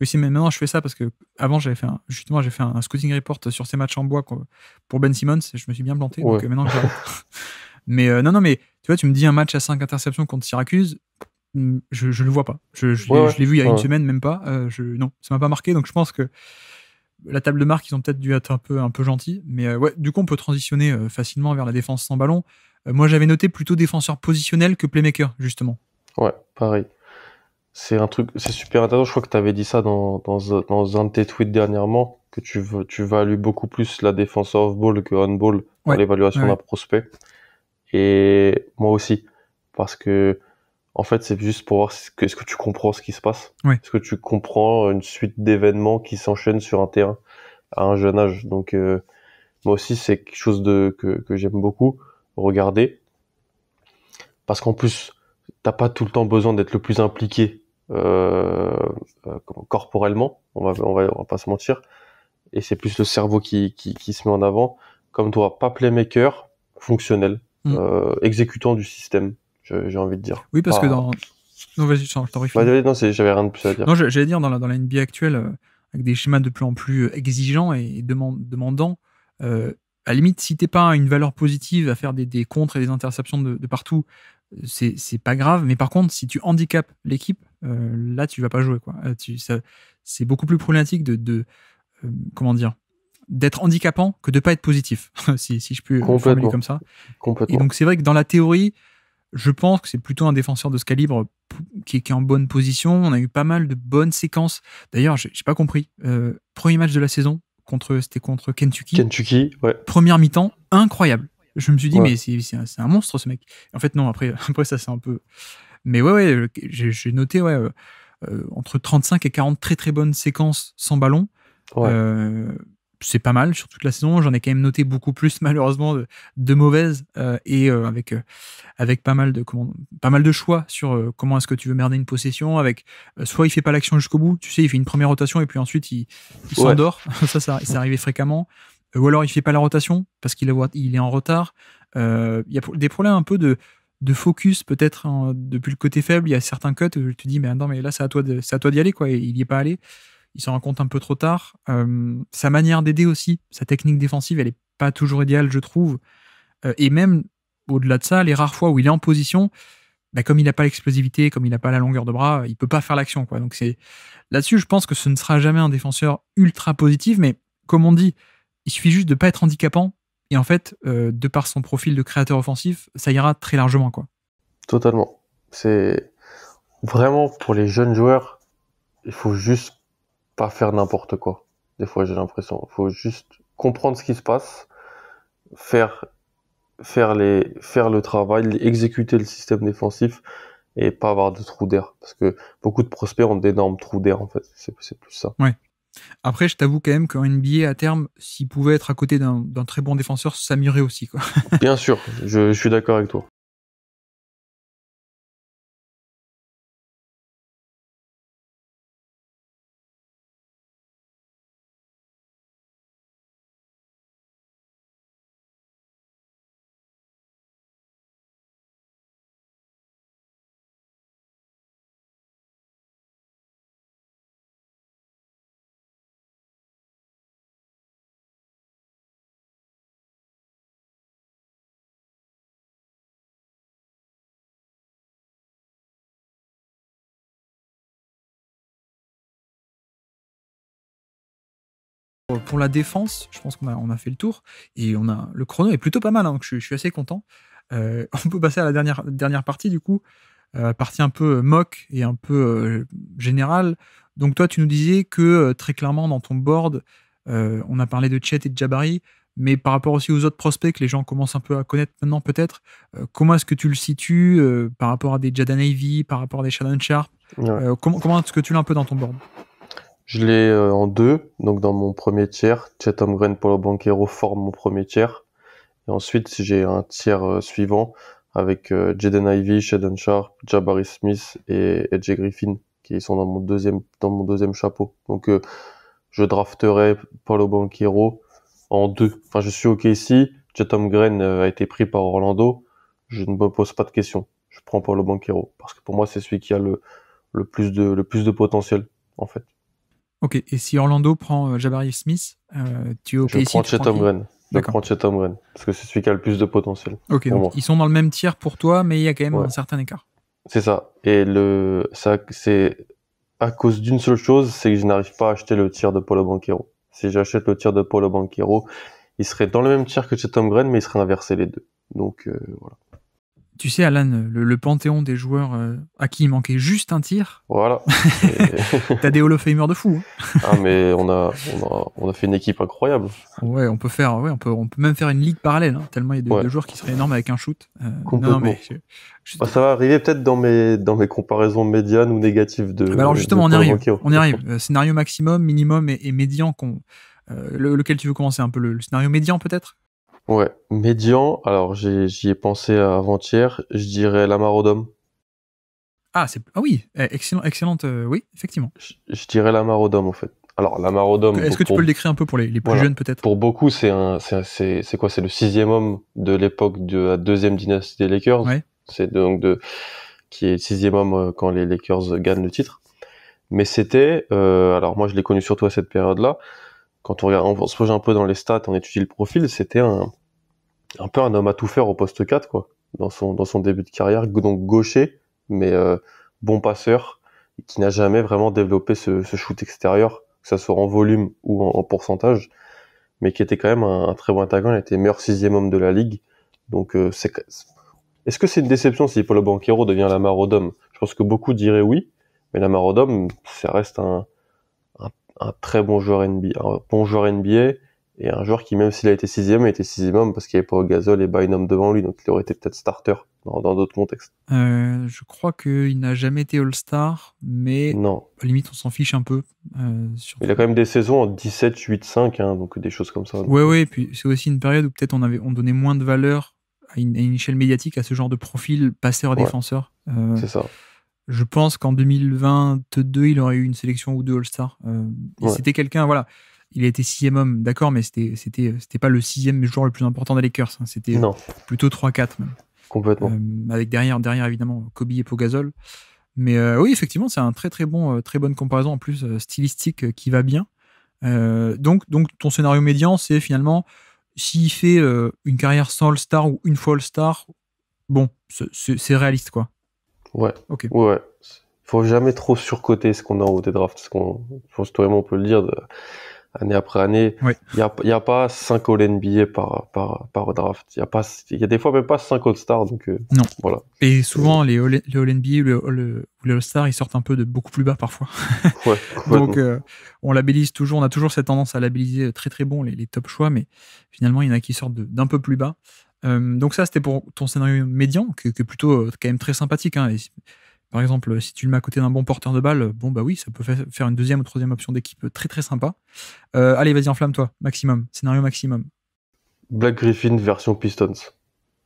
Oui, mais maintenant je fais ça parce que avant j'avais fait un, justement j'ai fait un scouting report sur ces matchs en bois pour Ben Simmons et je me suis bien planté. Donc euh, maintenant mais euh, non, non, mais tu vois, tu me dis un match à 5 interceptions contre Syracuse, hmm, je, je le vois pas. Je, l'ai vu il y a une semaine, même pas. Euh, je, non, ça m'a pas marqué. Donc je pense que la table de marque, ils ont peut-être dû être un peu, un peu gentils. Mais ouais, du coup, on peut transitionner facilement vers la défense sans ballon. moi, j'avais noté plutôt défenseur positionnel que playmaker, justement. Ouais, pareil c'est un truc, c'est super intéressant. Je crois que tu avais dit ça dans, dans, dans, un de tes tweets dernièrement, que tu, tu values beaucoup plus la défense off-ball que on-ball pour l'évaluation d'un prospect. Et moi aussi, parce que en fait, c'est juste pour voir est-ce que, tu comprends ce qui se passe. Est-ce que tu comprends une suite d'événements qui s'enchaînent sur un terrain à un jeune âge. Donc, euh, moi aussi, c'est quelque chose de, que, que j'aime beaucoup regarder. Parce qu'en plus, t'as pas tout le temps besoin d'être le plus impliqué euh, euh, corporellement, on va, on, va, pas se mentir, et c'est plus le cerveau qui, qui, se met en avant, comme toi, pas playmaker, fonctionnel, mm. euh, exécutant du système, j'ai envie de dire. Oui, parce que dans... Non, vas-y, je Non, j'avais rien de plus à dire. Non, j'allais dire, dans la, dans la NBA actuelle, avec des schémas de plus en plus exigeants et demandants, à limite, si t'es pas une valeur positive à faire des, des contres et des interceptions de, de partout, c'est pas grave. Mais par contre, si tu handicapes l'équipe, euh, là, tu vas pas jouer. quoi. Euh, c'est beaucoup plus problématique de, euh, comment dire, d'être handicapant que de pas être positif, si, si, je peux formuler comme ça. Et donc, c'est vrai que dans la théorie, je pense que c'est plutôt un défenseur de ce calibre qui, est en bonne position. On a eu pas mal de bonnes séquences. D'ailleurs, je j'ai pas compris. premier match de la saison, contre, c'était contre Kentucky. Kentucky, ouais. Première mi-temps, incroyable. Je me suis dit, mais c'est un, un, monstre ce mec. En fait, non, après, après ça, c'est un peu mais ouais, j'ai noté ouais, euh, euh, entre 35 et 40 très très bonnes séquences sans ballon. Euh, c'est pas mal sur toute la saison. J'en ai quand même noté beaucoup plus, malheureusement, de, mauvaises et avec, avec pas, mal de, pas mal de choix sur comment est-ce que tu veux merder une possession. Avec soit il fait pas l'action jusqu'au bout, tu sais, il fait une première rotation et puis ensuite il, s'endort. ça, ça arrivait fréquemment. Ou alors il fait pas la rotation parce qu'il il est en retard. Il y a des problèmes un peu de, de focus peut-être depuis le côté faible. Il y a certains cuts où je te dis, mais non, mais là, c'est à toi d'y aller, quoi. il n'y est pas allé. Il s'en rend compte un peu trop tard. Euh, sa manière d'aider aussi, sa technique défensive, elle est pas toujours idéale, je trouve. Euh, et même au-delà de ça, les rares fois où il est en position, bah, comme il n'a pas l'explosivité, comme il n'a pas la longueur de bras, il peut pas faire l'action. quoi. Donc c'est là-dessus, je pense que ce ne sera jamais un défenseur ultra positif, mais comme on dit, il suffit juste de pas être handicapant et en fait, euh, de par son profil de créateur offensif, ça ira très largement. quoi. Totalement. C'est vraiment pour les jeunes joueurs, il faut juste pas faire n'importe quoi. Des fois, j'ai l'impression. Il faut juste comprendre ce qui se passe, faire, faire, les, faire le travail, exécuter le système défensif et pas avoir de trous d'air. Parce que beaucoup de prospects ont d'énormes trous d'air, en fait. C'est plus ça. Oui. Après, je t'avoue quand même qu'en NBA, à terme, s'il pouvait être à côté d'un très bon défenseur, ça m'irait aussi. Quoi. Bien sûr, je suis d'accord avec toi. Pour la défense, je pense qu'on a, fait le tour et on a le chrono est plutôt pas mal, hein, donc je, suis assez content. Euh, on peut passer à la dernière, partie du coup, euh, partie un peu euh, mock et un peu générale. Donc toi, tu nous disais que très clairement dans ton board, on a parlé de Chet et de Jabari, mais par rapport aussi aux autres prospects que les gens commencent un peu à connaître maintenant peut-être, comment est-ce que tu le situes par rapport à des Jaden Navy, par rapport à des Shannon Sharp Comment, comment est-ce que tu l'as un peu dans ton board je l'ai euh, en deux, donc dans mon premier tiers, Chatham pour le Banquero forme mon premier tiers. Et ensuite, j'ai un tiers euh, suivant avec euh, Jaden Ivey, Shaden Sharp, Jabari Smith et Edge Griffin qui sont dans mon deuxième dans mon deuxième chapeau. Donc je drafterai Paulo Banquero en deux. Enfin, je suis OK ici. Chatham Green a été pris par Orlando. Je ne me pose pas de questions. Je prends Paulo Banquero parce que pour moi, c'est celui qui a le le plus de le plus de potentiel en fait. Ok, et si Orlando prend euh, Jabari Smith, euh, tu es ok Je prends Chet Je prends parce que c'est celui qui a le plus de potentiel. Ok, donc ils sont dans le même tiers pour toi, mais il y a quand même un certain écart. C'est ça. Et le, ça, c'est à cause d'une seule chose, c'est que je n'arrive pas à acheter le tiers de Polo Banquero. Si j'achète le tir de Polo Banquero, il serait dans le même tiers que Chetomgren, mais il serait inversé les deux. Donc euh, voilà. Tu sais, Alan, le, panthéon des joueurs euh, à qui il manquait juste un tir. Voilà. T'as des Hall Famer de fou. Hein. ah, mais on a, on a, fait une équipe incroyable. Ouais, on peut faire, on peut, même faire une ligue parallèle, hein, tellement il y a de, joueurs qui seraient énormes avec un shoot. Euh, bah, ça va arriver peut-être dans mes, dans mes comparaisons médianes ou négatives de. Ah bah alors justement, on, arrive, on y arrive. Euh, scénario maximum, minimum et, médian. qu'on lequel tu veux commencer un peu le scénario médian peut-être Ouais, médian, alors j'y ai pensé avant-hier, je dirais l'amarodome. Ah, c'est ah oui, eh, excellent, excellente, euh, oui, effectivement. Je, dirais dirais l'amarodome en fait. Alors l'amarodome, Est-ce que tu peux le décrire un peu pour les, plus jeunes peut-être pour beaucoup, c'est un, c'est, c'est, quoi C'est le sixième homme de l'époque de la deuxième dynastie des Lakers. C'est donc de qui est le sixième homme euh, quand les Lakers gagnent le titre. Mais c'était, euh, alors moi je l'ai connu surtout à cette période-là, quand on regarde, se pose un peu dans les stats, on étudie le profil, c'était un, un peu un homme à tout faire au poste 4, quoi, dans son, dans son début de carrière, donc gaucher, mais euh, bon passeur, qui n'a jamais vraiment développé ce, shoot extérieur, que ça soit en volume ou en, pourcentage, mais qui était quand même un, très bon attaquant, il était meilleur sixième homme de la ligue, donc euh, c'est est-ce que c'est une déception si Paulo Banquero devient la Marodome Je pense que beaucoup diraient oui, mais la Marodome, ça reste un, un très bon joueur NBA, un NBA et un joueur qui, même s'il a été sixième, a été sixième homme parce qu'il n'y avait pas Gasol et Bynum devant lui, donc il aurait été peut-être starter dans d'autres contextes. Euh, je crois qu'il n'a jamais été All-Star, mais non. À la limite, on s'en fiche un peu. Euh, il a quand même des saisons en 17, 8, 5, hein, donc des choses comme ça. Oui, oui, et puis c'est aussi une période où peut-être on, avait, on donnait moins de valeur à une, échelle médiatique à ce genre de profil passeur-défenseur. Euh, c'est ça je pense qu'en 2022, il aurait eu une sélection ou deux All-Star. Euh, c'était quelqu'un, voilà. Il a été sixième homme, d'accord, mais c'était c'était pas le sixième joueur le plus important des Lakers. Hein, c'était plutôt 3-4 Complètement. Euh, avec derrière derrière évidemment Kobe et Pogazol. Mais euh, oui, effectivement, c'est un très très bon très bonne comparaison en plus stylistique qui va bien. donc donc ton scénario médian, c'est finalement s'il fait une carrière sans All-Star ou une fois All-Star, bon, c'est réaliste quoi. Ouais. Ok. Ouais. Faut jamais trop surcoter ce qu'on a haut des drafts, parce qu'on, je on peut le dire, de, année après année. Il n'y a, y a pas 5 All-NBA par, par, par draft. Il y, a pas, y a des fois même pas 5 all stars. Donc, euh, non. Voilà. Et souvent, les All-NBA ou les all stars ils sortent un peu de beaucoup plus bas parfois. Ouais, donc, euh, on labellise toujours, on a toujours cette tendance à labelliser très très bon les, les top choix, mais finalement, il y en a qui sortent d'un peu plus bas. Euh, donc ça, c'était pour ton scénario médian, qui, est plutôt euh, quand même très sympathique. Hein. par exemple, si tu le mets à côté d'un bon porteur de balle, bon bah oui, ça peut faire une deuxième ou troisième option d'équipe très très sympa. Euh, allez, vas-y, enflamme-toi, maximum, scénario maximum. Black Griffin version Pistons.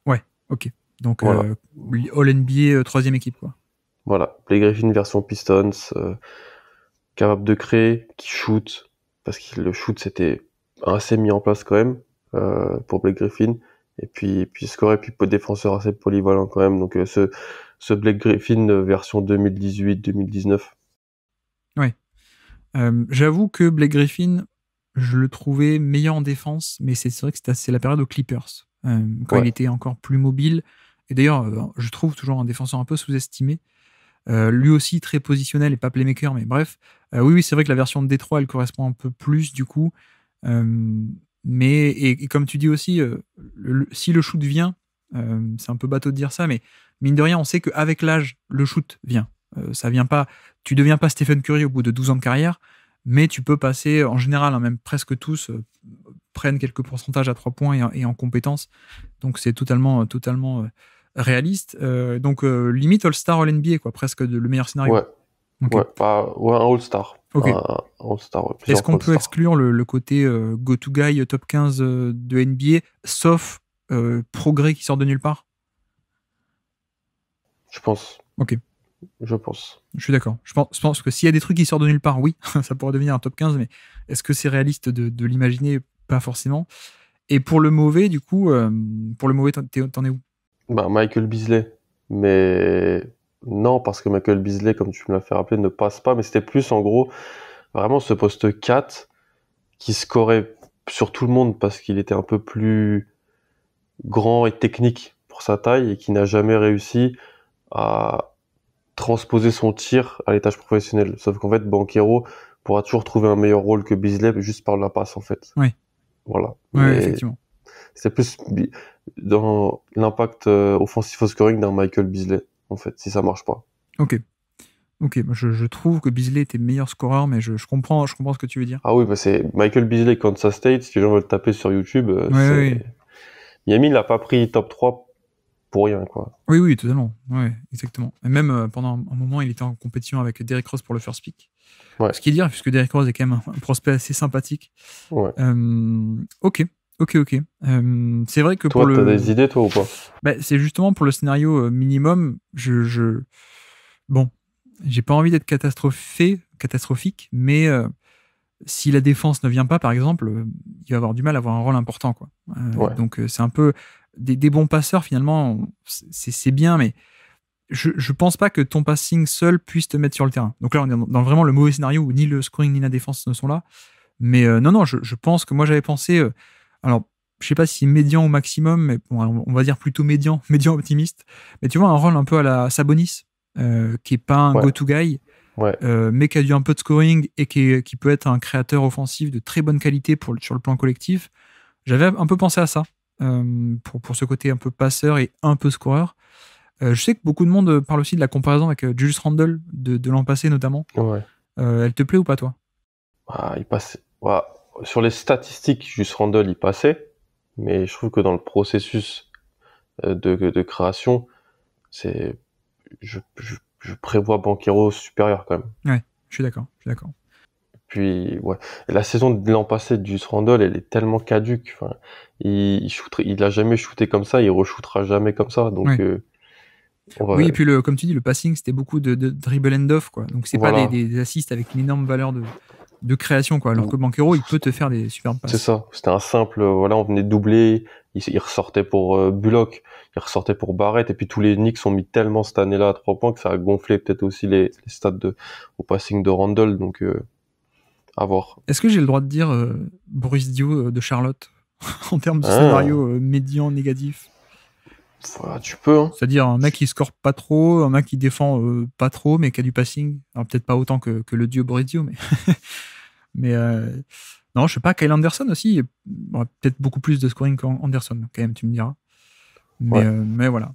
Ouais, ok. Donc All NBA troisième équipe quoi. Voilà, Black Griffin version Pistons, capable de créer, qui shoot, parce que le shoot c'était assez mis en place quand même pour Black Griffin et puis, score, et puis défenseur assez polyvalent quand même. Donc, euh, ce, ce Blake Griffin euh, version 2018-2019. Ouais. Euh, j'avoue que Blake Griffin, je le trouvais meilleur en défense, mais c'est vrai que c'est la période aux Clippers, quand il était encore plus mobile. Et d'ailleurs, je trouve toujours un défenseur un peu sous-estimé. lui aussi très positionnel et pas playmaker, mais bref. oui, oui, c'est vrai que la version de Détroit, elle correspond un peu plus du coup. Mais et, comme tu dis aussi, euh, si le shoot vient, euh, c'est un peu bateau de dire ça, mais mine de rien, on sait qu'avec l'âge, le shoot vient. Euh, ça vient pas. Tu deviens pas Stephen Curry au bout de 12 ans de carrière, mais tu peux passer, en général, hein, même presque tous prennent quelques pourcentages à 3 points et, en compétences. Donc c'est totalement, totalement réaliste. donc limite All-Star All-NBA, quoi, presque le meilleur scénario. Ouais. un All-Star. Euh, est-ce qu'on peut exclure le, côté euh, go-to-guy euh, top 15 de NBA, sauf progrès qui sort de nulle part Je pense. Ok. Je pense. Je suis d'accord. Je pense, je pense que s'il y a des trucs qui sortent de nulle part, oui, ça pourrait devenir un top 15, mais est-ce que c'est réaliste de, l'imaginer Pas forcément. Et pour le mauvais, du coup, pour le mauvais, t'en es où bah, Michael Beasley. Mais non, parce que Michael Beasley, comme tu me l'as fait rappeler, ne passe pas, mais c'était plus en gros vraiment ce poste 4 qui scorait sur tout le monde parce qu'il était un peu plus grand et technique pour sa taille et qui n'a jamais réussi à transposer son tir à l'étage professionnel. Sauf qu'en fait, Banquero pourra toujours trouver un meilleur rôle que Beasley juste par la passe en fait. Oui. Voilà. Oui, effectivement. C'est plus dans l'impact euh, offensif au scoring d'un Michael Beasley en fait, si ça marche pas. Ok. Ok, je, trouve que Beasley était meilleur scoreur, mais je, comprends, je comprends ce que tu veux dire. Ah oui, bah, c'est Michael Beasley, Kansas State, si les gens veulent taper sur YouTube. Yami, il n'a pas pris top 3 pour rien, quoi. Oui, oui, totalement. Ouais, exactement. Et même euh, pendant un moment, il était en compétition avec Derrick Rose pour le first pick. Ce qui est dire, puisque Derrick Rose est quand même un prospect assez sympathique. Euh, ok. Ok, ok. Euh, c'est vrai que pour Toi, le. des idées, toi, ou pas bah, C'est justement pour le scénario euh, minimum. Je. je... Bon, j'ai pas envie d'être catastrophé, catastrophique, mais euh, si la défense ne vient pas, par exemple, il va avoir du mal à avoir un rôle important, quoi. Donc, c'est un peu. Des, des, bons passeurs, finalement, c'est bien, mais je, je pense pas que ton passing seul puisse te mettre sur le terrain. Donc là, on est dans vraiment le mauvais scénario où ni le scoring ni la défense ne sont là. Mais non, non, je, je, pense que moi j'avais pensé, alors je sais pas si médian au maximum, mais on va dire plutôt médian, médian optimiste. Mais tu vois, un rôle un peu à la Sabonis, euh, qui est pas un go-to guy, euh, mais qui a dû un peu de scoring et qui, peut être un créateur offensif de très bonne qualité pour, sur le plan collectif. J'avais un peu pensé à ça, euh, pour, pour ce côté un peu passeur et un peu scoreur. je sais que beaucoup de monde parle aussi de la comparaison avec Julius Randle de, l'an passé notamment. elle te plaît ou pas toi ah, Il passe sur les statistiques, Just Randall y passait, mais je trouve que dans le processus euh, de, création, c'est je, prévois Banquero supérieur quand même. Ouais, je suis d'accord, d'accord. Puis ouais, la saison de l'an passé du Randall, elle est tellement caduque. il, il, a jamais shooté comme ça, il re-shootera jamais comme ça. Donc euh, Oui, et puis le, comme tu dis, le passing, c'était beaucoup de, de dribble and off, quoi. Donc c'est pas des, des, assists avec une énorme valeur de, de création, quoi. Alors que mm. Banquero, il peut te faire des super passes. C'est ça. C'était un simple, euh, voilà, on venait de doubler, il, ressortait pour euh, Bullock, il ressortait pour Barrett, et puis tous les Knicks ont mis tellement cette année-là à trois points que ça a gonflé peut-être aussi les, stats de, au passing de Randall, donc euh, à voir. Est-ce que j'ai le droit de dire Bruce Dio de Charlotte en termes de ah. scénario médian négatif tu peux. Hein. C'est-à-dire un mec qui score pas trop, un mec qui défend euh, pas trop, mais qui a du passing. Alors peut-être pas autant que, le dieu Borisio, mais. mais euh, non, je sais pas, Kyle Anderson aussi. peut-être beaucoup plus de scoring qu'Anderson, quand même, tu me diras. Euh, mais, voilà.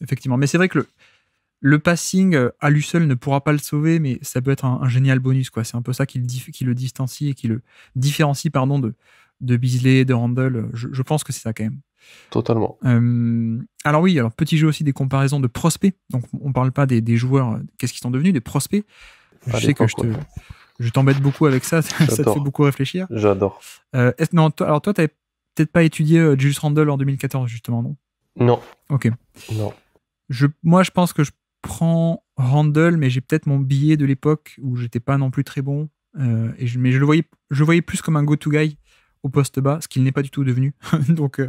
Effectivement. Mais c'est vrai que le, passing à lui seul ne pourra pas le sauver, mais ça peut être un, génial bonus. quoi. C'est un peu ça qui le, qui distancie et qui le différencie pardon, de, de Beasley, de Randall. je pense que c'est ça quand même. Totalement. Euh, alors oui, alors petit jeu aussi des comparaisons de prospects. Donc on parle pas des, joueurs, qu'est-ce qu'ils sont devenus, des prospects. je sais que je t'embête beaucoup avec ça, ça te fait beaucoup réfléchir. J'adore. Euh, non, alors toi, tu n'avais peut-être pas étudié euh, Julius Randle en 2014 justement, non Non. Ok. Non. Je, moi, je pense que je prends Randle, mais j'ai peut-être mon billet de l'époque où j'étais pas non plus très bon. et mais je le voyais, je voyais plus comme un go-to guy au poste bas, ce qu'il n'est pas du tout devenu. Donc,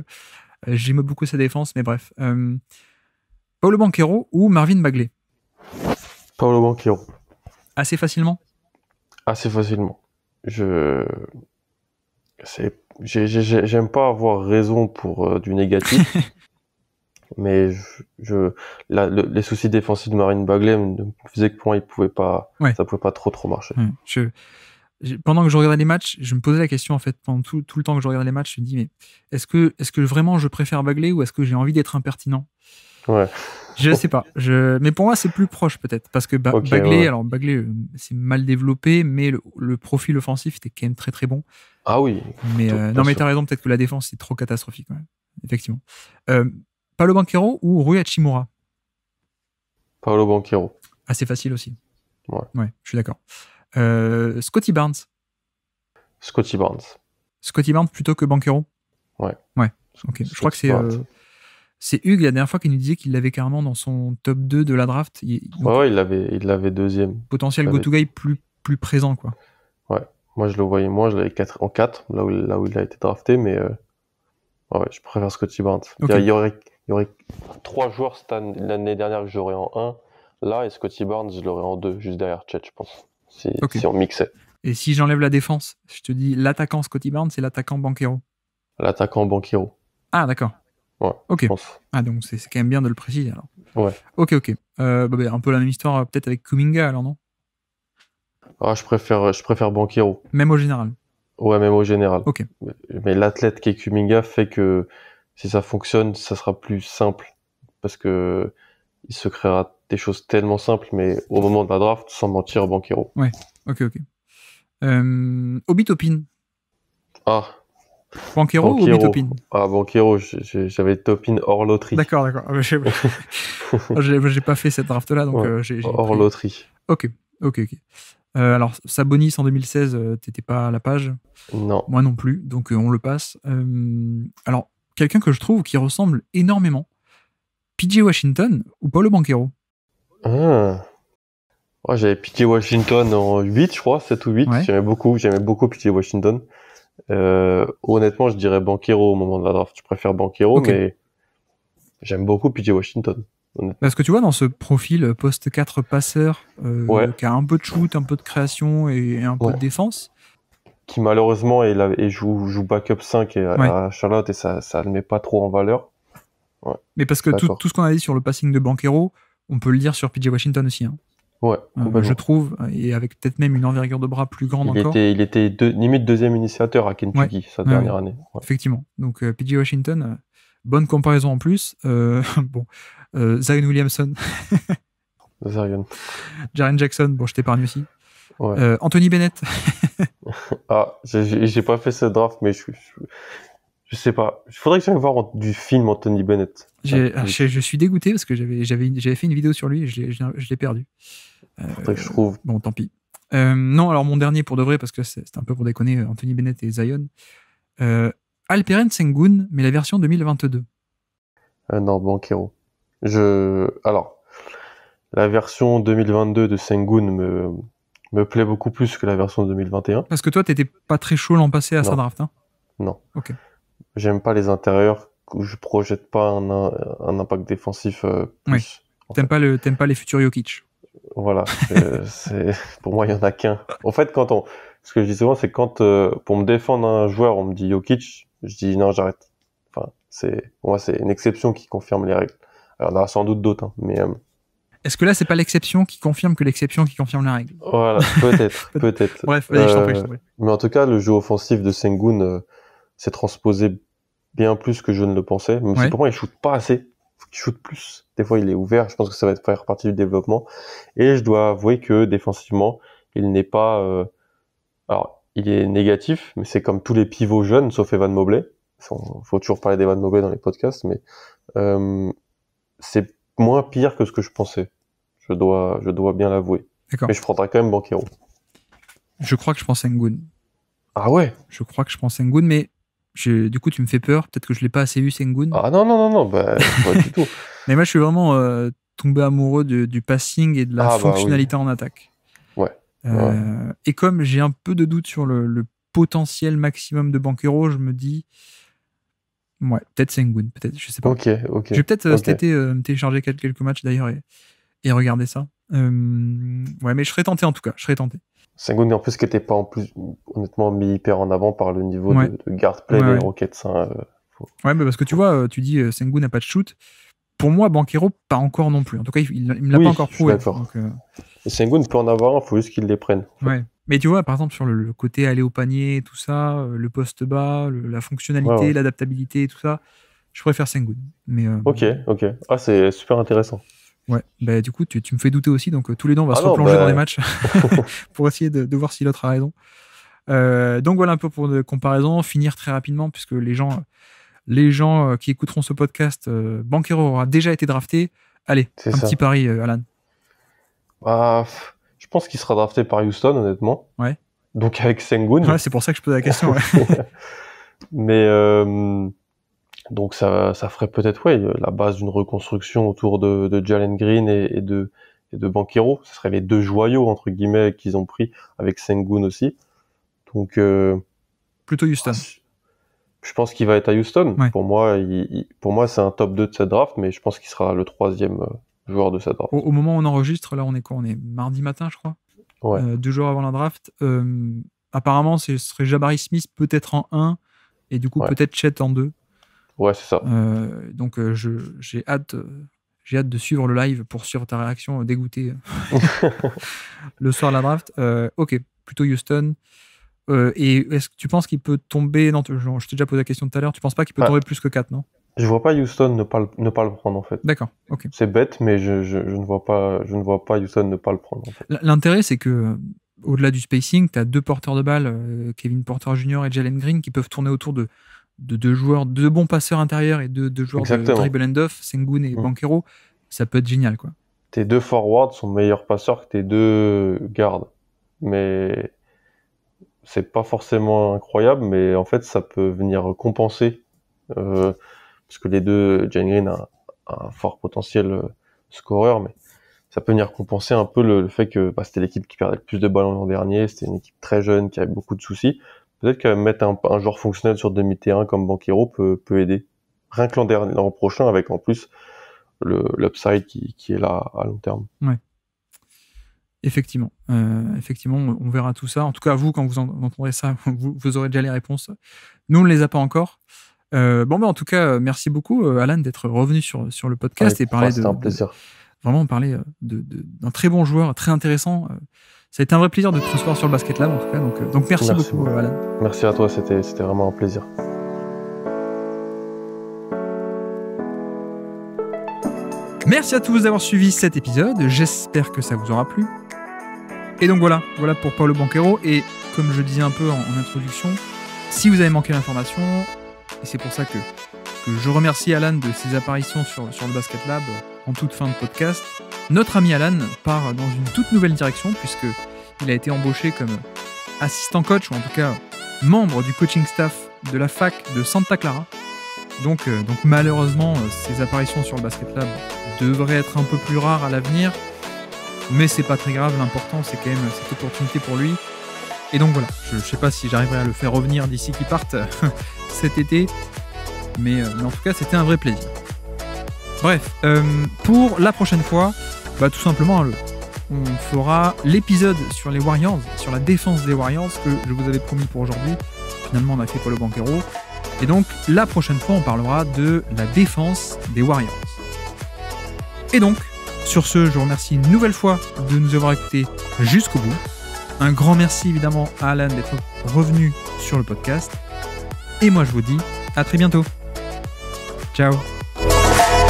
J'aime beaucoup sa défense, mais bref. Euh, Paolo Banquero ou Marvin Bagley Paolo Banquero. Assez facilement Assez facilement. Je. J'aime pas avoir raison pour euh, du négatif, mais je, je les soucis défensifs de Marvin Bagley me faisaient que pour moi, il pouvait pas, ça pouvait pas trop trop marcher. je, pendant que je regardais les matchs, je me posais la question en fait pendant tout, le temps que je regardais les matchs, je me dis mais est-ce que est-ce que vraiment je préfère bagler ou est-ce que j'ai envie d'être impertinent Ouais. Je sais pas. Je... Mais pour moi, c'est plus proche peut-être. Parce que Bagley, alors Bagley, euh, c'est mal développé, mais le, profil offensif était quand même très très bon. Ah oui. Mais, euh, non, mais as raison, peut-être que la défense, c'est trop catastrophique. Effectivement. Euh, Paolo Banquero ou Rui Hachimura Paolo Banquero. Assez ah, facile aussi. ouais je suis d'accord. Euh, Scotty Barnes. Scotty Barnes. Scotty Barnes plutôt que Banquero Ouais. Ouais, je crois que c'est. Euh, c'est Hugues la dernière fois qui nous disait qu'il l'avait carrément dans son top 2 de la draft. ouais, il l'avait, il l'avait deuxième. Potentiel go-to-guy plus, plus présent, quoi. Ouais, moi je le voyais moins, je l'avais en 4, là où, là où il a été drafté, mais euh, ouais, je préfère Scotty Barnes. Il, y aurait, il y aurait 3 joueurs l'année dernière que j'aurais en 1, là, et Scotty Barnes, je l'aurais en 2, juste derrière Chet, je pense si, on mixait. Et si j'enlève la défense, je te dis l'attaquant Scotty Barnes c'est l'attaquant Banquero. L'attaquant Banquero. Ah, d'accord. Ouais, ok. Ah, donc c'est quand même bien de le préciser alors. Ouais. Ok, ok. Euh, bah, bah, un peu la même histoire peut-être avec Kuminga alors, non ah, je préfère, je préfère Banquero. Même au général. Ouais, même au général. Ok. Mais, l'athlète qui est Kuminga fait que si ça fonctionne, ça sera plus simple parce que il se créera des choses tellement simples, mais au moment de la draft, sans mentir au banquero. oui ok, ok. Euh, Obitopin. Ah. Banquero, ou Obitopin Ah, Banquero, j'avais Topin hors loterie. D'accord, d'accord. Ah, bah, ah, j'ai pas fait cette draft-là, donc euh, j'ai. Hors loterie. Ok, ok, ok. Euh, alors, Sabonis en 2016, euh, t'étais pas à la page Non. Moi non plus, donc on le passe. alors, quelqu'un que je trouve qui ressemble énormément, PJ Washington ou paulo Banquero ah. j'avais piqué Washington en 8, je crois, 7 ou 8. J'aimais beaucoup, j'aimais beaucoup piquer Washington. Euh, honnêtement, je dirais Banquero au moment de la draft. Je préfère Banquero, mais j'aime beaucoup PJ Washington. Parce que tu vois, dans ce profil euh, poste 4 passeur, euh, qui a un peu de shoot, un peu de création et un peu de défense. Qui malheureusement il joue, backup 5 et, à Charlotte et ça ne le met pas trop en valeur. Mais parce que tout, tout, ce qu'on a dit sur le passing de Banquero, on peut le dire sur PJ Washington aussi. Hein. Euh, je trouve, et avec peut-être même une envergure de bras plus grande il Était, il était limite deuxième initiateur à Kentucky sa dernière année. Effectivement. Donc euh, PJ Washington, euh, bonne comparaison en plus. bon, Zion Williamson. Zion. Jaren Jackson, bon, je t'épargne aussi. Anthony Bennett. ah, j'ai pas fait ce draft, mais je, je, je sais pas. Il faudrait que j'aille voir du film Anthony Bennett. Ah, ah, je, suis dégoûté parce que j'avais, j'avais, j'avais fait une vidéo sur lui et je l'ai, perdu. Il faudrait que je euh, trouve. Bon, tant pis. Euh, non, alors mon dernier pour de vrai, parce que c'est, un peu pour déconner, euh, Anthony Bennett et Zion. Euh, Alperen Sengun, mais la version 2022. non, Banquero. Je... Alors, la version 2022 de Sengun me, me plaît beaucoup plus que la version 2021. Parce que toi, t'étais pas très chaud l'an passé à non. draft, hein Non. Ok j'aime pas les intérieurs où je projette pas un, impact défensif euh, Oui. T'aimes pas, le, les futurs Jokic Voilà, pour moi, il y en a qu'un. En fait, quand on, ce que je dis souvent, c'est quand euh, pour me défendre un joueur, on me dit Jokic, je dis non, j'arrête. Enfin, c'est moi, c'est une exception qui confirme les règles. Alors, il y en a sans doute d'autres, hein, mais. Euh, Est-ce que là, c'est pas l'exception qui confirme que l'exception qui confirme la règle Voilà, peut-être, peut-être. Bref, je Mais en tout cas, le jeu offensif de Sengun c'est transposé bien plus que je ne le pensais. Même pour moi, il shoot pas assez. il shoot plus. Des fois, il est ouvert. Je pense que ça va faire partie du développement. Et je dois avouer que défensivement, il n'est pas. Euh... Alors, il est négatif, mais c'est comme tous les pivots jeunes, sauf Evan Mobley. Faut toujours parler d'Evan Mobley dans les podcasts, mais euh... c'est moins pire que ce que je pensais. Je dois, je dois bien l'avouer. Mais je prendrai quand même Banquero. Je crois que je pense à Ah ouais Je crois que je pense à mais du coup, tu me fais peur. Peut-être que je l'ai pas assez vu Sengun. Ah non, non, non, non, bah, pas du tout. Mais moi, je suis vraiment euh, tombé amoureux du passing et de la ah, bah fonctionnalité en attaque. Ouais. Euh, et comme j'ai un peu de doute sur le, potentiel maximum de banqueros je me dis. Ouais, peut-être Sengun, peut-être, je sais pas. Ok, ok. Je vais peut-être euh, cet été me télécharger quelques matchs d'ailleurs et, regarder ça. ouais, mais je serais tenté en tout cas. Je serais tenté. Sengun en plus qui n'était pas en plus honnêtement mis hyper en avant par le niveau de, de, guard play des Rockets. Hein, euh, ouais, mais parce que tu vois, euh, tu dis euh, Sengun n'a pas de shoot. Pour moi, Banquero, pas encore non plus. En tout cas, il ne l'a pas encore prouvé. Sengun peut en avoir un, il faut juste qu'il les prenne. Ouais. Mais tu vois, par exemple, sur le, côté aller au panier, tout ça, le poste bas, la fonctionnalité, l'adaptabilité, tout ça, je préfère Sengun. ok, ok. Ah, c'est super intéressant. Ouais, bah, du coup, tu, tu, me fais douter aussi. Donc, euh, tous les deux, on va ah se replonger bah. dans les matchs pour essayer de, voir si l'autre a raison. Euh, donc, voilà un peu pour de comparaison. Finir très rapidement, puisque les gens, les gens euh, qui écouteront ce podcast, euh, aura déjà été drafté. Allez, un petit pari, Alan. Bah, je pense qu'il sera drafté par Houston, honnêtement. Ouais. Donc, avec Sengun. Ouais, c'est pour ça que je pose la question. Mais. Donc ça, ça ferait peut-être ouais, euh, la base d'une reconstruction autour de, Jalen Green et, de, et de Banquero. Ce seraient les deux joyaux, entre guillemets, qu'ils ont pris, avec Sengun aussi. Donc... Euh, Plutôt Houston. Ah, je pense qu'il va être à Houston. Pour moi, pour moi c'est un top 2 de cette draft, mais je pense qu'il sera le troisième euh, joueur de cette draft. Au, moment où on enregistre, là on est quoi On est mardi matin, je crois. deux jours avant la draft. apparemment, ce serait Jabari Smith peut-être en 1, et du coup peut-être Chet en 2. Ouais, c'est ça. Euh, donc, euh, j'ai hâte. Euh, j'ai hâte de suivre le live pour suivre ta réaction dégoûtée le soir de la draft. ok, plutôt Houston. et est-ce que tu penses qu'il peut tomber Non, je t'ai déjà posé la question tout à l'heure. Tu penses pas qu'il peut tomber plus que 4, non je vois pas Houston ne pas le, ne pas le prendre en fait. D'accord. ok. C'est bête, mais je, je, ne vois pas je ne vois pas Houston ne pas le prendre. En fait. L'intérêt c'est que au-delà du spacing, tu as deux porteurs de balles, Kevin Porter Jr. et Jalen Green, qui peuvent tourner autour de de deux joueurs, deux bons passeurs intérieurs et deux, joueurs de dribble End off, Sengun et mm. Banquero, ça peut être génial. quoi. Tes deux forwards sont meilleurs passeurs que tes deux gardes. Mais c'est pas forcément incroyable, mais en fait, ça peut venir compenser. Euh, parce que les deux, Jane Green a, un fort potentiel euh, scoreur, mais ça peut venir compenser un peu le, fait que bah, c'était l'équipe qui perdait le plus de ballons l'an dernier, c'était une équipe très jeune qui avait beaucoup de soucis. Peut-être que mettre un, joueur fonctionnel sur demi-terrain comme Banquero peut, peut aider. Rien que l'an prochain, avec en plus l'upside qui, qui, est là à long terme. Ouais. Effectivement, euh, effectivement, on verra tout ça. En tout cas, vous, quand vous entendrez ça, vous, aurez déjà les réponses. Nous, on ne les a pas encore. Euh, bon, ben, en tout cas, merci beaucoup, euh, Alan, d'être revenu sur, sur le podcast et parler de, un plaisir. vraiment parler de, d'un très bon joueur, très intéressant. Ça a été un vrai plaisir de te recevoir sur le Basket Lab, en tout cas. Donc, euh, donc merci, beaucoup, Alan. Merci à toi, c'était vraiment un plaisir. Merci à tous d'avoir suivi cet épisode. J'espère que ça vous aura plu. Et donc voilà, voilà pour Paolo Banquero. Et comme je disais un peu en, introduction, si vous avez manqué l'information, et c'est pour ça que, je remercie Alan de ses apparitions sur, sur le Basket Lab, en toute fin de podcast, notre ami Alan part dans une toute nouvelle direction puisque il a été embauché comme assistant coach ou en tout cas membre du coaching staff de la fac de Santa Clara. Donc, euh, donc malheureusement, euh, ses apparitions sur le Basket Lab devraient être un peu plus rares à l'avenir, mais c'est pas très grave. L'important, c'est quand même cette opportunité pour lui. Et donc voilà, je, sais pas si j'arriverai à le faire revenir d'ici qu'il parte cet été, euh, mais en tout cas, c'était un vrai plaisir. Bref, euh, pour la prochaine fois, bah, tout simplement, on fera l'épisode sur les Warriors, sur la défense des Warriors que je vous avais promis pour aujourd'hui. Finalement, on a fait le Banquero. Et donc, la prochaine fois, on parlera de la défense des Warriors. Et donc, sur ce, je vous remercie une nouvelle fois de nous avoir écoutés jusqu'au bout. Un grand merci évidemment à Alan d'être revenu sur le podcast. Et moi, je vous dis à très bientôt. Ciao